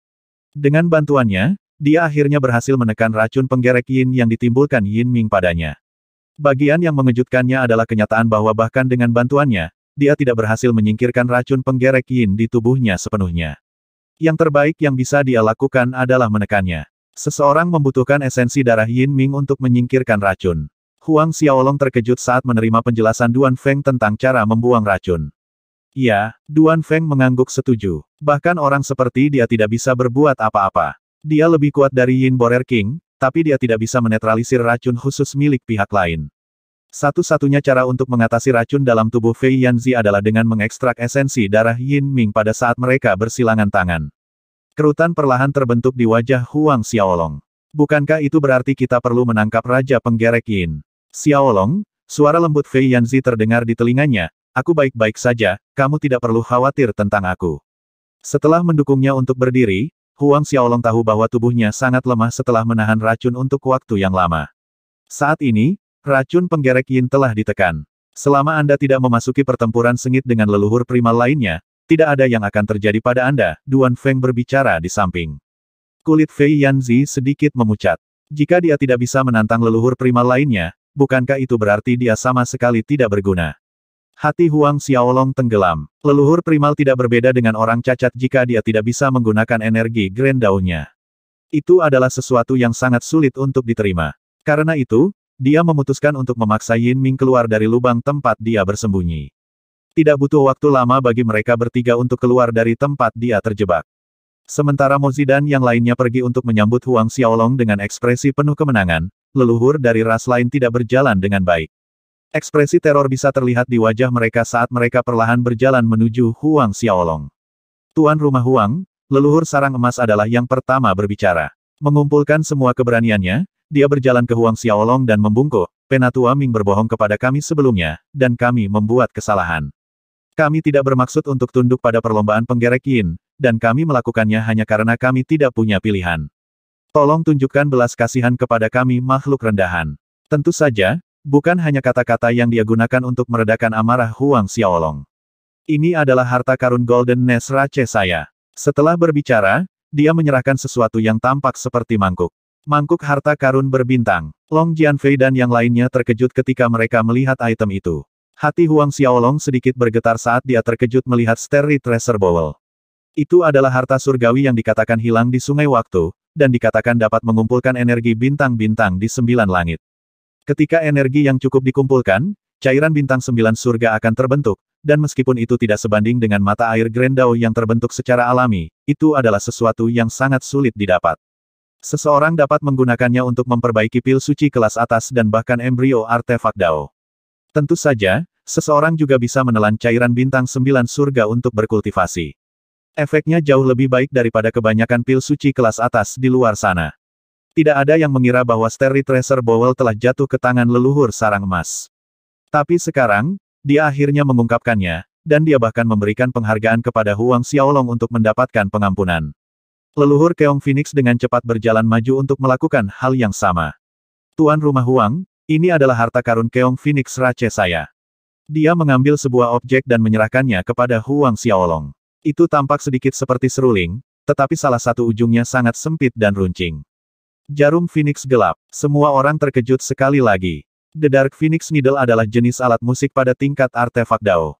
Speaker 1: Dengan bantuannya, dia akhirnya berhasil menekan racun penggerek Yin yang ditimbulkan Yin Ming padanya. Bagian yang mengejutkannya adalah kenyataan bahwa bahkan dengan bantuannya, dia tidak berhasil menyingkirkan racun penggerek Yin di tubuhnya sepenuhnya. Yang terbaik yang bisa dia lakukan adalah menekannya. Seseorang membutuhkan esensi darah Yin Ming untuk menyingkirkan racun. Huang Xiaolong terkejut saat menerima penjelasan Duan Feng tentang cara membuang racun. Ya, Duan Feng mengangguk setuju. Bahkan orang seperti dia tidak bisa berbuat apa-apa. Dia lebih kuat dari Yin Borer King, tapi dia tidak bisa menetralisir racun khusus milik pihak lain. Satu-satunya cara untuk mengatasi racun dalam tubuh Fei Yanzi adalah dengan mengekstrak esensi darah Yin Ming pada saat mereka bersilangan tangan. Kerutan perlahan terbentuk di wajah Huang Xiaolong. Bukankah itu berarti kita perlu menangkap Raja Penggerek Yin? Xiaolong, suara lembut Fei Yanzi terdengar di telinganya, aku baik-baik saja, kamu tidak perlu khawatir tentang aku. Setelah mendukungnya untuk berdiri, Huang Xiaolong tahu bahwa tubuhnya sangat lemah setelah menahan racun untuk waktu yang lama. Saat ini, racun penggerek Yin telah ditekan. Selama Anda tidak memasuki pertempuran sengit dengan leluhur primal lainnya, tidak ada yang akan terjadi pada Anda, Duan Feng berbicara di samping. Kulit Fei Yanzi sedikit memucat. Jika dia tidak bisa menantang leluhur primal lainnya, bukankah itu berarti dia sama sekali tidak berguna? Hati Huang Xiaolong tenggelam. Leluhur primal tidak berbeda dengan orang cacat jika dia tidak bisa menggunakan energi Grand Daunnya. Itu adalah sesuatu yang sangat sulit untuk diterima. Karena itu, dia memutuskan untuk memaksa Yin Ming keluar dari lubang tempat dia bersembunyi. Tidak butuh waktu lama bagi mereka bertiga untuk keluar dari tempat dia terjebak. Sementara Mozi dan yang lainnya pergi untuk menyambut Huang Xiaolong dengan ekspresi penuh kemenangan, leluhur dari ras lain tidak berjalan dengan baik. Ekspresi teror bisa terlihat di wajah mereka saat mereka perlahan berjalan menuju Huang Xiaolong. Tuan rumah Huang, leluhur sarang emas adalah yang pertama berbicara. Mengumpulkan semua keberaniannya, dia berjalan ke Huang Xiaolong dan membungkuk, Penatua Ming berbohong kepada kami sebelumnya, dan kami membuat kesalahan. Kami tidak bermaksud untuk tunduk pada perlombaan penggerek Yin, dan kami melakukannya hanya karena kami tidak punya pilihan. Tolong tunjukkan belas kasihan kepada kami makhluk rendahan. Tentu saja, bukan hanya kata-kata yang dia gunakan untuk meredakan amarah Huang Xiaolong. Ini adalah harta karun Golden Nest Rache saya. Setelah berbicara, dia menyerahkan sesuatu yang tampak seperti mangkuk. Mangkuk harta karun berbintang. Long Jianfei dan yang lainnya terkejut ketika mereka melihat item itu. Hati Huang Xiaolong sedikit bergetar saat dia terkejut melihat Sterry Treasure Bowl. Itu adalah harta surgawi yang dikatakan hilang di sungai waktu, dan dikatakan dapat mengumpulkan energi bintang-bintang di sembilan langit. Ketika energi yang cukup dikumpulkan, cairan bintang sembilan surga akan terbentuk, dan meskipun itu tidak sebanding dengan mata air Grendau yang terbentuk secara alami, itu adalah sesuatu yang sangat sulit didapat. Seseorang dapat menggunakannya untuk memperbaiki pil suci kelas atas dan bahkan embrio artefak Dao. Tentu saja, seseorang juga bisa menelan cairan bintang sembilan surga untuk berkultivasi. Efeknya jauh lebih baik daripada kebanyakan pil suci kelas atas di luar sana. Tidak ada yang mengira bahwa Sterry Tracer Bowel telah jatuh ke tangan leluhur sarang emas. Tapi sekarang, dia akhirnya mengungkapkannya, dan dia bahkan memberikan penghargaan kepada Huang Xiaolong untuk mendapatkan pengampunan. Leluhur Keong Phoenix dengan cepat berjalan maju untuk melakukan hal yang sama. Tuan rumah Huang, ini adalah harta karun Keong Phoenix Race saya. Dia mengambil sebuah objek dan menyerahkannya kepada Huang Xiaolong. Itu tampak sedikit seperti seruling, tetapi salah satu ujungnya sangat sempit dan runcing. Jarum Phoenix gelap, semua orang terkejut sekali lagi. The Dark Phoenix Needle adalah jenis alat musik pada tingkat artefak Dao.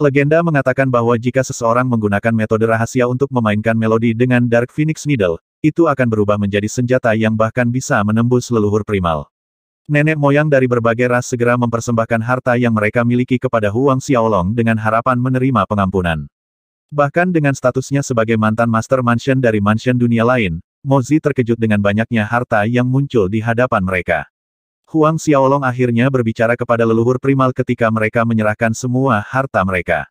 Speaker 1: Legenda mengatakan bahwa jika seseorang menggunakan metode rahasia untuk memainkan melodi dengan Dark Phoenix Needle, itu akan berubah menjadi senjata yang bahkan bisa menembus leluhur primal. Nenek moyang dari berbagai ras segera mempersembahkan harta yang mereka miliki kepada Huang Xiaolong dengan harapan menerima pengampunan. Bahkan dengan statusnya sebagai mantan Master Mansion dari mansion dunia lain, Mozi terkejut dengan banyaknya harta yang muncul di hadapan mereka. Huang Xiaolong akhirnya berbicara kepada leluhur primal ketika mereka menyerahkan semua harta mereka.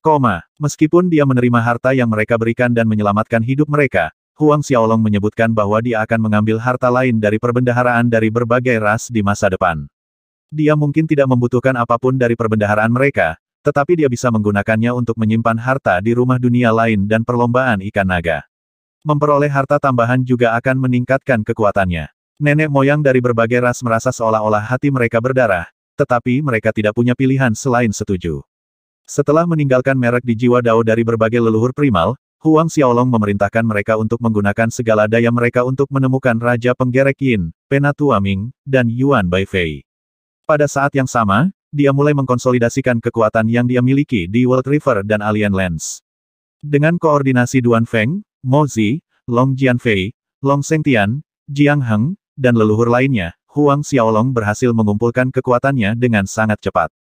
Speaker 1: Koma, meskipun dia menerima harta yang mereka berikan dan menyelamatkan hidup mereka, Huang Xiaolong menyebutkan bahwa dia akan mengambil harta lain dari perbendaharaan dari berbagai ras di masa depan. Dia mungkin tidak membutuhkan apapun dari perbendaharaan mereka, tetapi dia bisa menggunakannya untuk menyimpan harta di rumah dunia lain dan perlombaan ikan naga. Memperoleh harta tambahan juga akan meningkatkan kekuatannya. Nenek moyang dari berbagai ras merasa seolah-olah hati mereka berdarah, tetapi mereka tidak punya pilihan selain setuju. Setelah meninggalkan merek di jiwa Dao dari berbagai leluhur primal, Huang Xiaolong memerintahkan mereka untuk menggunakan segala daya mereka untuk menemukan Raja Penggerek Yin, Penatua Ming, dan Yuan Baifei. Pada saat yang sama, dia mulai mengkonsolidasikan kekuatan yang dia miliki di World River dan Alien Lands. Dengan koordinasi Duan Feng, Mo Zi, Long Jianfei, Long Sengtian, Jiang Heng, dan leluhur lainnya, Huang Xiaolong berhasil mengumpulkan kekuatannya dengan sangat cepat.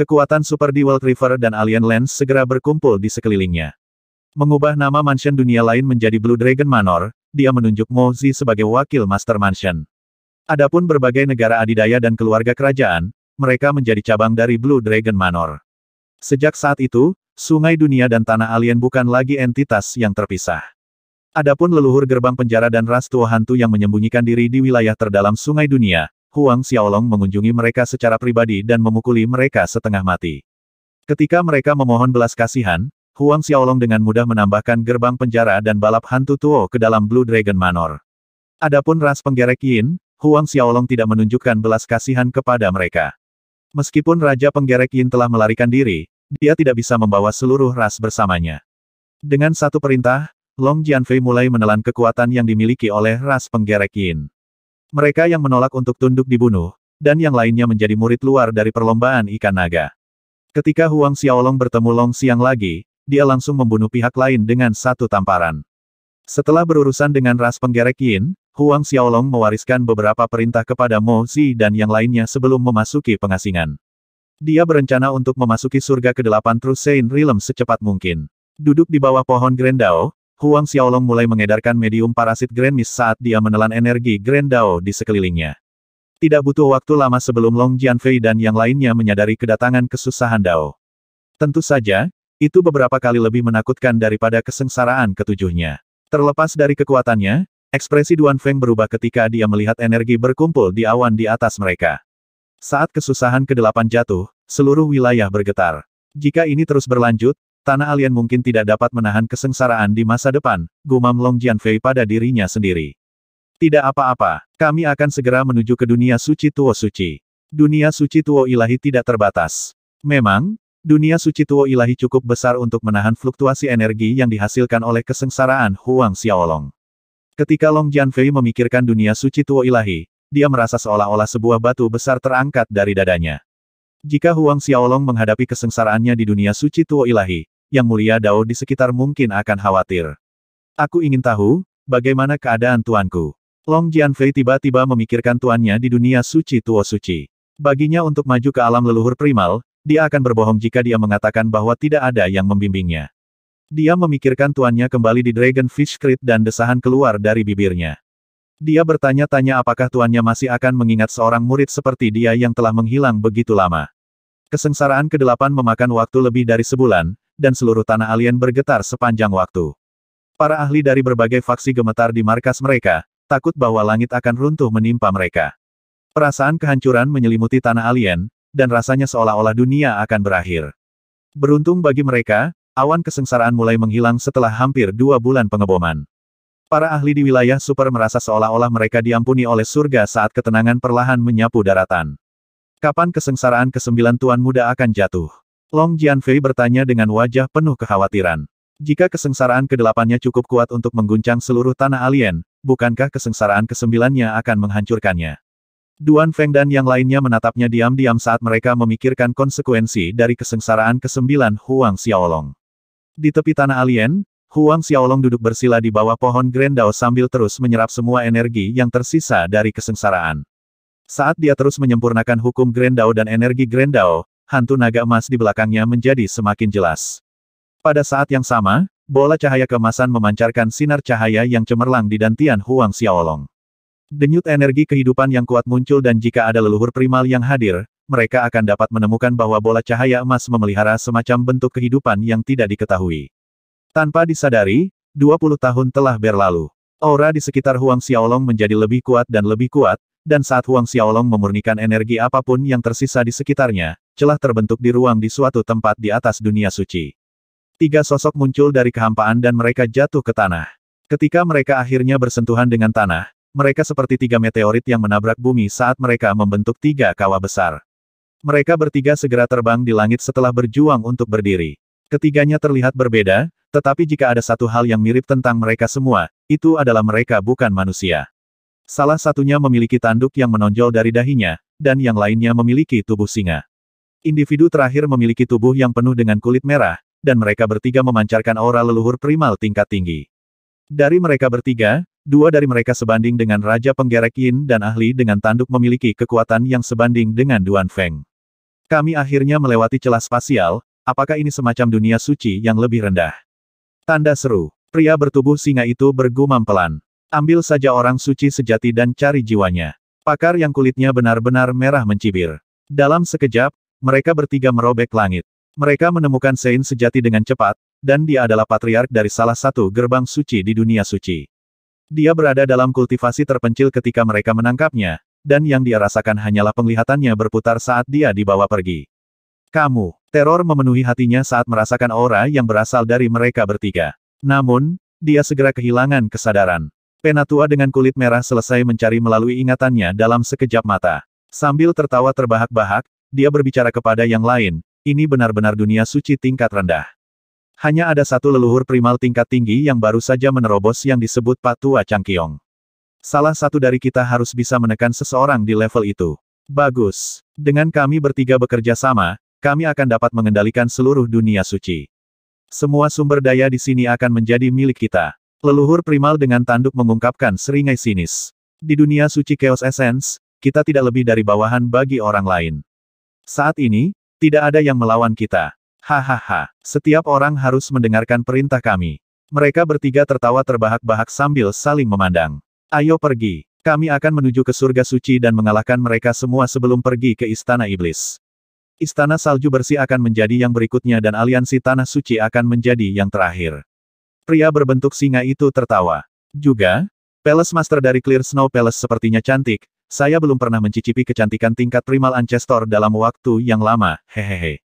Speaker 1: Kekuatan Super di World River dan Alien Lands segera berkumpul di sekelilingnya. Mengubah nama mansion dunia lain menjadi Blue Dragon Manor, dia menunjuk Mo Zi sebagai wakil Master Mansion. Adapun berbagai negara adidaya dan keluarga kerajaan, mereka menjadi cabang dari Blue Dragon Manor. Sejak saat itu, sungai dunia dan tanah alien bukan lagi entitas yang terpisah. Adapun leluhur gerbang penjara dan ras tua hantu yang menyembunyikan diri di wilayah terdalam sungai dunia, Huang Xiaolong mengunjungi mereka secara pribadi dan memukuli mereka setengah mati. Ketika mereka memohon belas kasihan, Huang Xiaolong dengan mudah menambahkan gerbang penjara dan balap hantu tua ke dalam Blue Dragon Manor. Adapun ras penggerek Yin, Huang Xiaolong tidak menunjukkan belas kasihan kepada mereka. Meskipun Raja Penggerek Yin telah melarikan diri, dia tidak bisa membawa seluruh ras bersamanya. Dengan satu perintah, Long Jianfei mulai menelan kekuatan yang dimiliki oleh ras penggerek Yin. Mereka yang menolak untuk tunduk dibunuh, dan yang lainnya menjadi murid luar dari perlombaan ikan naga. Ketika Huang Xiaolong bertemu Long Xiang lagi, dia langsung membunuh pihak lain dengan satu tamparan. Setelah berurusan dengan ras penggerek Yin, Huang Xiaolong mewariskan beberapa perintah kepada Mo Zi dan yang lainnya sebelum memasuki pengasingan. Dia berencana untuk memasuki surga ke-8 True Saint Realm secepat mungkin. Duduk di bawah pohon Grand Dao, Huang Xiaolong mulai mengedarkan medium parasit Grand Mist saat dia menelan energi Grand Dao di sekelilingnya. Tidak butuh waktu lama sebelum Long Jianfei dan yang lainnya menyadari kedatangan kesusahan Dao. Tentu saja, itu beberapa kali lebih menakutkan daripada kesengsaraan ketujuhnya. Terlepas dari kekuatannya, Ekspresi Duan Feng berubah ketika dia melihat energi berkumpul di awan di atas mereka. Saat kesusahan kedelapan jatuh, seluruh wilayah bergetar. Jika ini terus berlanjut, tanah alien mungkin tidak dapat menahan kesengsaraan di masa depan, gumam Long Jianfei pada dirinya sendiri. Tidak apa-apa, kami akan segera menuju ke dunia suci Tuo Suci. Dunia suci Tuo Ilahi tidak terbatas. Memang, dunia suci Tuo Ilahi cukup besar untuk menahan fluktuasi energi yang dihasilkan oleh kesengsaraan Huang Xiaolong. Ketika Long Jianfei memikirkan dunia suci Tuo Ilahi, dia merasa seolah-olah sebuah batu besar terangkat dari dadanya. Jika Huang Xiaolong menghadapi kesengsaraannya di dunia suci Tuo Ilahi, yang mulia Dao di sekitar mungkin akan khawatir. Aku ingin tahu, bagaimana keadaan tuanku. Long Jianfei tiba-tiba memikirkan tuannya di dunia suci Tuo Suci. Baginya untuk maju ke alam leluhur primal, dia akan berbohong jika dia mengatakan bahwa tidak ada yang membimbingnya. Dia memikirkan tuannya kembali di Dragon Fish Creek dan desahan keluar dari bibirnya. Dia bertanya-tanya apakah tuannya masih akan mengingat seorang murid seperti dia yang telah menghilang begitu lama. Kesengsaraan ke kedelapan memakan waktu lebih dari sebulan, dan seluruh tanah alien bergetar sepanjang waktu. Para ahli dari berbagai faksi gemetar di markas mereka, takut bahwa langit akan runtuh menimpa mereka. Perasaan kehancuran menyelimuti tanah alien, dan rasanya seolah-olah dunia akan berakhir. Beruntung bagi mereka, Awan kesengsaraan mulai menghilang setelah hampir dua bulan pengeboman. Para ahli di wilayah super merasa seolah-olah mereka diampuni oleh surga saat ketenangan perlahan menyapu daratan. Kapan kesengsaraan kesembilan tuan muda akan jatuh? Long Jianfei bertanya dengan wajah penuh kekhawatiran. Jika kesengsaraan kedelapannya cukup kuat untuk mengguncang seluruh tanah alien, bukankah kesengsaraan kesembilannya akan menghancurkannya? Duan Feng dan yang lainnya menatapnya diam-diam saat mereka memikirkan konsekuensi dari kesengsaraan kesembilan Huang Xiaolong. Di tepi tanah alien, Huang Xiaolong duduk bersila di bawah pohon Grendao sambil terus menyerap semua energi yang tersisa dari kesengsaraan. Saat dia terus menyempurnakan hukum Grendao dan energi Grendao, hantu naga emas di belakangnya menjadi semakin jelas. Pada saat yang sama, bola cahaya kemasan memancarkan sinar cahaya yang cemerlang di dantian Huang Xiaolong. Denyut energi kehidupan yang kuat muncul dan jika ada leluhur primal yang hadir, mereka akan dapat menemukan bahwa bola cahaya emas memelihara semacam bentuk kehidupan yang tidak diketahui. Tanpa disadari, 20 tahun telah berlalu. Aura di sekitar Huang Xiaolong menjadi lebih kuat dan lebih kuat, dan saat Huang Xiaolong memurnikan energi apapun yang tersisa di sekitarnya, celah terbentuk di ruang di suatu tempat di atas dunia suci. Tiga sosok muncul dari kehampaan dan mereka jatuh ke tanah. Ketika mereka akhirnya bersentuhan dengan tanah, mereka seperti tiga meteorit yang menabrak bumi saat mereka membentuk tiga kawah besar. Mereka bertiga segera terbang di langit setelah berjuang untuk berdiri. Ketiganya terlihat berbeda, tetapi jika ada satu hal yang mirip tentang mereka semua, itu adalah mereka bukan manusia. Salah satunya memiliki tanduk yang menonjol dari dahinya, dan yang lainnya memiliki tubuh singa. Individu terakhir memiliki tubuh yang penuh dengan kulit merah, dan mereka bertiga memancarkan aura leluhur primal tingkat tinggi. Dari mereka bertiga, dua dari mereka sebanding dengan Raja Penggerek Yin dan ahli dengan tanduk memiliki kekuatan yang sebanding dengan Duan Feng. Kami akhirnya melewati celah spasial, apakah ini semacam dunia suci yang lebih rendah? Tanda seru. Pria bertubuh singa itu bergumam pelan. Ambil saja orang suci sejati dan cari jiwanya. Pakar yang kulitnya benar-benar merah mencibir. Dalam sekejap, mereka bertiga merobek langit. Mereka menemukan Sein sejati dengan cepat, dan dia adalah patriark dari salah satu gerbang suci di dunia suci. Dia berada dalam kultivasi terpencil ketika mereka menangkapnya, dan yang dia rasakan hanyalah penglihatannya berputar saat dia dibawa pergi. Kamu, teror memenuhi hatinya saat merasakan aura yang berasal dari mereka bertiga. Namun, dia segera kehilangan kesadaran. Penatua dengan kulit merah selesai mencari melalui ingatannya dalam sekejap mata. Sambil tertawa terbahak-bahak, dia berbicara kepada yang lain, ini benar-benar dunia suci tingkat rendah. Hanya ada satu leluhur primal tingkat tinggi yang baru saja menerobos yang disebut Patua Changkyong. Salah satu dari kita harus bisa menekan seseorang di level itu. Bagus. Dengan kami bertiga bekerja sama, kami akan dapat mengendalikan seluruh dunia suci. Semua sumber daya di sini akan menjadi milik kita. Leluhur primal dengan tanduk mengungkapkan seringai sinis. Di dunia suci Chaos Essence, kita tidak lebih dari bawahan bagi orang lain. Saat ini, tidak ada yang melawan kita. Hahaha, setiap orang harus mendengarkan perintah kami. Mereka bertiga tertawa terbahak-bahak sambil saling memandang. Ayo pergi. Kami akan menuju ke surga suci dan mengalahkan mereka semua sebelum pergi ke Istana Iblis. Istana Salju Bersih akan menjadi yang berikutnya dan aliansi Tanah Suci akan menjadi yang terakhir. Pria berbentuk singa itu tertawa. Juga, Palace Master dari Clear Snow Palace sepertinya cantik, saya belum pernah mencicipi kecantikan tingkat primal Ancestor dalam waktu yang lama, hehehe.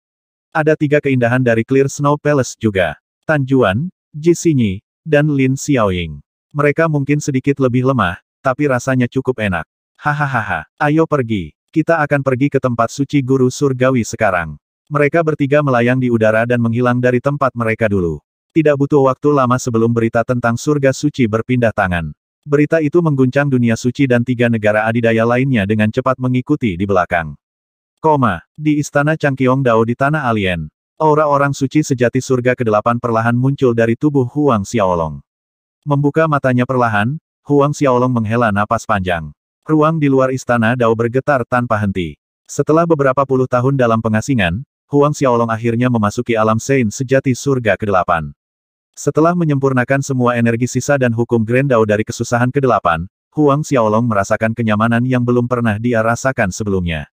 Speaker 1: Ada tiga keindahan dari Clear Snow Palace juga. Tanjuan, Jisinyi, dan Lin Xiaoying. Mereka mungkin sedikit lebih lemah, tapi rasanya cukup enak. Hahaha, ayo pergi. Kita akan pergi ke tempat suci guru surgawi sekarang. Mereka bertiga melayang di udara dan menghilang dari tempat mereka dulu. Tidak butuh waktu lama sebelum berita tentang surga suci berpindah tangan. Berita itu mengguncang dunia suci dan tiga negara adidaya lainnya dengan cepat mengikuti di belakang. Koma, di istana Changqiong Dao di tanah alien, aura orang suci sejati surga ke-8 perlahan muncul dari tubuh Huang Xiaolong. Membuka matanya perlahan, Huang Xiaolong menghela napas panjang. Ruang di luar istana Dao bergetar tanpa henti. Setelah beberapa puluh tahun dalam pengasingan, Huang Xiaolong akhirnya memasuki alam Sein sejati surga ke-8. Setelah menyempurnakan semua energi sisa dan hukum Grand Dao dari kesusahan ke-8, Huang Xiaolong merasakan kenyamanan yang belum pernah dia rasakan sebelumnya.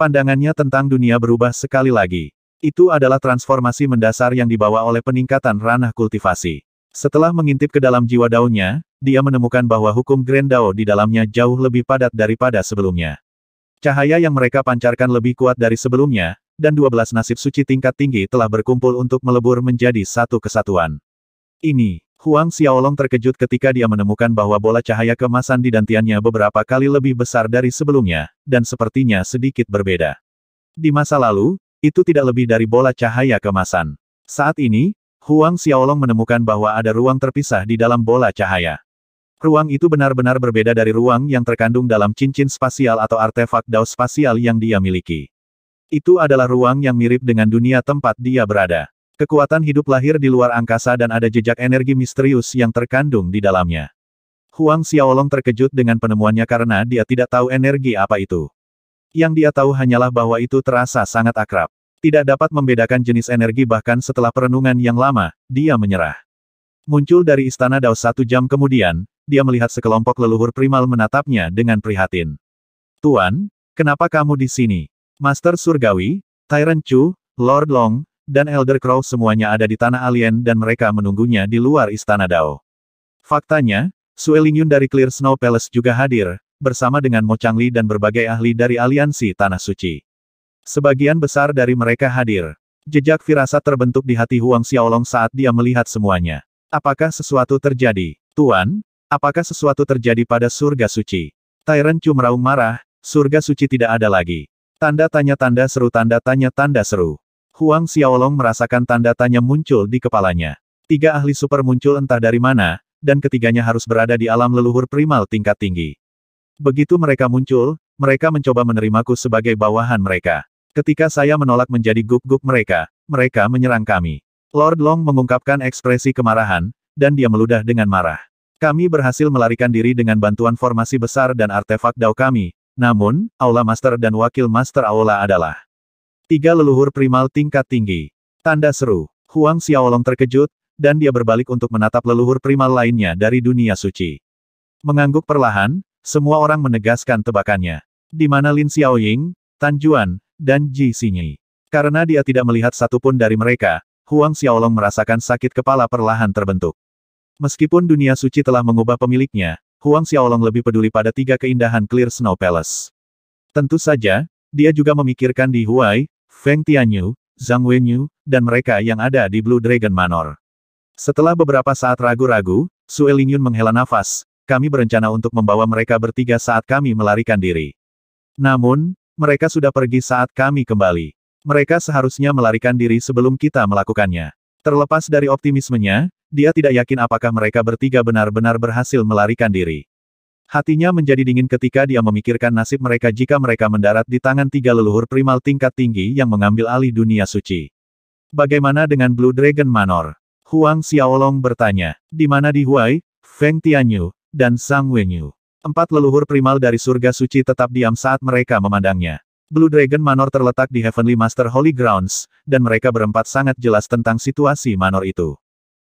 Speaker 1: Pandangannya tentang dunia berubah sekali lagi. Itu adalah transformasi mendasar yang dibawa oleh peningkatan ranah kultivasi. Setelah mengintip ke dalam jiwa daunnya, dia menemukan bahwa hukum Grand Dao di dalamnya jauh lebih padat daripada sebelumnya. Cahaya yang mereka pancarkan lebih kuat dari sebelumnya, dan 12 nasib suci tingkat tinggi telah berkumpul untuk melebur menjadi satu kesatuan. Ini, Huang Xiaolong terkejut ketika dia menemukan bahwa bola cahaya kemasan di dantiannya beberapa kali lebih besar dari sebelumnya, dan sepertinya sedikit berbeda. Di masa lalu, itu tidak lebih dari bola cahaya kemasan. Saat ini, Huang Xiaolong menemukan bahwa ada ruang terpisah di dalam bola cahaya. Ruang itu benar-benar berbeda dari ruang yang terkandung dalam cincin spasial atau artefak dao spasial yang dia miliki. Itu adalah ruang yang mirip dengan dunia tempat dia berada. Kekuatan hidup lahir di luar angkasa dan ada jejak energi misterius yang terkandung di dalamnya. Huang Xiaolong terkejut dengan penemuannya karena dia tidak tahu energi apa itu. Yang dia tahu hanyalah bahwa itu terasa sangat akrab. Tidak dapat membedakan jenis energi bahkan setelah perenungan yang lama, dia menyerah. Muncul dari istana Dao satu jam kemudian, dia melihat sekelompok leluhur primal menatapnya dengan prihatin. Tuan, kenapa kamu di sini? Master Surgawi, Tyrant Chu, Lord Long, dan Elder Crow semuanya ada di tanah alien dan mereka menunggunya di luar istana Dao. Faktanya, Sue Lingyun dari Clear Snow Palace juga hadir, bersama dengan Mo Changli dan berbagai ahli dari aliansi Tanah Suci. Sebagian besar dari mereka hadir. Jejak firasat terbentuk di hati Huang Xiaolong saat dia melihat semuanya. Apakah sesuatu terjadi? Tuan, apakah sesuatu terjadi pada surga suci? Chu meraung marah, surga suci tidak ada lagi. Tanda tanya tanda seru tanda tanya tanda seru. Huang Xiaolong merasakan tanda tanya muncul di kepalanya. Tiga ahli super muncul entah dari mana, dan ketiganya harus berada di alam leluhur primal tingkat tinggi. Begitu mereka muncul, mereka mencoba menerimaku sebagai bawahan mereka. Ketika saya menolak menjadi guk guk mereka, mereka menyerang kami. Lord Long mengungkapkan ekspresi kemarahan, dan dia meludah dengan marah. Kami berhasil melarikan diri dengan bantuan formasi besar dan artefak dao kami, namun, Aula Master dan Wakil Master Aula adalah tiga leluhur primal tingkat tinggi. Tanda seru, Huang Xiaolong terkejut, dan dia berbalik untuk menatap leluhur primal lainnya dari dunia suci. Mengangguk perlahan, semua orang menegaskan tebakannya. Di mana Lin Xiaoying, Tan Juan, dan Ji Xinyi. Karena dia tidak melihat satupun dari mereka, Huang Xiaolong merasakan sakit kepala perlahan terbentuk. Meskipun dunia suci telah mengubah pemiliknya, Huang Xiaolong lebih peduli pada tiga keindahan Clear Snow Palace. Tentu saja, dia juga memikirkan di Huai, Feng Tianyu, Zhang Wenyu, dan mereka yang ada di Blue Dragon Manor. Setelah beberapa saat ragu-ragu, Sue Lingyun menghela nafas, kami berencana untuk membawa mereka bertiga saat kami melarikan diri. Namun, mereka sudah pergi saat kami kembali. Mereka seharusnya melarikan diri sebelum kita melakukannya. Terlepas dari optimismenya, dia tidak yakin apakah mereka bertiga benar-benar berhasil melarikan diri. Hatinya menjadi dingin ketika dia memikirkan nasib mereka jika mereka mendarat di tangan tiga leluhur primal tingkat tinggi yang mengambil alih dunia suci. Bagaimana dengan Blue Dragon Manor? Huang Xiaolong bertanya. Di mana di Huai, Feng Tianyu, dan Sang Wenyu? Empat leluhur primal dari surga suci tetap diam saat mereka memandangnya. Blue Dragon Manor terletak di Heavenly Master Holy Grounds, dan mereka berempat sangat jelas tentang situasi Manor itu.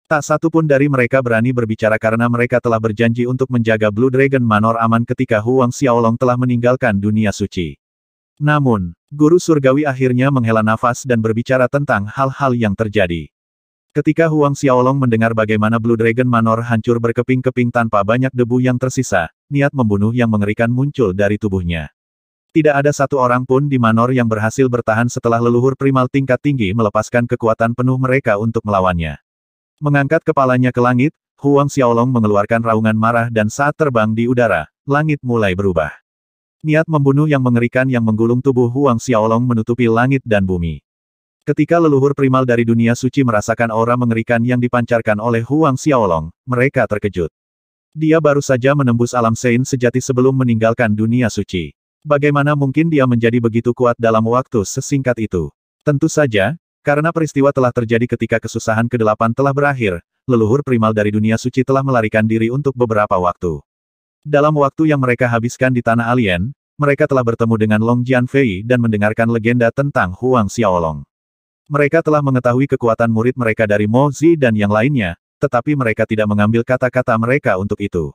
Speaker 1: Tak satu pun dari mereka berani berbicara karena mereka telah berjanji untuk menjaga Blue Dragon Manor aman ketika Huang Xiaolong telah meninggalkan dunia suci. Namun, Guru Surgawi akhirnya menghela nafas dan berbicara tentang hal-hal yang terjadi. Ketika Huang Xiaolong mendengar bagaimana Blue Dragon Manor hancur berkeping-keping tanpa banyak debu yang tersisa, niat membunuh yang mengerikan muncul dari tubuhnya. Tidak ada satu orang pun di Manor yang berhasil bertahan setelah leluhur primal tingkat tinggi melepaskan kekuatan penuh mereka untuk melawannya. Mengangkat kepalanya ke langit, Huang Xiaolong mengeluarkan raungan marah dan saat terbang di udara, langit mulai berubah. Niat membunuh yang mengerikan yang menggulung tubuh Huang Xiaolong menutupi langit dan bumi. Ketika leluhur primal dari dunia suci merasakan aura mengerikan yang dipancarkan oleh Huang Xiaolong, mereka terkejut. Dia baru saja menembus alam Sein sejati sebelum meninggalkan dunia suci. Bagaimana mungkin dia menjadi begitu kuat dalam waktu sesingkat itu? Tentu saja, karena peristiwa telah terjadi ketika kesusahan ke-8 telah berakhir, leluhur primal dari dunia suci telah melarikan diri untuk beberapa waktu. Dalam waktu yang mereka habiskan di tanah alien, mereka telah bertemu dengan Long Jianfei dan mendengarkan legenda tentang Huang Xiaolong. Mereka telah mengetahui kekuatan murid mereka dari Mo Zi dan yang lainnya, tetapi mereka tidak mengambil kata-kata mereka untuk itu.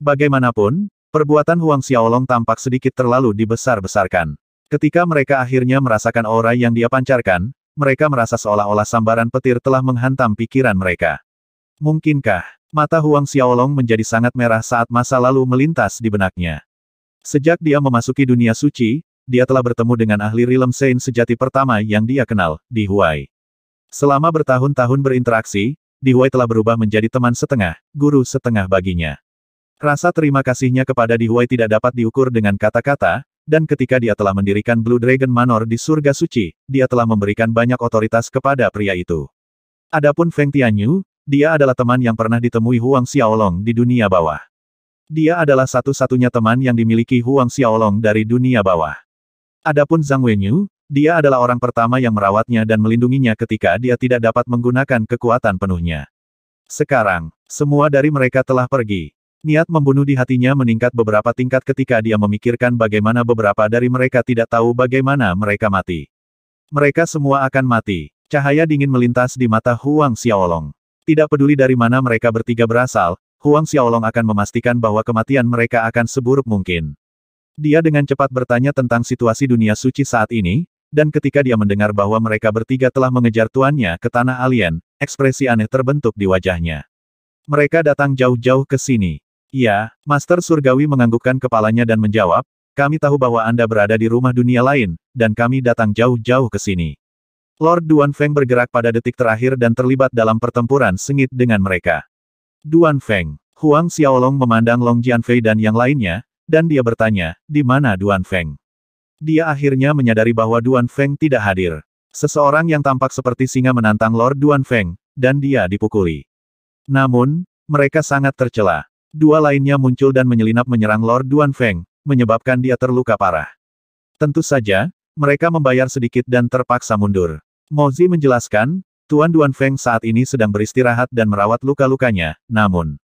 Speaker 1: Bagaimanapun, perbuatan Huang Xiaolong tampak sedikit terlalu dibesar-besarkan. Ketika mereka akhirnya merasakan aura yang dia pancarkan, mereka merasa seolah-olah sambaran petir telah menghantam pikiran mereka. Mungkinkah, mata Huang Xiaolong menjadi sangat merah saat masa lalu melintas di benaknya. Sejak dia memasuki dunia suci, dia telah bertemu dengan ahli Rilem Sein sejati pertama yang dia kenal, di Huai. Selama bertahun-tahun berinteraksi, di Huai telah berubah menjadi teman setengah, guru setengah baginya. Rasa terima kasihnya kepada di Huai tidak dapat diukur dengan kata-kata, dan ketika dia telah mendirikan Blue Dragon Manor di Surga Suci, dia telah memberikan banyak otoritas kepada pria itu. Adapun Feng Tianyu, dia adalah teman yang pernah ditemui Huang Xiaolong di dunia bawah. Dia adalah satu-satunya teman yang dimiliki Huang Xiaolong dari dunia bawah. Adapun Zhang Wenyu, dia adalah orang pertama yang merawatnya dan melindunginya ketika dia tidak dapat menggunakan kekuatan penuhnya. Sekarang, semua dari mereka telah pergi. Niat membunuh di hatinya meningkat beberapa tingkat ketika dia memikirkan bagaimana beberapa dari mereka tidak tahu bagaimana mereka mati. Mereka semua akan mati. Cahaya dingin melintas di mata Huang Xiaolong. Tidak peduli dari mana mereka bertiga berasal, Huang Xiaolong akan memastikan bahwa kematian mereka akan seburuk mungkin. Dia dengan cepat bertanya tentang situasi dunia suci saat ini, dan ketika dia mendengar bahwa mereka bertiga telah mengejar tuannya ke tanah alien, ekspresi aneh terbentuk di wajahnya. Mereka datang jauh-jauh ke sini. Ya, Master Surgawi menganggukkan kepalanya dan menjawab, kami tahu bahwa Anda berada di rumah dunia lain, dan kami datang jauh-jauh ke sini. Lord Duan Feng bergerak pada detik terakhir dan terlibat dalam pertempuran sengit dengan mereka. Duan Feng, Huang Xiaolong memandang Long Jianfei dan yang lainnya, dan dia bertanya, di mana Duan Feng? Dia akhirnya menyadari bahwa Duan Feng tidak hadir. Seseorang yang tampak seperti singa menantang Lord Duan Feng, dan dia dipukuli. Namun, mereka sangat tercela. Dua lainnya muncul dan menyelinap menyerang Lord Duan Feng, menyebabkan dia terluka parah. Tentu saja, mereka membayar sedikit dan terpaksa mundur. Mozi menjelaskan, Tuan Duan Feng saat ini sedang beristirahat dan merawat luka-lukanya, namun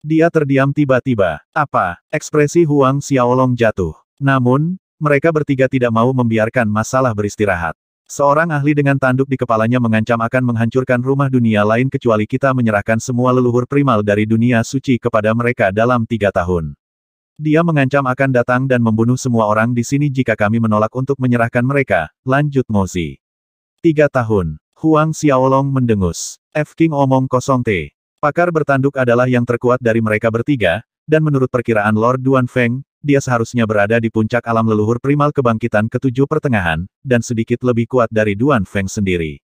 Speaker 1: dia terdiam tiba-tiba. Apa? Ekspresi Huang Xiaolong jatuh. Namun, mereka bertiga tidak mau membiarkan masalah beristirahat. Seorang ahli dengan tanduk di kepalanya mengancam akan menghancurkan rumah dunia lain kecuali kita menyerahkan semua leluhur primal dari dunia suci kepada mereka dalam tiga tahun. Dia mengancam akan datang dan membunuh semua orang di sini jika kami menolak untuk menyerahkan mereka, lanjut Mozi. Tiga tahun. Huang Xiaolong mendengus. F. King omong kosong T. Pakar bertanduk adalah yang terkuat dari mereka bertiga, dan menurut perkiraan Lord Duan Feng, dia seharusnya berada di puncak alam leluhur primal kebangkitan ketujuh pertengahan, dan sedikit lebih kuat dari Duan Feng sendiri.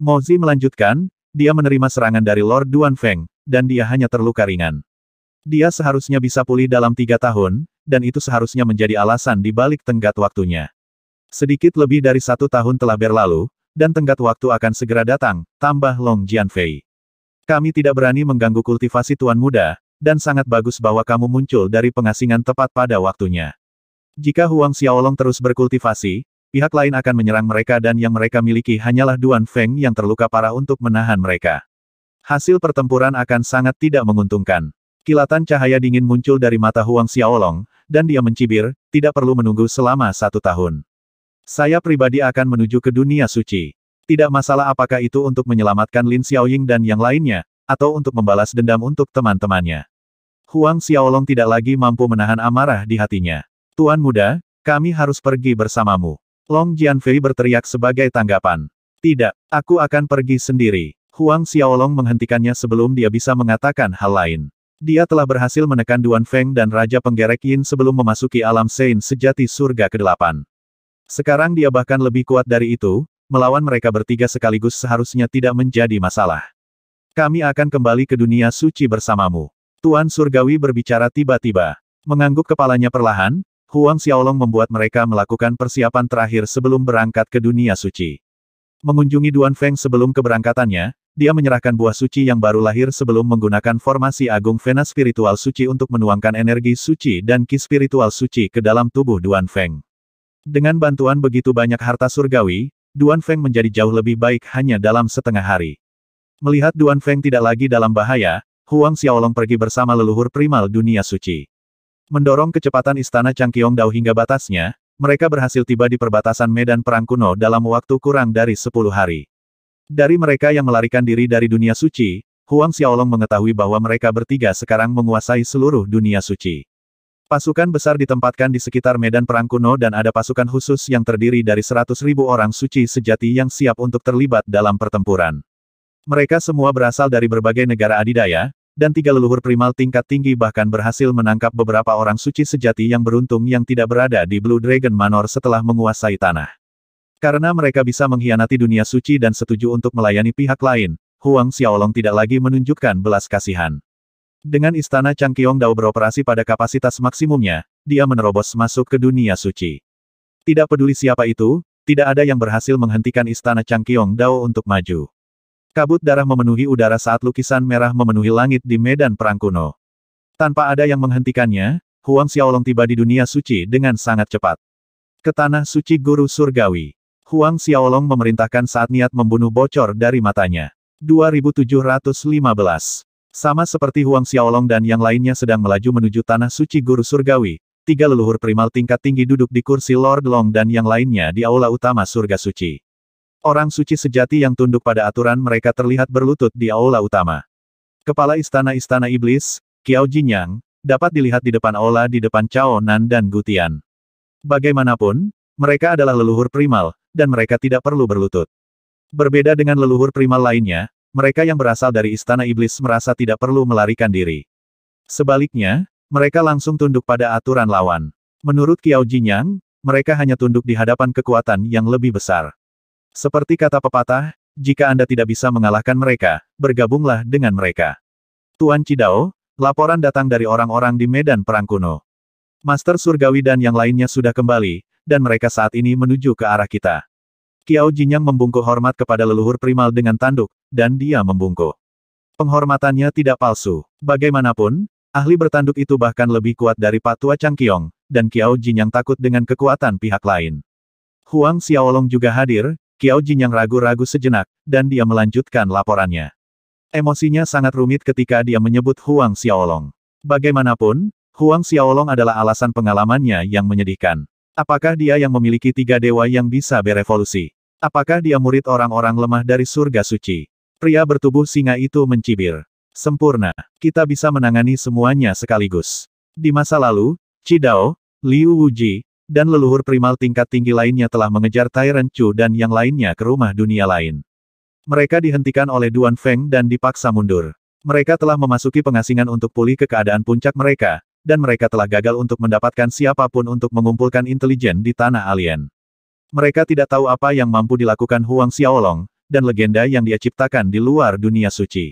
Speaker 1: Mozi melanjutkan, dia menerima serangan dari Lord Duan Feng, dan dia hanya terluka ringan. Dia seharusnya bisa pulih dalam tiga tahun, dan itu seharusnya menjadi alasan di balik tenggat waktunya. Sedikit lebih dari satu tahun telah berlalu, dan tenggat waktu akan segera datang, tambah Long Jianfei. Kami tidak berani mengganggu kultivasi tuan muda, dan sangat bagus bahwa kamu muncul dari pengasingan tepat pada waktunya. Jika Huang Xiaolong terus berkultivasi, pihak lain akan menyerang mereka dan yang mereka miliki hanyalah Duan Feng yang terluka parah untuk menahan mereka. Hasil pertempuran akan sangat tidak menguntungkan. Kilatan cahaya dingin muncul dari mata Huang Xiaolong, dan dia mencibir, tidak perlu menunggu selama satu tahun. Saya pribadi akan menuju ke dunia suci. Tidak masalah apakah itu untuk menyelamatkan Lin Xiaoying dan yang lainnya, atau untuk membalas dendam untuk teman-temannya. Huang Xiaolong tidak lagi mampu menahan amarah di hatinya. Tuan muda, kami harus pergi bersamamu. Long Jianfei berteriak sebagai tanggapan. Tidak, aku akan pergi sendiri. Huang Xiaolong menghentikannya sebelum dia bisa mengatakan hal lain. Dia telah berhasil menekan Duan Feng dan Raja Penggerek Yin sebelum memasuki alam Sein sejati surga ke-8. Sekarang dia bahkan lebih kuat dari itu, melawan mereka bertiga sekaligus seharusnya tidak menjadi masalah. Kami akan kembali ke dunia suci bersamamu. Tuan Surgawi berbicara tiba-tiba. Mengangguk kepalanya perlahan, Huang Xiaolong membuat mereka melakukan persiapan terakhir sebelum berangkat ke dunia suci. Mengunjungi Duan Feng sebelum keberangkatannya, dia menyerahkan buah suci yang baru lahir sebelum menggunakan formasi agung vena spiritual suci untuk menuangkan energi suci dan ki spiritual suci ke dalam tubuh Duan Feng. Dengan bantuan begitu banyak harta surgawi, Duan Feng menjadi jauh lebih baik hanya dalam setengah hari. Melihat Duan Feng tidak lagi dalam bahaya, Huang Xiaolong pergi bersama leluhur primal dunia suci. Mendorong kecepatan istana Changqiong Dao hingga batasnya, mereka berhasil tiba di perbatasan medan perang kuno dalam waktu kurang dari 10 hari. Dari mereka yang melarikan diri dari dunia suci, Huang Xiaolong mengetahui bahwa mereka bertiga sekarang menguasai seluruh dunia suci. Pasukan besar ditempatkan di sekitar medan perang kuno dan ada pasukan khusus yang terdiri dari 100.000 orang suci sejati yang siap untuk terlibat dalam pertempuran. Mereka semua berasal dari berbagai negara adidaya, dan tiga leluhur primal tingkat tinggi bahkan berhasil menangkap beberapa orang suci sejati yang beruntung yang tidak berada di Blue Dragon Manor setelah menguasai tanah. Karena mereka bisa mengkhianati dunia suci dan setuju untuk melayani pihak lain, Huang Xiaolong tidak lagi menunjukkan belas kasihan. Dengan istana Kiong Dao beroperasi pada kapasitas maksimumnya, dia menerobos masuk ke dunia suci. Tidak peduli siapa itu, tidak ada yang berhasil menghentikan istana Kiong Dao untuk maju. Kabut darah memenuhi udara saat lukisan merah memenuhi langit di medan perang kuno. Tanpa ada yang menghentikannya, Huang Xiaolong tiba di dunia suci dengan sangat cepat. Ke tanah suci guru surgawi. Huang Xiaolong memerintahkan saat niat membunuh bocor dari matanya. 2715 sama seperti Huang Xiaolong dan yang lainnya sedang melaju menuju Tanah Suci Guru Surgawi, tiga leluhur primal tingkat tinggi duduk di kursi Lord Long dan yang lainnya di aula utama Surga Suci. Orang suci sejati yang tunduk pada aturan mereka terlihat berlutut di aula utama. Kepala istana-istana iblis, Kiao Jinyang, dapat dilihat di depan aula di depan Cao Nan dan Gutian. Bagaimanapun, mereka adalah leluhur primal, dan mereka tidak perlu berlutut. Berbeda dengan leluhur primal lainnya, mereka yang berasal dari Istana Iblis merasa tidak perlu melarikan diri. Sebaliknya, mereka langsung tunduk pada aturan lawan. Menurut Kiao Jinyang, mereka hanya tunduk di hadapan kekuatan yang lebih besar. Seperti kata pepatah, jika Anda tidak bisa mengalahkan mereka, bergabunglah dengan mereka. Tuan Cidao, laporan datang dari orang-orang di medan perang kuno. Master Surgawi dan yang lainnya sudah kembali, dan mereka saat ini menuju ke arah kita. Kiao Jinyang membungkuk hormat kepada leluhur primal dengan tanduk, dan dia membungkuk. Penghormatannya tidak palsu. Bagaimanapun, ahli bertanduk itu bahkan lebih kuat dari Patua Changkyong dan Kiao Jin yang takut dengan kekuatan pihak lain. Huang Xiaolong juga hadir, Kiao Jin yang ragu-ragu sejenak, dan dia melanjutkan laporannya. Emosinya sangat rumit ketika dia menyebut Huang Xiaolong. Bagaimanapun, Huang Xiaolong adalah alasan pengalamannya yang menyedihkan. Apakah dia yang memiliki tiga dewa yang bisa berevolusi? Apakah dia murid orang-orang lemah dari surga suci? Pria bertubuh singa itu mencibir. Sempurna. Kita bisa menangani semuanya sekaligus. Di masa lalu, Cidao, Liu Wuji, dan leluhur primal tingkat tinggi lainnya telah mengejar Tyrant Chu dan yang lainnya ke rumah dunia lain. Mereka dihentikan oleh Duan Feng dan dipaksa mundur. Mereka telah memasuki pengasingan untuk pulih ke keadaan puncak mereka, dan mereka telah gagal untuk mendapatkan siapapun untuk mengumpulkan intelijen di tanah alien. Mereka tidak tahu apa yang mampu dilakukan Huang Xiaolong, dan legenda yang dia ciptakan di luar dunia suci.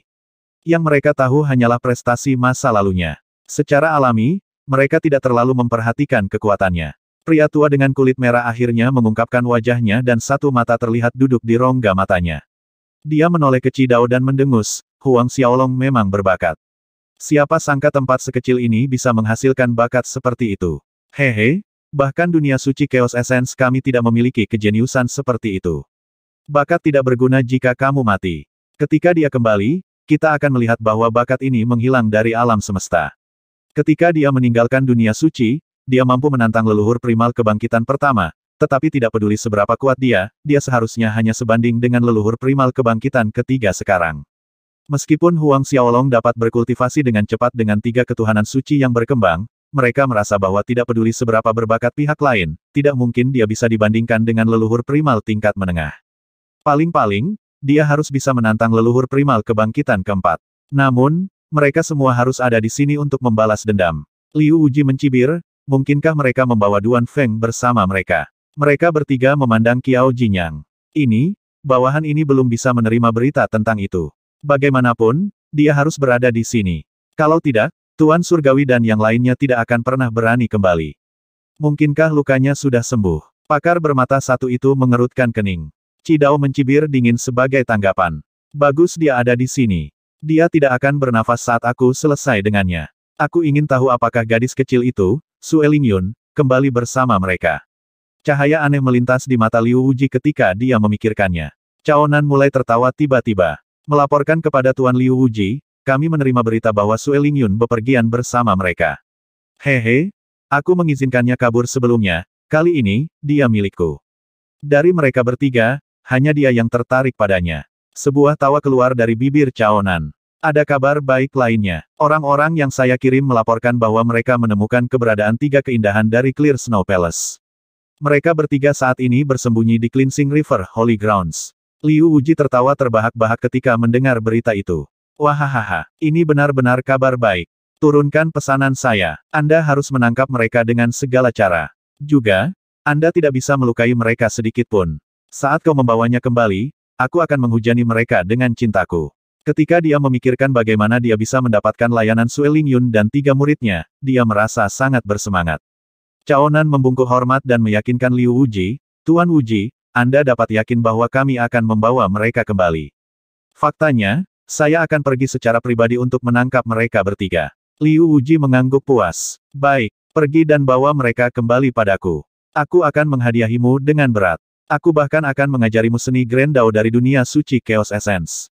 Speaker 1: Yang mereka tahu hanyalah prestasi masa lalunya. Secara alami, mereka tidak terlalu memperhatikan kekuatannya. Pria tua dengan kulit merah akhirnya mengungkapkan wajahnya dan satu mata terlihat duduk di rongga matanya. Dia menoleh ke Cidao dan mendengus, Huang Xiaolong memang berbakat. Siapa sangka tempat sekecil ini bisa menghasilkan bakat seperti itu. Hehe, bahkan dunia suci Chaos Essence kami tidak memiliki kejeniusan seperti itu. Bakat tidak berguna jika kamu mati. Ketika dia kembali, kita akan melihat bahwa bakat ini menghilang dari alam semesta. Ketika dia meninggalkan dunia suci, dia mampu menantang leluhur primal kebangkitan pertama, tetapi tidak peduli seberapa kuat dia, dia seharusnya hanya sebanding dengan leluhur primal kebangkitan ketiga sekarang. Meskipun Huang Xiaolong dapat berkultivasi dengan cepat dengan tiga ketuhanan suci yang berkembang, mereka merasa bahwa tidak peduli seberapa berbakat pihak lain, tidak mungkin dia bisa dibandingkan dengan leluhur primal tingkat menengah. Paling-paling, dia harus bisa menantang leluhur primal kebangkitan keempat. Namun, mereka semua harus ada di sini untuk membalas dendam. Liu Uji mencibir, mungkinkah mereka membawa Duan Feng bersama mereka? Mereka bertiga memandang Qiao Jinyang. Ini, bawahan ini belum bisa menerima berita tentang itu. Bagaimanapun, dia harus berada di sini. Kalau tidak, Tuan Surgawi dan yang lainnya tidak akan pernah berani kembali. Mungkinkah lukanya sudah sembuh? Pakar bermata satu itu mengerutkan kening. Cidao mencibir dingin sebagai tanggapan. Bagus dia ada di sini. Dia tidak akan bernafas saat aku selesai dengannya. Aku ingin tahu apakah gadis kecil itu, Suelingyun, kembali bersama mereka. Cahaya aneh melintas di mata Liu Wuji ketika dia memikirkannya. Caonan mulai tertawa tiba-tiba. Melaporkan kepada Tuan Liu Wuji, kami menerima berita bahwa Suelingyun bepergian bersama mereka. Hehe, aku mengizinkannya kabur sebelumnya, kali ini, dia milikku. Dari mereka bertiga, hanya dia yang tertarik padanya. Sebuah tawa keluar dari bibir Caonan. Ada kabar baik lainnya. Orang-orang yang saya kirim melaporkan bahwa mereka menemukan keberadaan tiga keindahan dari Clear Snow Palace. Mereka bertiga saat ini bersembunyi di Cleansing River, Holy Grounds. Liu Uji tertawa terbahak-bahak ketika mendengar berita itu. Wahahaha, ini benar-benar kabar baik. Turunkan pesanan saya. Anda harus menangkap mereka dengan segala cara. Juga, Anda tidak bisa melukai mereka sedikit pun. Saat kau membawanya kembali, aku akan menghujani mereka dengan cintaku. Ketika dia memikirkan bagaimana dia bisa mendapatkan layanan Sueling Yun dan tiga muridnya, dia merasa sangat bersemangat. Caonan membungkuk hormat dan meyakinkan Liu Wuji, Tuan Wuji, Anda dapat yakin bahwa kami akan membawa mereka kembali. Faktanya, saya akan pergi secara pribadi untuk menangkap mereka bertiga. Liu Wuji mengangguk puas. Baik, pergi dan bawa mereka kembali padaku. Aku akan menghadiahimu dengan berat. Aku bahkan akan mengajarimu seni grand dao dari dunia suci Chaos Essence.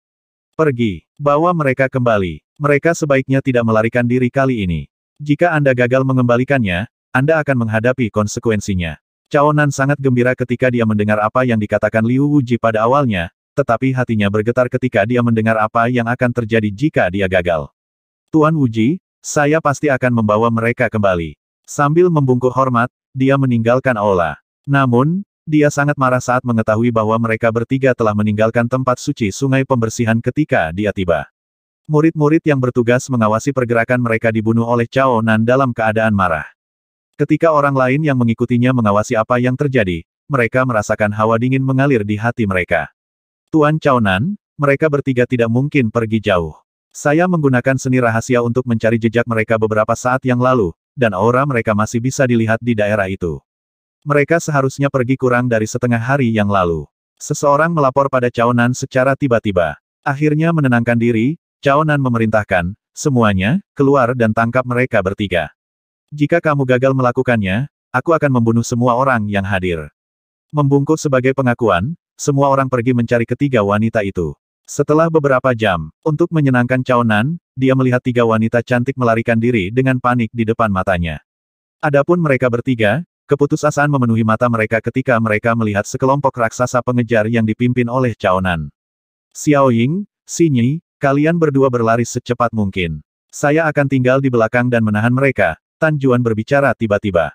Speaker 1: Pergi. Bawa mereka kembali. Mereka sebaiknya tidak melarikan diri kali ini. Jika Anda gagal mengembalikannya, Anda akan menghadapi konsekuensinya. Caonan sangat gembira ketika dia mendengar apa yang dikatakan Liu Wuji pada awalnya, tetapi hatinya bergetar ketika dia mendengar apa yang akan terjadi jika dia gagal. Tuan Wuji, saya pasti akan membawa mereka kembali. Sambil membungkuk hormat, dia meninggalkan aula. Namun, dia sangat marah saat mengetahui bahwa mereka bertiga telah meninggalkan tempat suci sungai pembersihan ketika dia tiba. Murid-murid yang bertugas mengawasi pergerakan mereka dibunuh oleh Cao Nan dalam keadaan marah. Ketika orang lain yang mengikutinya mengawasi apa yang terjadi, mereka merasakan hawa dingin mengalir di hati mereka. Tuan Cao Nan, mereka bertiga tidak mungkin pergi jauh. Saya menggunakan seni rahasia untuk mencari jejak mereka beberapa saat yang lalu, dan aura mereka masih bisa dilihat di daerah itu. Mereka seharusnya pergi kurang dari setengah hari yang lalu. Seseorang melapor pada Cao Nan secara tiba-tiba. Akhirnya menenangkan diri, Cao Nan memerintahkan, semuanya, keluar dan tangkap mereka bertiga. Jika kamu gagal melakukannya, aku akan membunuh semua orang yang hadir. Membungkuk sebagai pengakuan, semua orang pergi mencari ketiga wanita itu. Setelah beberapa jam, untuk menyenangkan Cao Nan, dia melihat tiga wanita cantik melarikan diri dengan panik di depan matanya. Adapun mereka bertiga, Keputusasaan memenuhi mata mereka ketika mereka melihat sekelompok raksasa pengejar yang dipimpin oleh Caonan. Xiao Ying, Xinyi, kalian berdua berlari secepat mungkin. Saya akan tinggal di belakang dan menahan mereka, Tan Juan berbicara tiba-tiba.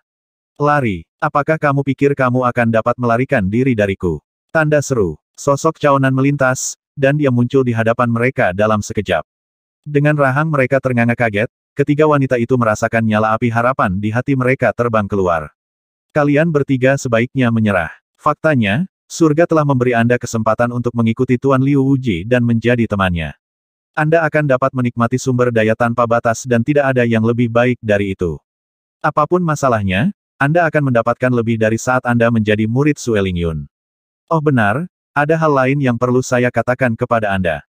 Speaker 1: Lari, apakah kamu pikir kamu akan dapat melarikan diri dariku? Tanda seru, sosok Caonan melintas, dan dia muncul di hadapan mereka dalam sekejap. Dengan rahang mereka ternganga kaget, ketiga wanita itu merasakan nyala api harapan di hati mereka terbang keluar. Kalian bertiga sebaiknya menyerah. Faktanya, surga telah memberi Anda kesempatan untuk mengikuti Tuan Liu Wuji dan menjadi temannya. Anda akan dapat menikmati sumber daya tanpa batas dan tidak ada yang lebih baik dari itu. Apapun masalahnya, Anda akan mendapatkan lebih dari saat Anda menjadi murid Sueling Yun. Oh benar, ada hal lain yang perlu saya katakan kepada Anda.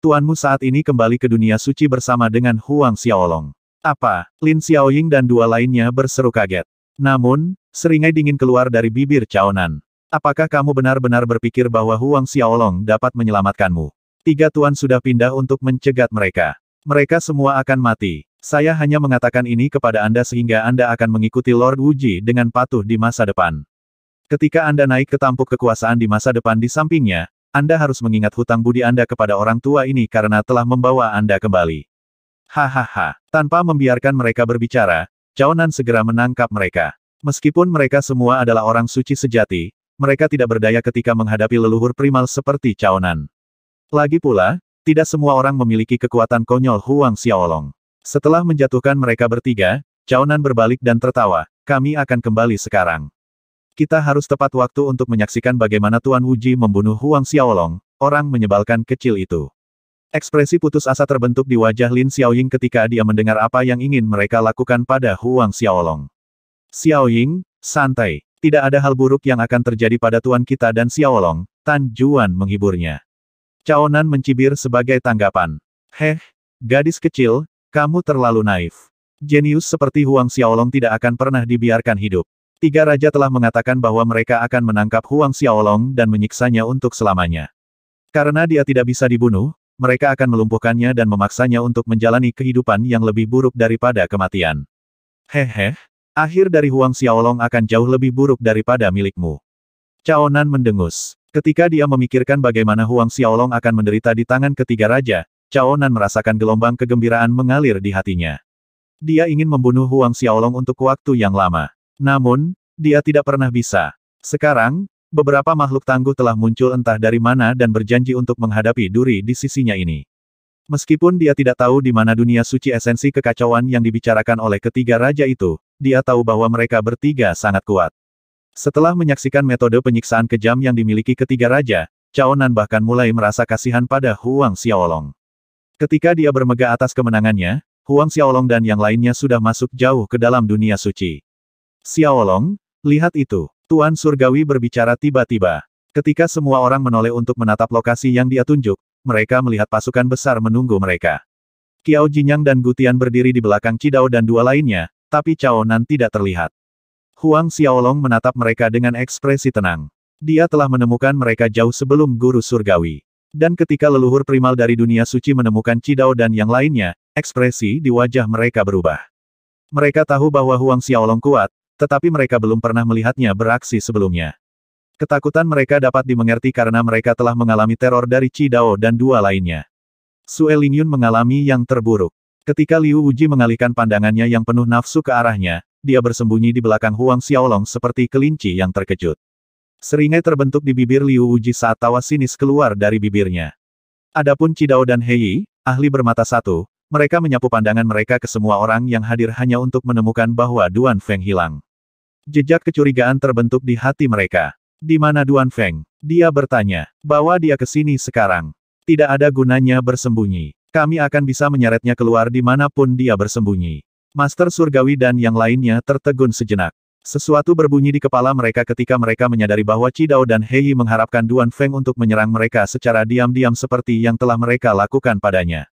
Speaker 1: Tuanmu saat ini kembali ke dunia suci bersama dengan Huang Xiaolong. Apa? Lin Xiaoying dan dua lainnya berseru kaget. Namun, seringai dingin keluar dari bibir Caonan. Apakah kamu benar-benar berpikir bahwa Huang Xiaolong dapat menyelamatkanmu? Tiga tuan sudah pindah untuk mencegat mereka. Mereka semua akan mati. Saya hanya mengatakan ini kepada Anda sehingga Anda akan mengikuti Lord Wuji dengan patuh di masa depan. Ketika Anda naik ke tampuk kekuasaan di masa depan di sampingnya, Anda harus mengingat hutang budi Anda kepada orang tua ini karena telah membawa Anda kembali. Hahaha, tanpa membiarkan mereka berbicara, Caonan segera menangkap mereka. Meskipun mereka semua adalah orang suci sejati, mereka tidak berdaya ketika menghadapi leluhur primal seperti Caonan. Lagi pula, tidak semua orang memiliki kekuatan konyol Huang Xiaolong. Setelah menjatuhkan mereka bertiga, Caonan berbalik dan tertawa, kami akan kembali sekarang. Kita harus tepat waktu untuk menyaksikan bagaimana Tuan Wuji membunuh Huang Xiaolong, orang menyebalkan kecil itu. Ekspresi putus asa terbentuk di wajah Lin Xiaoying ketika dia mendengar apa yang ingin mereka lakukan pada Huang Xiaolong. Xiaoying, santai. Tidak ada hal buruk yang akan terjadi pada tuan kita dan Xiaolong, Tan Juan menghiburnya. Caonan mencibir sebagai tanggapan. Heh, gadis kecil, kamu terlalu naif. Jenius seperti Huang Xiaolong tidak akan pernah dibiarkan hidup. Tiga raja telah mengatakan bahwa mereka akan menangkap Huang Xiaolong dan menyiksanya untuk selamanya. Karena dia tidak bisa dibunuh, mereka akan melumpuhkannya dan memaksanya untuk menjalani kehidupan yang lebih buruk daripada kematian. Hehe, akhir dari Huang Xiaolong akan jauh lebih buruk daripada milikmu. Cao Nan mendengus. Ketika dia memikirkan bagaimana Huang Xiaolong akan menderita di tangan ketiga raja, Cao Nan merasakan gelombang kegembiraan mengalir di hatinya. Dia ingin membunuh Huang Xiaolong untuk waktu yang lama. Namun, dia tidak pernah bisa. Sekarang, Beberapa makhluk tangguh telah muncul entah dari mana dan berjanji untuk menghadapi Duri di sisinya ini. Meskipun dia tidak tahu di mana dunia suci esensi kekacauan yang dibicarakan oleh ketiga raja itu, dia tahu bahwa mereka bertiga sangat kuat. Setelah menyaksikan metode penyiksaan kejam yang dimiliki ketiga raja, Cao Nan bahkan mulai merasa kasihan pada Huang Xiaolong. Ketika dia bermegah atas kemenangannya, Huang Xiaolong dan yang lainnya sudah masuk jauh ke dalam dunia suci. Xiaolong, lihat itu. Tuan Surgawi berbicara tiba-tiba. Ketika semua orang menoleh untuk menatap lokasi yang dia tunjuk, mereka melihat pasukan besar menunggu mereka. Kiao Jinyang dan Gutian berdiri di belakang Cidao dan dua lainnya, tapi Cao Nan tidak terlihat. Huang Xiaolong menatap mereka dengan ekspresi tenang. Dia telah menemukan mereka jauh sebelum Guru Surgawi. Dan ketika leluhur primal dari dunia suci menemukan Cidao dan yang lainnya, ekspresi di wajah mereka berubah. Mereka tahu bahwa Huang Xiaolong kuat, tetapi mereka belum pernah melihatnya beraksi sebelumnya. Ketakutan mereka dapat dimengerti karena mereka telah mengalami teror dari Dao dan dua lainnya. Sue Lingyun mengalami yang terburuk. Ketika Liu Wuji mengalihkan pandangannya yang penuh nafsu ke arahnya, dia bersembunyi di belakang Huang Xiaolong seperti kelinci yang terkejut. Seringai terbentuk di bibir Liu Wuji saat tawa sinis keluar dari bibirnya. Adapun Cidao dan Hei, ahli bermata satu, mereka menyapu pandangan mereka ke semua orang yang hadir hanya untuk menemukan bahwa Duan Feng hilang. Jejak kecurigaan terbentuk di hati mereka. Di mana Duan Feng? Dia bertanya. Bawa dia ke sini sekarang. Tidak ada gunanya bersembunyi. Kami akan bisa menyeretnya keluar dimanapun dia bersembunyi. Master Surgawi dan yang lainnya tertegun sejenak. Sesuatu berbunyi di kepala mereka ketika mereka menyadari bahwa Cidao dan Hei mengharapkan Duan Feng untuk menyerang mereka secara diam-diam seperti yang telah mereka lakukan padanya.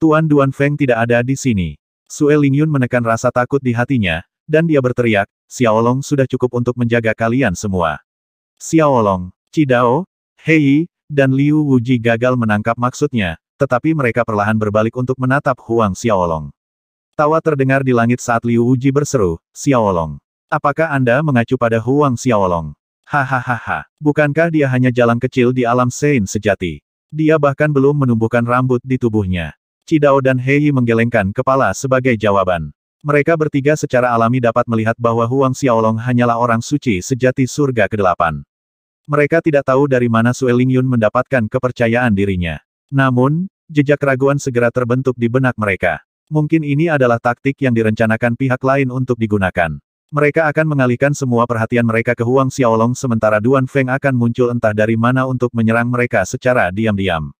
Speaker 1: Tuan Duan Feng tidak ada di sini. Sue Lingyun menekan rasa takut di hatinya, dan dia berteriak, Xiaolong sudah cukup untuk menjaga kalian semua. Xiaolong, Cidao, Hei, dan Liu Wuji gagal menangkap maksudnya, tetapi mereka perlahan berbalik untuk menatap Huang Xiaolong. Tawa terdengar di langit saat Liu Wuji berseru, Xiaolong. Apakah Anda mengacu pada Huang Xiaolong? Hahaha, bukankah dia hanya jalan kecil di alam Sein sejati? Dia bahkan belum menumbuhkan rambut di tubuhnya. Cidao dan Hei menggelengkan kepala sebagai jawaban. Mereka bertiga secara alami dapat melihat bahwa Huang Xiaolong hanyalah orang suci sejati surga ke-8. Mereka tidak tahu dari mana Sue Lingyun mendapatkan kepercayaan dirinya. Namun, jejak keraguan segera terbentuk di benak mereka. Mungkin ini adalah taktik yang direncanakan pihak lain untuk digunakan. Mereka akan mengalihkan semua perhatian mereka ke Huang Xiaolong sementara Duan Feng akan muncul entah dari mana untuk menyerang mereka secara diam-diam.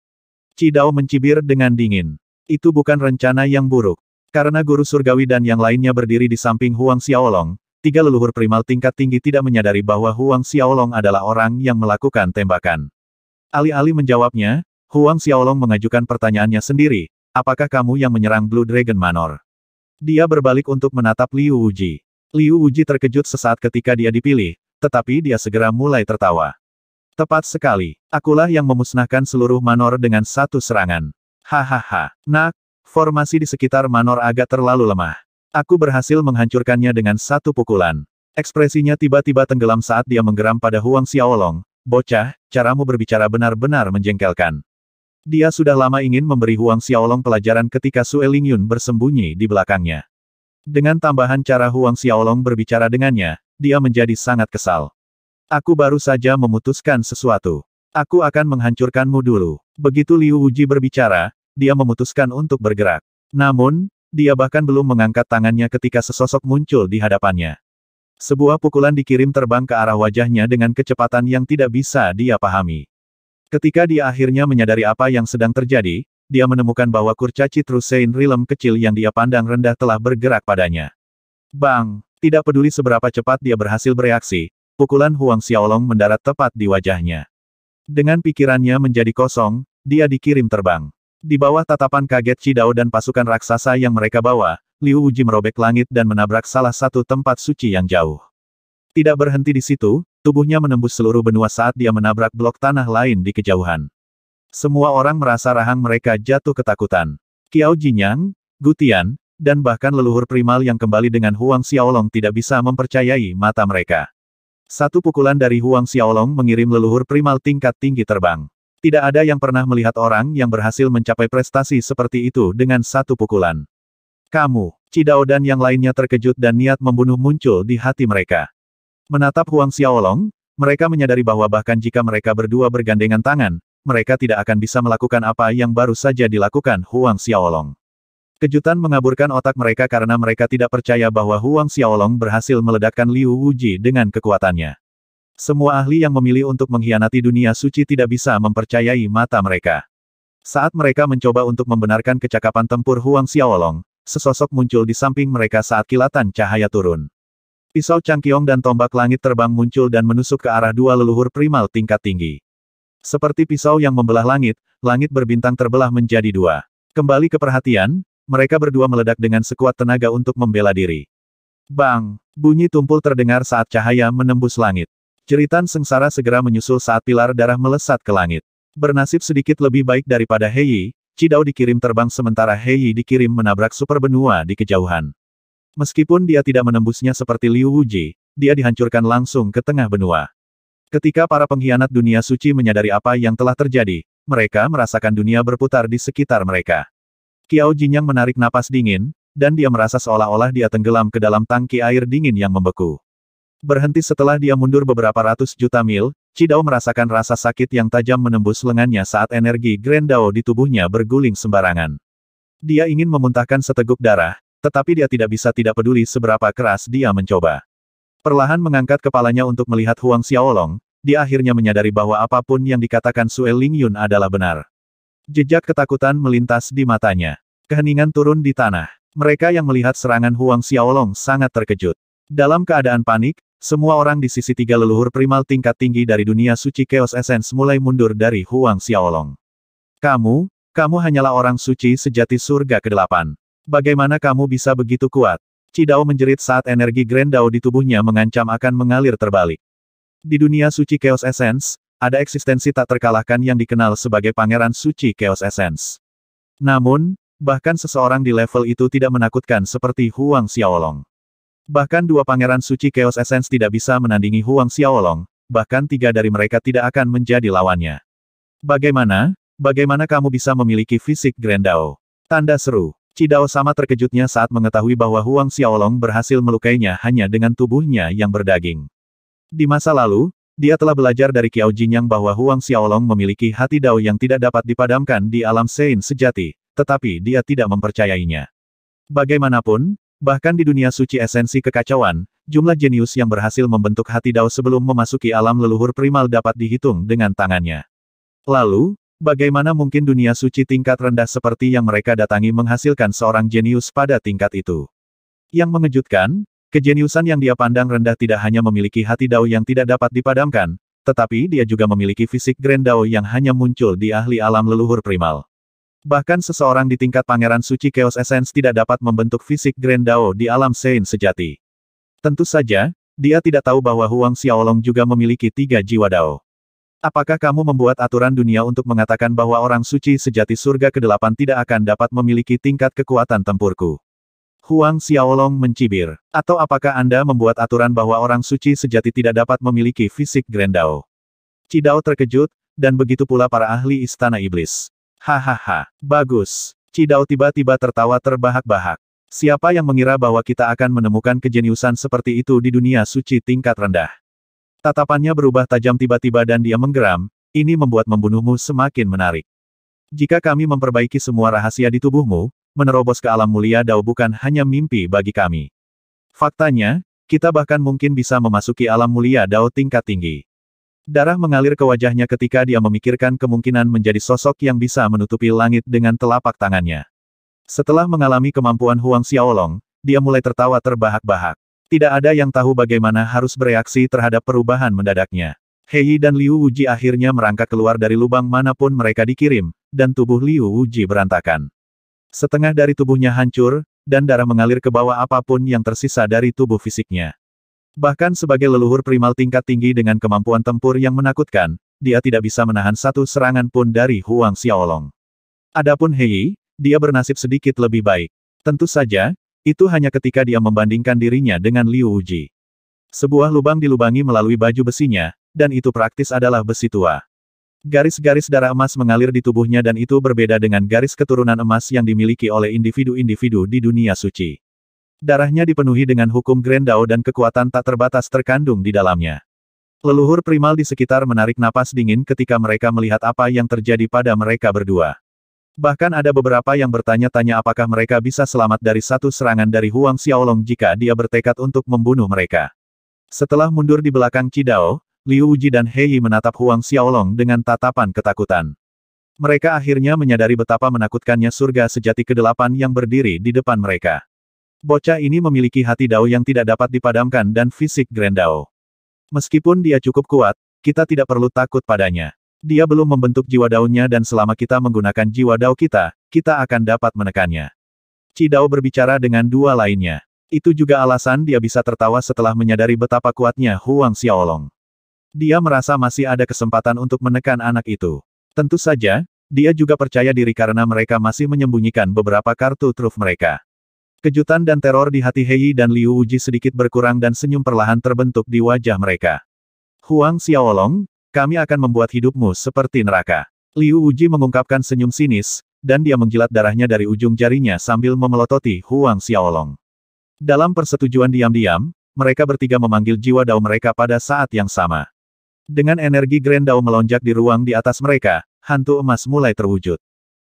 Speaker 1: Cidao mencibir dengan dingin. Itu bukan rencana yang buruk. Karena guru surgawi dan yang lainnya berdiri di samping Huang Xiaolong, tiga leluhur primal tingkat tinggi tidak menyadari bahwa Huang Xiaolong adalah orang yang melakukan tembakan. Alih-alih menjawabnya, Huang Xiaolong mengajukan pertanyaannya sendiri, apakah kamu yang menyerang Blue Dragon Manor? Dia berbalik untuk menatap Liu Wuji. Liu Wuji terkejut sesaat ketika dia dipilih, tetapi dia segera mulai tertawa. Tepat sekali, akulah yang memusnahkan seluruh manor dengan satu serangan. Hahaha, nak, Formasi di sekitar Manor agak terlalu lemah. Aku berhasil menghancurkannya dengan satu pukulan. Ekspresinya tiba-tiba tenggelam saat dia menggeram pada Huang Xiaolong. Bocah, caramu berbicara benar-benar menjengkelkan. Dia sudah lama ingin memberi Huang Xiaolong pelajaran ketika Sue Lingyun bersembunyi di belakangnya. Dengan tambahan cara Huang Xiaolong berbicara dengannya, dia menjadi sangat kesal. Aku baru saja memutuskan sesuatu. Aku akan menghancurkanmu dulu. Begitu Liu Wuji berbicara, dia memutuskan untuk bergerak. Namun, dia bahkan belum mengangkat tangannya ketika sesosok muncul di hadapannya. Sebuah pukulan dikirim terbang ke arah wajahnya dengan kecepatan yang tidak bisa dia pahami. Ketika dia akhirnya menyadari apa yang sedang terjadi, dia menemukan bahwa kurcaci Trusein Rilem kecil yang dia pandang rendah telah bergerak padanya. Bang! Tidak peduli seberapa cepat dia berhasil bereaksi, pukulan Huang Xiaolong mendarat tepat di wajahnya. Dengan pikirannya menjadi kosong, dia dikirim terbang. Di bawah tatapan kaget Cidao dan pasukan raksasa yang mereka bawa, Liu Uji merobek langit dan menabrak salah satu tempat suci yang jauh. Tidak berhenti di situ, tubuhnya menembus seluruh benua saat dia menabrak blok tanah lain di kejauhan. Semua orang merasa rahang mereka jatuh ketakutan. Qiao Jinyang, Gutian, dan bahkan leluhur primal yang kembali dengan Huang Xiaolong tidak bisa mempercayai mata mereka. Satu pukulan dari Huang Xiaolong mengirim leluhur primal tingkat tinggi terbang. Tidak ada yang pernah melihat orang yang berhasil mencapai prestasi seperti itu dengan satu pukulan. Kamu, Cidao dan yang lainnya terkejut dan niat membunuh muncul di hati mereka. Menatap Huang Xiaolong, mereka menyadari bahwa bahkan jika mereka berdua bergandengan tangan, mereka tidak akan bisa melakukan apa yang baru saja dilakukan Huang Xiaolong. Kejutan mengaburkan otak mereka karena mereka tidak percaya bahwa Huang Xiaolong berhasil meledakkan Liu Wuji dengan kekuatannya. Semua ahli yang memilih untuk mengkhianati dunia suci tidak bisa mempercayai mata mereka. Saat mereka mencoba untuk membenarkan kecakapan tempur Huang Xiaolong, sesosok muncul di samping mereka saat kilatan cahaya turun. Pisau Changkyong dan tombak langit terbang muncul dan menusuk ke arah dua leluhur primal tingkat tinggi. Seperti pisau yang membelah langit, langit berbintang terbelah menjadi dua. Kembali ke perhatian, mereka berdua meledak dengan sekuat tenaga untuk membela diri. Bang! Bunyi tumpul terdengar saat cahaya menembus langit. Jeritan sengsara segera menyusul saat pilar darah melesat ke langit. Bernasib sedikit lebih baik daripada Heyi, Cidau dikirim terbang sementara Heyi dikirim menabrak super benua di kejauhan. Meskipun dia tidak menembusnya seperti Liu Wuji, dia dihancurkan langsung ke tengah benua. Ketika para pengkhianat dunia suci menyadari apa yang telah terjadi, mereka merasakan dunia berputar di sekitar mereka. Kiao Jinyang menarik napas dingin, dan dia merasa seolah-olah dia tenggelam ke dalam tangki air dingin yang membeku. Berhenti setelah dia mundur beberapa ratus juta mil, Cidao merasakan rasa sakit yang tajam menembus lengannya saat energi Grand Dao di tubuhnya berguling sembarangan. Dia ingin memuntahkan seteguk darah, tetapi dia tidak bisa tidak peduli seberapa keras dia mencoba. Perlahan mengangkat kepalanya untuk melihat Huang Xiaolong, dia akhirnya menyadari bahwa apapun yang dikatakan Sue Ling Yun adalah benar. Jejak ketakutan melintas di matanya. Keheningan turun di tanah. Mereka yang melihat serangan Huang Xiaolong sangat terkejut. Dalam keadaan panik, semua orang di sisi tiga leluhur primal tingkat tinggi dari dunia suci Chaos Essence mulai mundur dari Huang Xiaolong. Kamu, kamu hanyalah orang suci sejati surga ke-8. Bagaimana kamu bisa begitu kuat? Cidao menjerit saat energi Grand Dao di tubuhnya mengancam akan mengalir terbalik. Di dunia suci Chaos Essence, ada eksistensi tak terkalahkan yang dikenal sebagai Pangeran Suci Chaos Essence. Namun, bahkan seseorang di level itu tidak menakutkan seperti Huang Xiaolong. Bahkan dua pangeran suci Chaos Essence tidak bisa menandingi Huang Xiaolong, bahkan tiga dari mereka tidak akan menjadi lawannya. Bagaimana? Bagaimana kamu bisa memiliki fisik Grendao? Tanda seru. Cidao sama terkejutnya saat mengetahui bahwa Huang Xiaolong berhasil melukainya hanya dengan tubuhnya yang berdaging. Di masa lalu, dia telah belajar dari Qiao Jinyang bahwa Huang Xiaolong memiliki hati Dao yang tidak dapat dipadamkan di alam Sein sejati, tetapi dia tidak mempercayainya. Bagaimanapun, Bahkan di dunia suci esensi kekacauan, jumlah jenius yang berhasil membentuk hati Dao sebelum memasuki alam leluhur primal dapat dihitung dengan tangannya. Lalu, bagaimana mungkin dunia suci tingkat rendah seperti yang mereka datangi menghasilkan seorang jenius pada tingkat itu? Yang mengejutkan, kejeniusan yang dia pandang rendah tidak hanya memiliki hati Dao yang tidak dapat dipadamkan, tetapi dia juga memiliki fisik Grand Dao yang hanya muncul di ahli alam leluhur primal. Bahkan seseorang di tingkat pangeran suci Chaos Essence tidak dapat membentuk fisik Grand Dao di alam Sein sejati. Tentu saja, dia tidak tahu bahwa Huang Xiaolong juga memiliki tiga jiwa Dao. Apakah kamu membuat aturan dunia untuk mengatakan bahwa orang suci sejati surga ke-8 tidak akan dapat memiliki tingkat kekuatan tempurku? Huang Xiaolong mencibir. Atau apakah Anda membuat aturan bahwa orang suci sejati tidak dapat memiliki fisik Grand Dao? Cidao terkejut, dan begitu pula para ahli Istana Iblis. Hahaha, bagus. Cidau tiba-tiba tertawa terbahak-bahak. Siapa yang mengira bahwa kita akan menemukan kejeniusan seperti itu di dunia suci tingkat rendah? Tatapannya berubah tajam tiba-tiba dan dia menggeram, ini membuat membunuhmu semakin menarik. Jika kami memperbaiki semua rahasia di tubuhmu, menerobos ke alam mulia Dao bukan hanya mimpi bagi kami. Faktanya, kita bahkan mungkin bisa memasuki alam mulia Dao tingkat tinggi. Darah mengalir ke wajahnya ketika dia memikirkan kemungkinan menjadi sosok yang bisa menutupi langit dengan telapak tangannya. Setelah mengalami kemampuan Huang Xiaolong, dia mulai tertawa terbahak-bahak. Tidak ada yang tahu bagaimana harus bereaksi terhadap perubahan mendadaknya. Hei dan Liu Wuji akhirnya merangkak keluar dari lubang manapun mereka dikirim, dan tubuh Liu Wuji berantakan. Setengah dari tubuhnya hancur, dan darah mengalir ke bawah apapun yang tersisa dari tubuh fisiknya. Bahkan sebagai leluhur primal tingkat tinggi dengan kemampuan tempur yang menakutkan, dia tidak bisa menahan satu serangan pun dari Huang Xiaolong. Adapun Hei, dia bernasib sedikit lebih baik. Tentu saja, itu hanya ketika dia membandingkan dirinya dengan Liu Uji. Sebuah lubang dilubangi melalui baju besinya, dan itu praktis adalah besi tua. Garis-garis darah emas mengalir di tubuhnya dan itu berbeda dengan garis keturunan emas yang dimiliki oleh individu-individu di dunia suci. Darahnya dipenuhi dengan hukum Grendao dan kekuatan tak terbatas terkandung di dalamnya. Leluhur primal di sekitar menarik napas dingin ketika mereka melihat apa yang terjadi pada mereka berdua. Bahkan ada beberapa yang bertanya-tanya apakah mereka bisa selamat dari satu serangan dari Huang Xiaolong jika dia bertekad untuk membunuh mereka. Setelah mundur di belakang Cidao, Liu Uji dan Hei menatap Huang Xiaolong dengan tatapan ketakutan. Mereka akhirnya menyadari betapa menakutkannya surga sejati kedelapan yang berdiri di depan mereka. Bocah ini memiliki hati Dao yang tidak dapat dipadamkan dan fisik Grand Dao. Meskipun dia cukup kuat, kita tidak perlu takut padanya. Dia belum membentuk jiwa daunnya dan selama kita menggunakan jiwa dao kita, kita akan dapat menekannya. Cidao berbicara dengan dua lainnya. Itu juga alasan dia bisa tertawa setelah menyadari betapa kuatnya Huang Xiaolong. Dia merasa masih ada kesempatan untuk menekan anak itu. Tentu saja, dia juga percaya diri karena mereka masih menyembunyikan beberapa kartu truf mereka. Kejutan dan teror di hati Hei dan Liu Uji sedikit berkurang dan senyum perlahan terbentuk di wajah mereka. Huang Xiaolong, kami akan membuat hidupmu seperti neraka. Liu Uji mengungkapkan senyum sinis, dan dia menjilat darahnya dari ujung jarinya sambil memelototi Huang Xiaolong. Dalam persetujuan diam-diam, mereka bertiga memanggil jiwa dao mereka pada saat yang sama. Dengan energi Grand Dao melonjak di ruang di atas mereka, hantu emas mulai terwujud.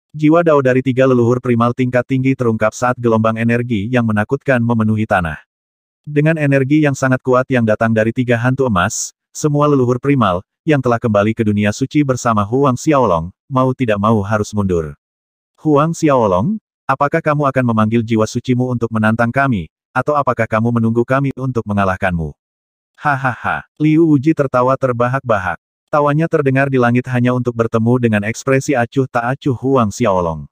Speaker 1: Jiwa Dao dari tiga leluhur primal tingkat tinggi terungkap saat gelombang energi yang menakutkan memenuhi tanah. Dengan energi yang sangat kuat yang datang dari tiga hantu emas, semua leluhur primal, yang telah kembali ke dunia suci bersama Huang Xiaolong, mau tidak mau harus mundur. Huang Xiaolong, apakah kamu akan memanggil jiwa sucimu untuk menantang kami, atau apakah kamu menunggu kami untuk mengalahkanmu? Hahaha, Liu Uji tertawa terbahak-bahak. Tawanya terdengar di langit hanya untuk bertemu dengan ekspresi acuh tak acuh Huang Xiaolong.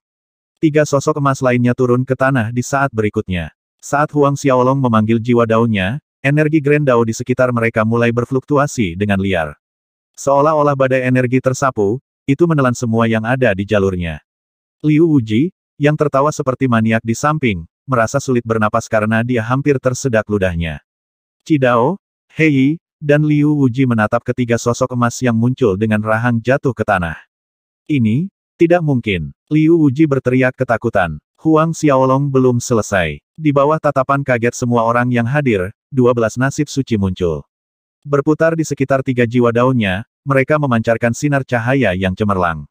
Speaker 1: Tiga sosok emas lainnya turun ke tanah di saat berikutnya. Saat Huang Xiaolong memanggil jiwa daunnya, energi Grand Dao di sekitar mereka mulai berfluktuasi dengan liar. Seolah-olah badai energi tersapu, itu menelan semua yang ada di jalurnya. Liu Wuji, yang tertawa seperti maniak di samping, merasa sulit bernapas karena dia hampir tersedak ludahnya. Cidao, Hei, dan Liu Wuji menatap ketiga sosok emas yang muncul dengan rahang jatuh ke tanah. Ini, tidak mungkin. Liu Wuji berteriak ketakutan. Huang Xiaolong belum selesai. Di bawah tatapan kaget semua orang yang hadir, 12 nasib suci muncul. Berputar di sekitar tiga jiwa daunnya, mereka memancarkan sinar cahaya yang cemerlang.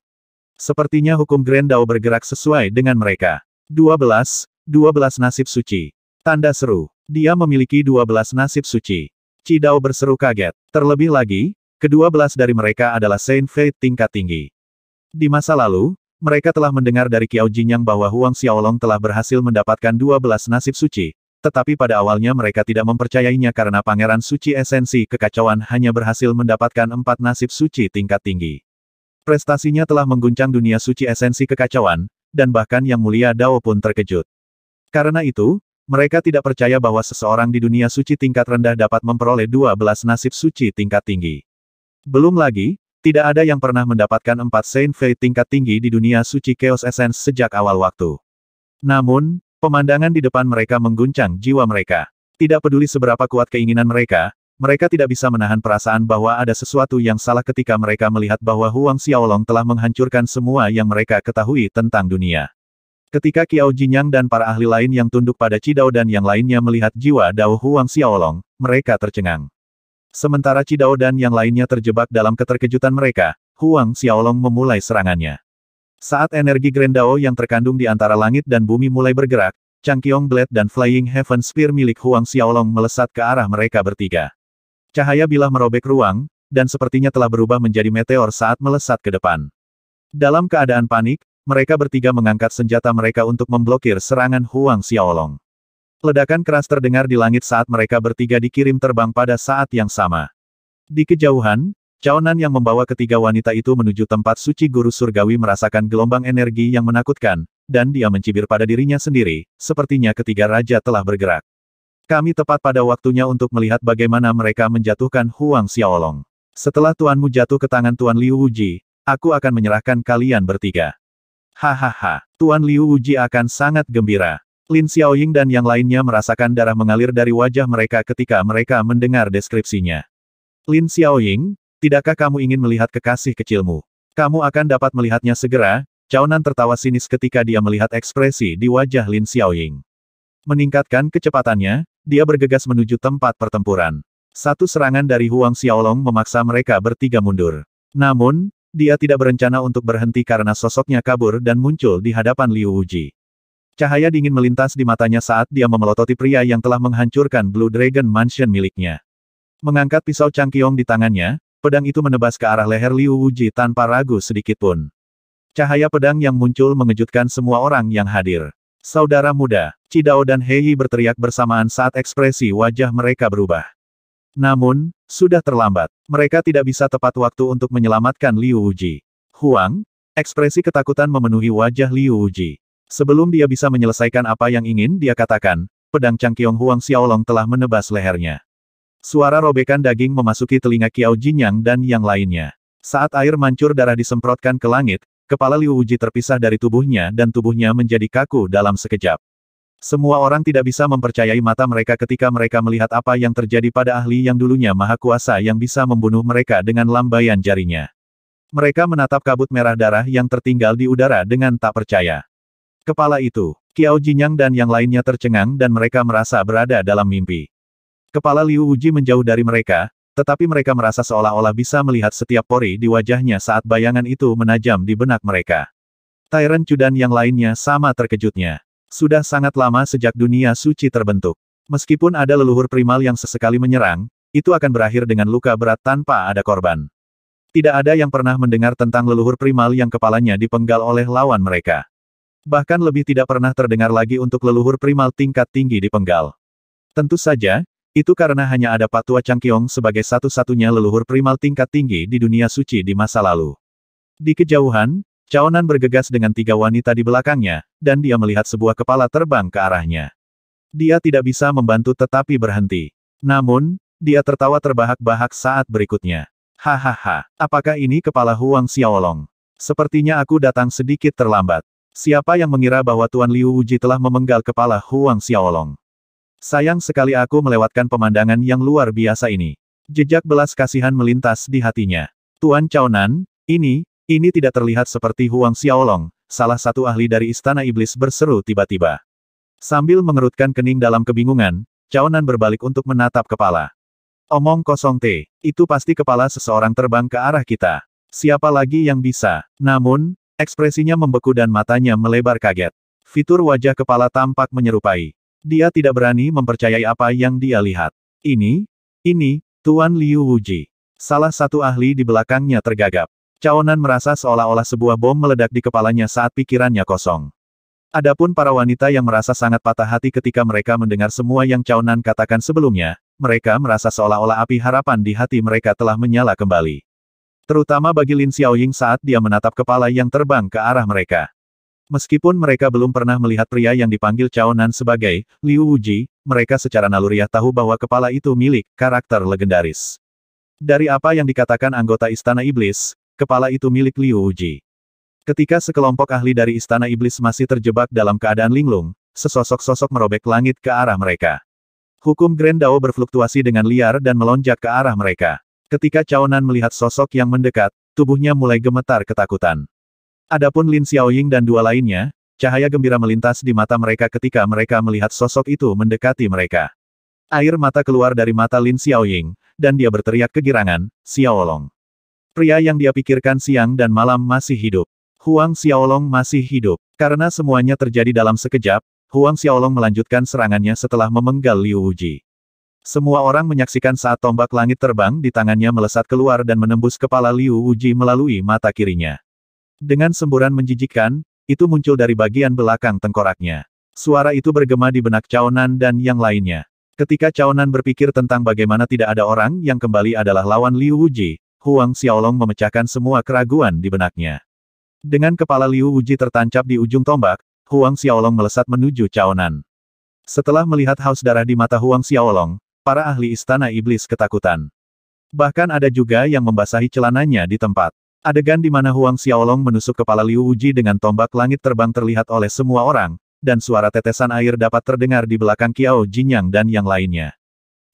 Speaker 1: Sepertinya hukum Grand Dao bergerak sesuai dengan mereka. 12, 12 nasib suci. Tanda seru. Dia memiliki 12 nasib suci. Cidao berseru kaget. Terlebih lagi, kedua belas dari mereka adalah Saint Faith tingkat tinggi. Di masa lalu, mereka telah mendengar dari Qiao Jinyang bahwa Huang Xiaolong telah berhasil mendapatkan dua belas nasib suci, tetapi pada awalnya mereka tidak mempercayainya karena Pangeran Suci Esensi Kekacauan hanya berhasil mendapatkan empat nasib suci tingkat tinggi. Prestasinya telah mengguncang dunia suci esensi kekacauan, dan bahkan Yang Mulia Dao pun terkejut. Karena itu, mereka tidak percaya bahwa seseorang di dunia suci tingkat rendah dapat memperoleh 12 nasib suci tingkat tinggi. Belum lagi, tidak ada yang pernah mendapatkan empat Saint Fei tingkat tinggi di dunia suci Chaos Essence sejak awal waktu. Namun, pemandangan di depan mereka mengguncang jiwa mereka. Tidak peduli seberapa kuat keinginan mereka, mereka tidak bisa menahan perasaan bahwa ada sesuatu yang salah ketika mereka melihat bahwa Huang Xiaolong telah menghancurkan semua yang mereka ketahui tentang dunia. Ketika Kiao Jinyang dan para ahli lain yang tunduk pada Cidao dan yang lainnya melihat jiwa Dao Huang Xiaolong, mereka tercengang. Sementara Cidao dan yang lainnya terjebak dalam keterkejutan mereka, Huang Xiaolong memulai serangannya. Saat energi Grand Dao yang terkandung di antara langit dan bumi mulai bergerak, Chang Qiong Blade dan Flying Heaven Spear milik Huang Xiaolong melesat ke arah mereka bertiga. Cahaya bilah merobek ruang, dan sepertinya telah berubah menjadi meteor saat melesat ke depan. Dalam keadaan panik, mereka bertiga mengangkat senjata mereka untuk memblokir serangan Huang Xiaolong. Ledakan keras terdengar di langit saat mereka bertiga dikirim terbang pada saat yang sama. Di kejauhan, Caonan yang membawa ketiga wanita itu menuju tempat suci guru surgawi merasakan gelombang energi yang menakutkan, dan dia mencibir pada dirinya sendiri, sepertinya ketiga raja telah bergerak. Kami tepat pada waktunya untuk melihat bagaimana mereka menjatuhkan Huang Xiaolong. Setelah tuanmu jatuh ke tangan Tuan Liu Wuji, aku akan menyerahkan kalian bertiga. Hahaha, Tuan Liu Wuji akan sangat gembira. Lin Xiaoying dan yang lainnya merasakan darah mengalir dari wajah mereka ketika mereka mendengar deskripsinya. Lin Xiaoying, tidakkah kamu ingin melihat kekasih kecilmu? Kamu akan dapat melihatnya segera, Caonan tertawa sinis ketika dia melihat ekspresi di wajah Lin Xiaoying. Meningkatkan kecepatannya, dia bergegas menuju tempat pertempuran. Satu serangan dari Huang Xiaolong memaksa mereka bertiga mundur. Namun, dia tidak berencana untuk berhenti karena sosoknya kabur dan muncul di hadapan Liu Wuji. Cahaya dingin melintas di matanya saat dia memelototi pria yang telah menghancurkan Blue Dragon Mansion miliknya. Mengangkat pisau Kiong di tangannya, pedang itu menebas ke arah leher Liu Wuji tanpa ragu sedikitpun. Cahaya pedang yang muncul mengejutkan semua orang yang hadir. Saudara muda, Cidao dan Hei berteriak bersamaan saat ekspresi wajah mereka berubah. Namun, sudah terlambat. Mereka tidak bisa tepat waktu untuk menyelamatkan Liu Uji. Huang, ekspresi ketakutan memenuhi wajah Liu Uji. Sebelum dia bisa menyelesaikan apa yang ingin dia katakan, pedang cangkiong Huang Xiaolong telah menebas lehernya. Suara robekan daging memasuki telinga Qiao Jinyang dan yang lainnya. Saat air mancur darah disemprotkan ke langit, kepala Liu Uji terpisah dari tubuhnya dan tubuhnya menjadi kaku dalam sekejap. Semua orang tidak bisa mempercayai mata mereka ketika mereka melihat apa yang terjadi pada ahli yang dulunya maha kuasa yang bisa membunuh mereka dengan lambaian jarinya. Mereka menatap kabut merah darah yang tertinggal di udara dengan tak percaya. Kepala itu, Kiao Jinyang dan yang lainnya tercengang dan mereka merasa berada dalam mimpi. Kepala Liu Wuji menjauh dari mereka, tetapi mereka merasa seolah-olah bisa melihat setiap pori di wajahnya saat bayangan itu menajam di benak mereka. Tyrant Chu dan yang lainnya sama terkejutnya. Sudah sangat lama sejak dunia suci terbentuk. Meskipun ada leluhur primal yang sesekali menyerang, itu akan berakhir dengan luka berat tanpa ada korban. Tidak ada yang pernah mendengar tentang leluhur primal yang kepalanya dipenggal oleh lawan mereka. Bahkan lebih tidak pernah terdengar lagi untuk leluhur primal tingkat tinggi dipenggal. Tentu saja, itu karena hanya ada Patua Changkyong sebagai satu-satunya leluhur primal tingkat tinggi di dunia suci di masa lalu. Di kejauhan, Caonan bergegas dengan tiga wanita di belakangnya, dan dia melihat sebuah kepala terbang ke arahnya. Dia tidak bisa membantu tetapi berhenti. Namun, dia tertawa terbahak-bahak saat berikutnya. Hahaha, apakah ini kepala Huang Xiaolong? Sepertinya aku datang sedikit terlambat. Siapa yang mengira bahwa Tuan Liu Wuji telah memenggal kepala Huang Xiaolong? Sayang sekali aku melewatkan pemandangan yang luar biasa ini. Jejak belas kasihan melintas di hatinya. Tuan Caonan, ini, ini tidak terlihat seperti Huang Xiaolong, salah satu ahli dari Istana Iblis berseru tiba-tiba. Sambil mengerutkan kening dalam kebingungan, Caonan berbalik untuk menatap kepala. Omong kosong T, itu pasti kepala seseorang terbang ke arah kita. Siapa lagi yang bisa? Namun, ekspresinya membeku dan matanya melebar kaget. Fitur wajah kepala tampak menyerupai. Dia tidak berani mempercayai apa yang dia lihat. Ini, ini, Tuan Liu Wuji. Salah satu ahli di belakangnya tergagap. Caonan merasa seolah-olah sebuah bom meledak di kepalanya saat pikirannya kosong. Adapun para wanita yang merasa sangat patah hati ketika mereka mendengar semua yang Caonan katakan sebelumnya, mereka merasa seolah-olah api harapan di hati mereka telah menyala kembali. Terutama bagi Lin Xiaoying saat dia menatap kepala yang terbang ke arah mereka. Meskipun mereka belum pernah melihat pria yang dipanggil Caonan sebagai Liu Wuji, mereka secara naluriah tahu bahwa kepala itu milik karakter legendaris. Dari apa yang dikatakan anggota Istana Iblis, Kepala itu milik Liu Uji. Ketika sekelompok ahli dari Istana Iblis masih terjebak dalam keadaan linglung, sesosok-sosok merobek langit ke arah mereka. Hukum Grand Dao berfluktuasi dengan liar dan melonjak ke arah mereka. Ketika Caonan melihat sosok yang mendekat, tubuhnya mulai gemetar ketakutan. Adapun Lin Xiaoying dan dua lainnya, cahaya gembira melintas di mata mereka ketika mereka melihat sosok itu mendekati mereka. Air mata keluar dari mata Lin Xiaoying, dan dia berteriak kegirangan, Xiaolong. Pria yang dia pikirkan siang dan malam masih hidup. Huang Xiaolong masih hidup. Karena semuanya terjadi dalam sekejap, Huang Xiaolong melanjutkan serangannya setelah memenggal Liu Wuji. Semua orang menyaksikan saat tombak langit terbang di tangannya melesat keluar dan menembus kepala Liu Wuji melalui mata kirinya. Dengan semburan menjijikkan, itu muncul dari bagian belakang tengkoraknya. Suara itu bergema di benak Caonan dan yang lainnya. Ketika Caonan berpikir tentang bagaimana tidak ada orang yang kembali adalah lawan Liu Wuji, Huang Xiaolong memecahkan semua keraguan di benaknya. Dengan kepala Liu Uji tertancap di ujung tombak, Huang Xiaolong melesat menuju Caonan. Setelah melihat haus darah di mata Huang Xiaolong, para ahli istana iblis ketakutan. Bahkan ada juga yang membasahi celananya di tempat. Adegan di mana Huang Xiaolong menusuk kepala Liu Uji dengan tombak langit terbang terlihat oleh semua orang, dan suara tetesan air dapat terdengar di belakang Qiao Jinyang dan yang lainnya.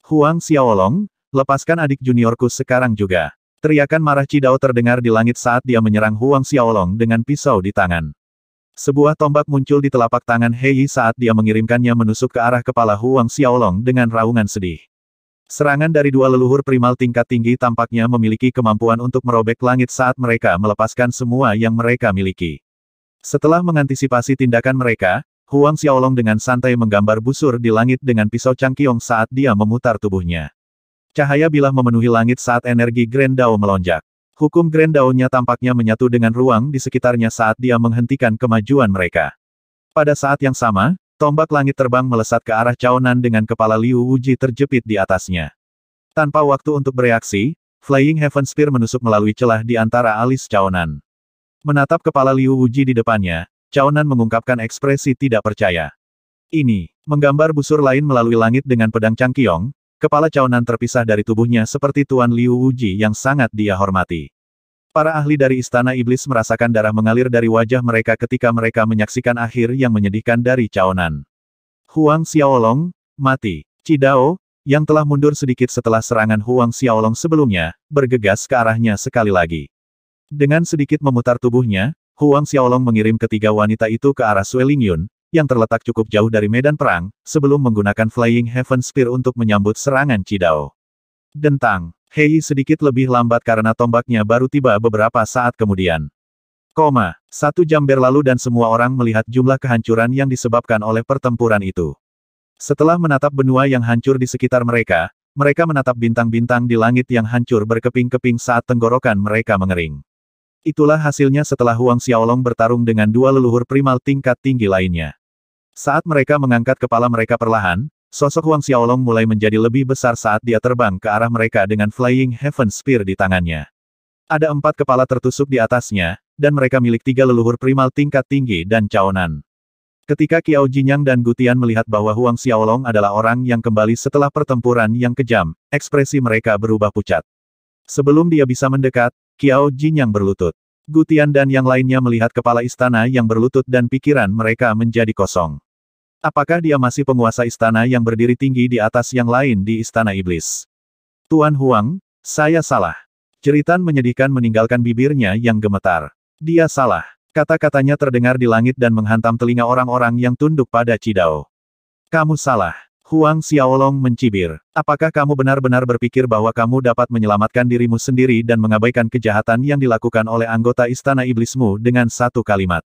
Speaker 1: Huang Xiaolong, lepaskan adik juniorku sekarang juga. Teriakan marah Cidao terdengar di langit saat dia menyerang Huang Xiaolong dengan pisau di tangan. Sebuah tombak muncul di telapak tangan Hei saat dia mengirimkannya menusuk ke arah kepala Huang Xiaolong dengan raungan sedih. Serangan dari dua leluhur primal tingkat tinggi tampaknya memiliki kemampuan untuk merobek langit saat mereka melepaskan semua yang mereka miliki. Setelah mengantisipasi tindakan mereka, Huang Xiaolong dengan santai menggambar busur di langit dengan pisau cangkiong saat dia memutar tubuhnya. Cahaya bilah memenuhi langit saat energi Grand Dao melonjak. Hukum Grand Dao-nya tampaknya menyatu dengan ruang di sekitarnya saat dia menghentikan kemajuan mereka. Pada saat yang sama, tombak langit terbang melesat ke arah Caonan dengan kepala Liu Wuji terjepit di atasnya. Tanpa waktu untuk bereaksi, Flying Heaven Spear menusuk melalui celah di antara alis Caonan. Menatap kepala Liu Wuji di depannya, Caonan mengungkapkan ekspresi tidak percaya. Ini, menggambar busur lain melalui langit dengan pedang Kiong, Kepala Caonan terpisah dari tubuhnya seperti Tuan Liu Wuji yang sangat dia hormati. Para ahli dari Istana Iblis merasakan darah mengalir dari wajah mereka ketika mereka menyaksikan akhir yang menyedihkan dari Caonan. Huang Xiaolong, mati. Cidao, yang telah mundur sedikit setelah serangan Huang Xiaolong sebelumnya, bergegas ke arahnya sekali lagi. Dengan sedikit memutar tubuhnya, Huang Xiaolong mengirim ketiga wanita itu ke arah Sue Lingyun, yang terletak cukup jauh dari medan perang, sebelum menggunakan Flying Heaven Spear untuk menyambut serangan Cidao. Dentang, Hei sedikit lebih lambat karena tombaknya baru tiba beberapa saat kemudian. Koma, satu jam berlalu dan semua orang melihat jumlah kehancuran yang disebabkan oleh pertempuran itu. Setelah menatap benua yang hancur di sekitar mereka, mereka menatap bintang-bintang di langit yang hancur berkeping-keping saat tenggorokan mereka mengering. Itulah hasilnya setelah Huang Xiaolong bertarung dengan dua leluhur primal tingkat tinggi lainnya. Saat mereka mengangkat kepala mereka perlahan, sosok Huang Xiaolong mulai menjadi lebih besar saat dia terbang ke arah mereka dengan Flying Heaven Spear di tangannya. Ada empat kepala tertusuk di atasnya, dan mereka milik tiga leluhur primal tingkat tinggi dan caonan. Ketika Qiao Jinyang dan Gutian melihat bahwa Huang Xiaolong adalah orang yang kembali setelah pertempuran yang kejam, ekspresi mereka berubah pucat. Sebelum dia bisa mendekat, Qiao Jinyang berlutut. Gutian dan yang lainnya melihat kepala istana yang berlutut dan pikiran mereka menjadi kosong. Apakah dia masih penguasa istana yang berdiri tinggi di atas yang lain di istana iblis? Tuan Huang, saya salah. Jeritan menyedihkan meninggalkan bibirnya yang gemetar. Dia salah. Kata-katanya terdengar di langit dan menghantam telinga orang-orang yang tunduk pada Cidao. Kamu salah. Huang Xiaolong mencibir. Apakah kamu benar-benar berpikir bahwa kamu dapat menyelamatkan dirimu sendiri dan mengabaikan kejahatan yang dilakukan oleh anggota istana iblismu dengan satu kalimat?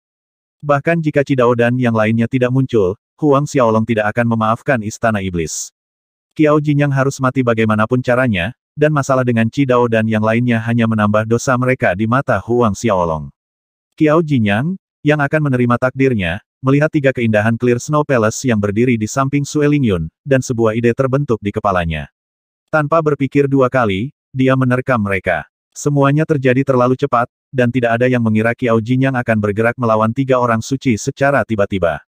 Speaker 1: Bahkan jika Cidao dan yang lainnya tidak muncul, Huang Xiaolong tidak akan memaafkan Istana Iblis. Qiao Jinyang harus mati bagaimanapun caranya, dan masalah dengan Dao dan yang lainnya hanya menambah dosa mereka di mata Huang Xiaolong. Qiao Jinyang, yang akan menerima takdirnya, melihat tiga keindahan Clear Snow Palace yang berdiri di samping Sue Yun, dan sebuah ide terbentuk di kepalanya. Tanpa berpikir dua kali, dia menerkam mereka. Semuanya terjadi terlalu cepat, dan tidak ada yang mengira Qiao Jinyang akan bergerak melawan tiga orang suci secara tiba-tiba.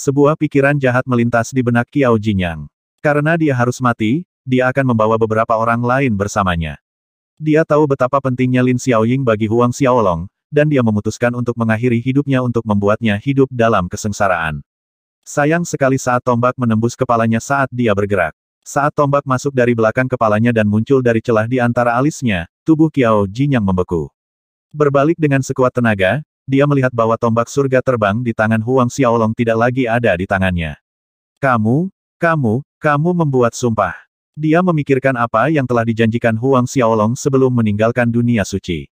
Speaker 1: Sebuah pikiran jahat melintas di benak Kiao Jinyang. Karena dia harus mati, dia akan membawa beberapa orang lain bersamanya. Dia tahu betapa pentingnya Lin Xiaoying bagi Huang Xiaolong, dan dia memutuskan untuk mengakhiri hidupnya untuk membuatnya hidup dalam kesengsaraan. Sayang sekali saat tombak menembus kepalanya saat dia bergerak. Saat tombak masuk dari belakang kepalanya dan muncul dari celah di antara alisnya, tubuh Kiao Jin yang membeku. Berbalik dengan sekuat tenaga, dia melihat bahwa tombak surga terbang di tangan Huang Xiaolong tidak lagi ada di tangannya. Kamu, kamu, kamu membuat sumpah. Dia memikirkan apa yang telah dijanjikan Huang Xiaolong sebelum meninggalkan dunia suci.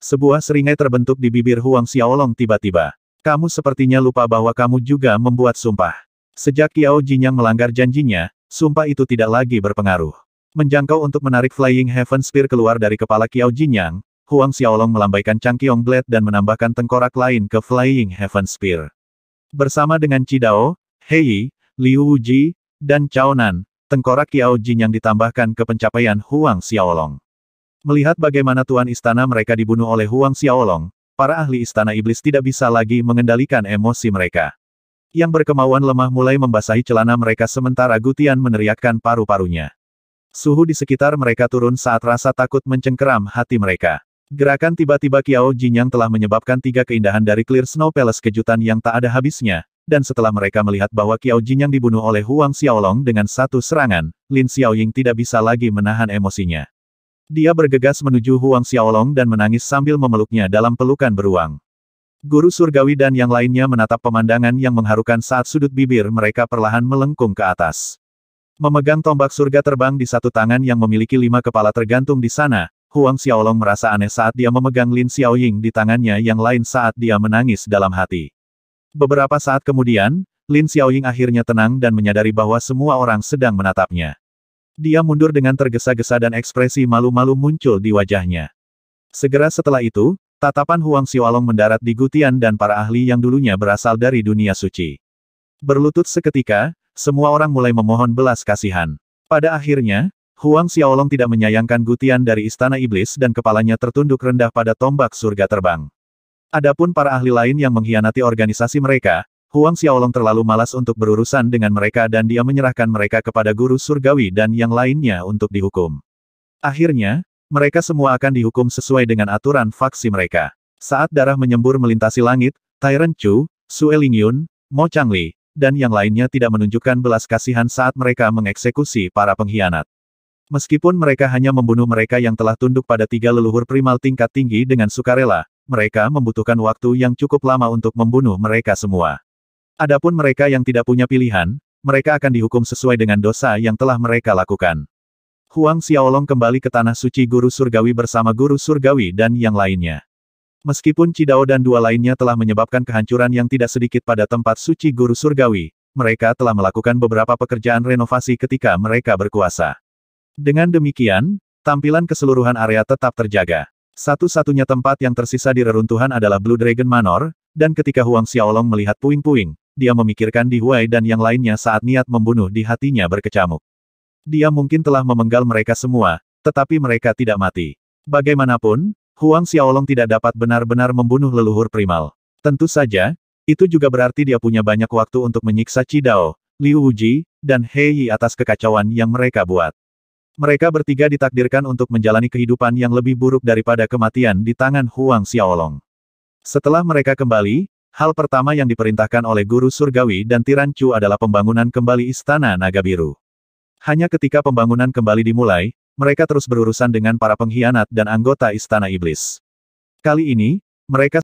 Speaker 1: Sebuah seringai terbentuk di bibir Huang Xiaolong tiba-tiba. Kamu sepertinya lupa bahwa kamu juga membuat sumpah. Sejak Yao yang melanggar janjinya, sumpah itu tidak lagi berpengaruh. Menjangkau untuk menarik Flying Heaven Spear keluar dari kepala Qiao Jinyang, Huang Xiaolong melambaikan Changqiong Blade dan menambahkan tengkorak lain ke Flying Heaven Spear. Bersama dengan Cidao, Hei, Liu Wuji, dan Cao Nan, tengkorak Yao Jin yang ditambahkan ke pencapaian Huang Xiaolong. Melihat bagaimana tuan istana mereka dibunuh oleh Huang Xiaolong, para ahli istana iblis tidak bisa lagi mengendalikan emosi mereka. Yang berkemauan lemah mulai membasahi celana mereka sementara Gutian meneriakkan paru-parunya. Suhu di sekitar mereka turun saat rasa takut mencengkeram hati mereka. Gerakan tiba-tiba Kiao yang telah menyebabkan tiga keindahan dari Clear Snow Palace kejutan yang tak ada habisnya, dan setelah mereka melihat bahwa Kiao yang dibunuh oleh Huang Xiaolong dengan satu serangan, Lin Xiaoying tidak bisa lagi menahan emosinya. Dia bergegas menuju Huang Xiaolong dan menangis sambil memeluknya dalam pelukan beruang. Guru Surgawi dan yang lainnya menatap pemandangan yang mengharukan saat sudut bibir mereka perlahan melengkung ke atas. Memegang tombak surga terbang di satu tangan yang memiliki lima kepala tergantung di sana, Huang Xiaolong merasa aneh saat dia memegang Lin Xiaoying di tangannya yang lain saat dia menangis dalam hati. Beberapa saat kemudian, Lin Xiaoying akhirnya tenang dan menyadari bahwa semua orang sedang menatapnya. Dia mundur dengan tergesa-gesa dan ekspresi malu-malu muncul di wajahnya. Segera setelah itu, tatapan Huang Xiaolong mendarat di Gutian dan para ahli yang dulunya berasal dari dunia suci. Berlutut seketika, semua orang mulai memohon belas kasihan. Pada akhirnya, Huang Xiaolong tidak menyayangkan Gutian dari Istana Iblis dan kepalanya tertunduk rendah pada tombak surga terbang. Adapun para ahli lain yang mengkhianati organisasi mereka, Huang Xiaolong terlalu malas untuk berurusan dengan mereka dan dia menyerahkan mereka kepada guru surgawi dan yang lainnya untuk dihukum. Akhirnya, mereka semua akan dihukum sesuai dengan aturan faksi mereka. Saat darah menyembur melintasi langit, Tyrant Chu, Sue Lingyun, Mo Changli, dan yang lainnya tidak menunjukkan belas kasihan saat mereka mengeksekusi para pengkhianat. Meskipun mereka hanya membunuh mereka yang telah tunduk pada tiga leluhur primal tingkat tinggi dengan sukarela, mereka membutuhkan waktu yang cukup lama untuk membunuh mereka semua. Adapun mereka yang tidak punya pilihan, mereka akan dihukum sesuai dengan dosa yang telah mereka lakukan. Huang Xiaolong kembali ke Tanah Suci Guru Surgawi bersama Guru Surgawi dan yang lainnya. Meskipun Cidao dan dua lainnya telah menyebabkan kehancuran yang tidak sedikit pada tempat suci Guru Surgawi, mereka telah melakukan beberapa pekerjaan renovasi ketika mereka berkuasa. Dengan demikian, tampilan keseluruhan area tetap terjaga. Satu-satunya tempat yang tersisa di reruntuhan adalah Blue Dragon Manor, dan ketika Huang Xiaolong melihat puing-puing, dia memikirkan Di Huai dan yang lainnya saat niat membunuh di hatinya berkecamuk. Dia mungkin telah memenggal mereka semua, tetapi mereka tidak mati. Bagaimanapun, Huang Xiaolong tidak dapat benar-benar membunuh leluhur primal. Tentu saja, itu juga berarti dia punya banyak waktu untuk menyiksa Cidao, Liu Wuji, dan Hei atas kekacauan yang mereka buat. Mereka bertiga ditakdirkan untuk menjalani kehidupan yang lebih buruk daripada kematian di tangan Huang Xiaolong. Setelah mereka kembali, hal pertama yang diperintahkan oleh Guru Surgawi dan Tiran Chu adalah pembangunan kembali Istana Naga Biru. Hanya ketika pembangunan kembali dimulai, mereka terus berurusan dengan para pengkhianat dan anggota Istana Iblis. Kali ini, mereka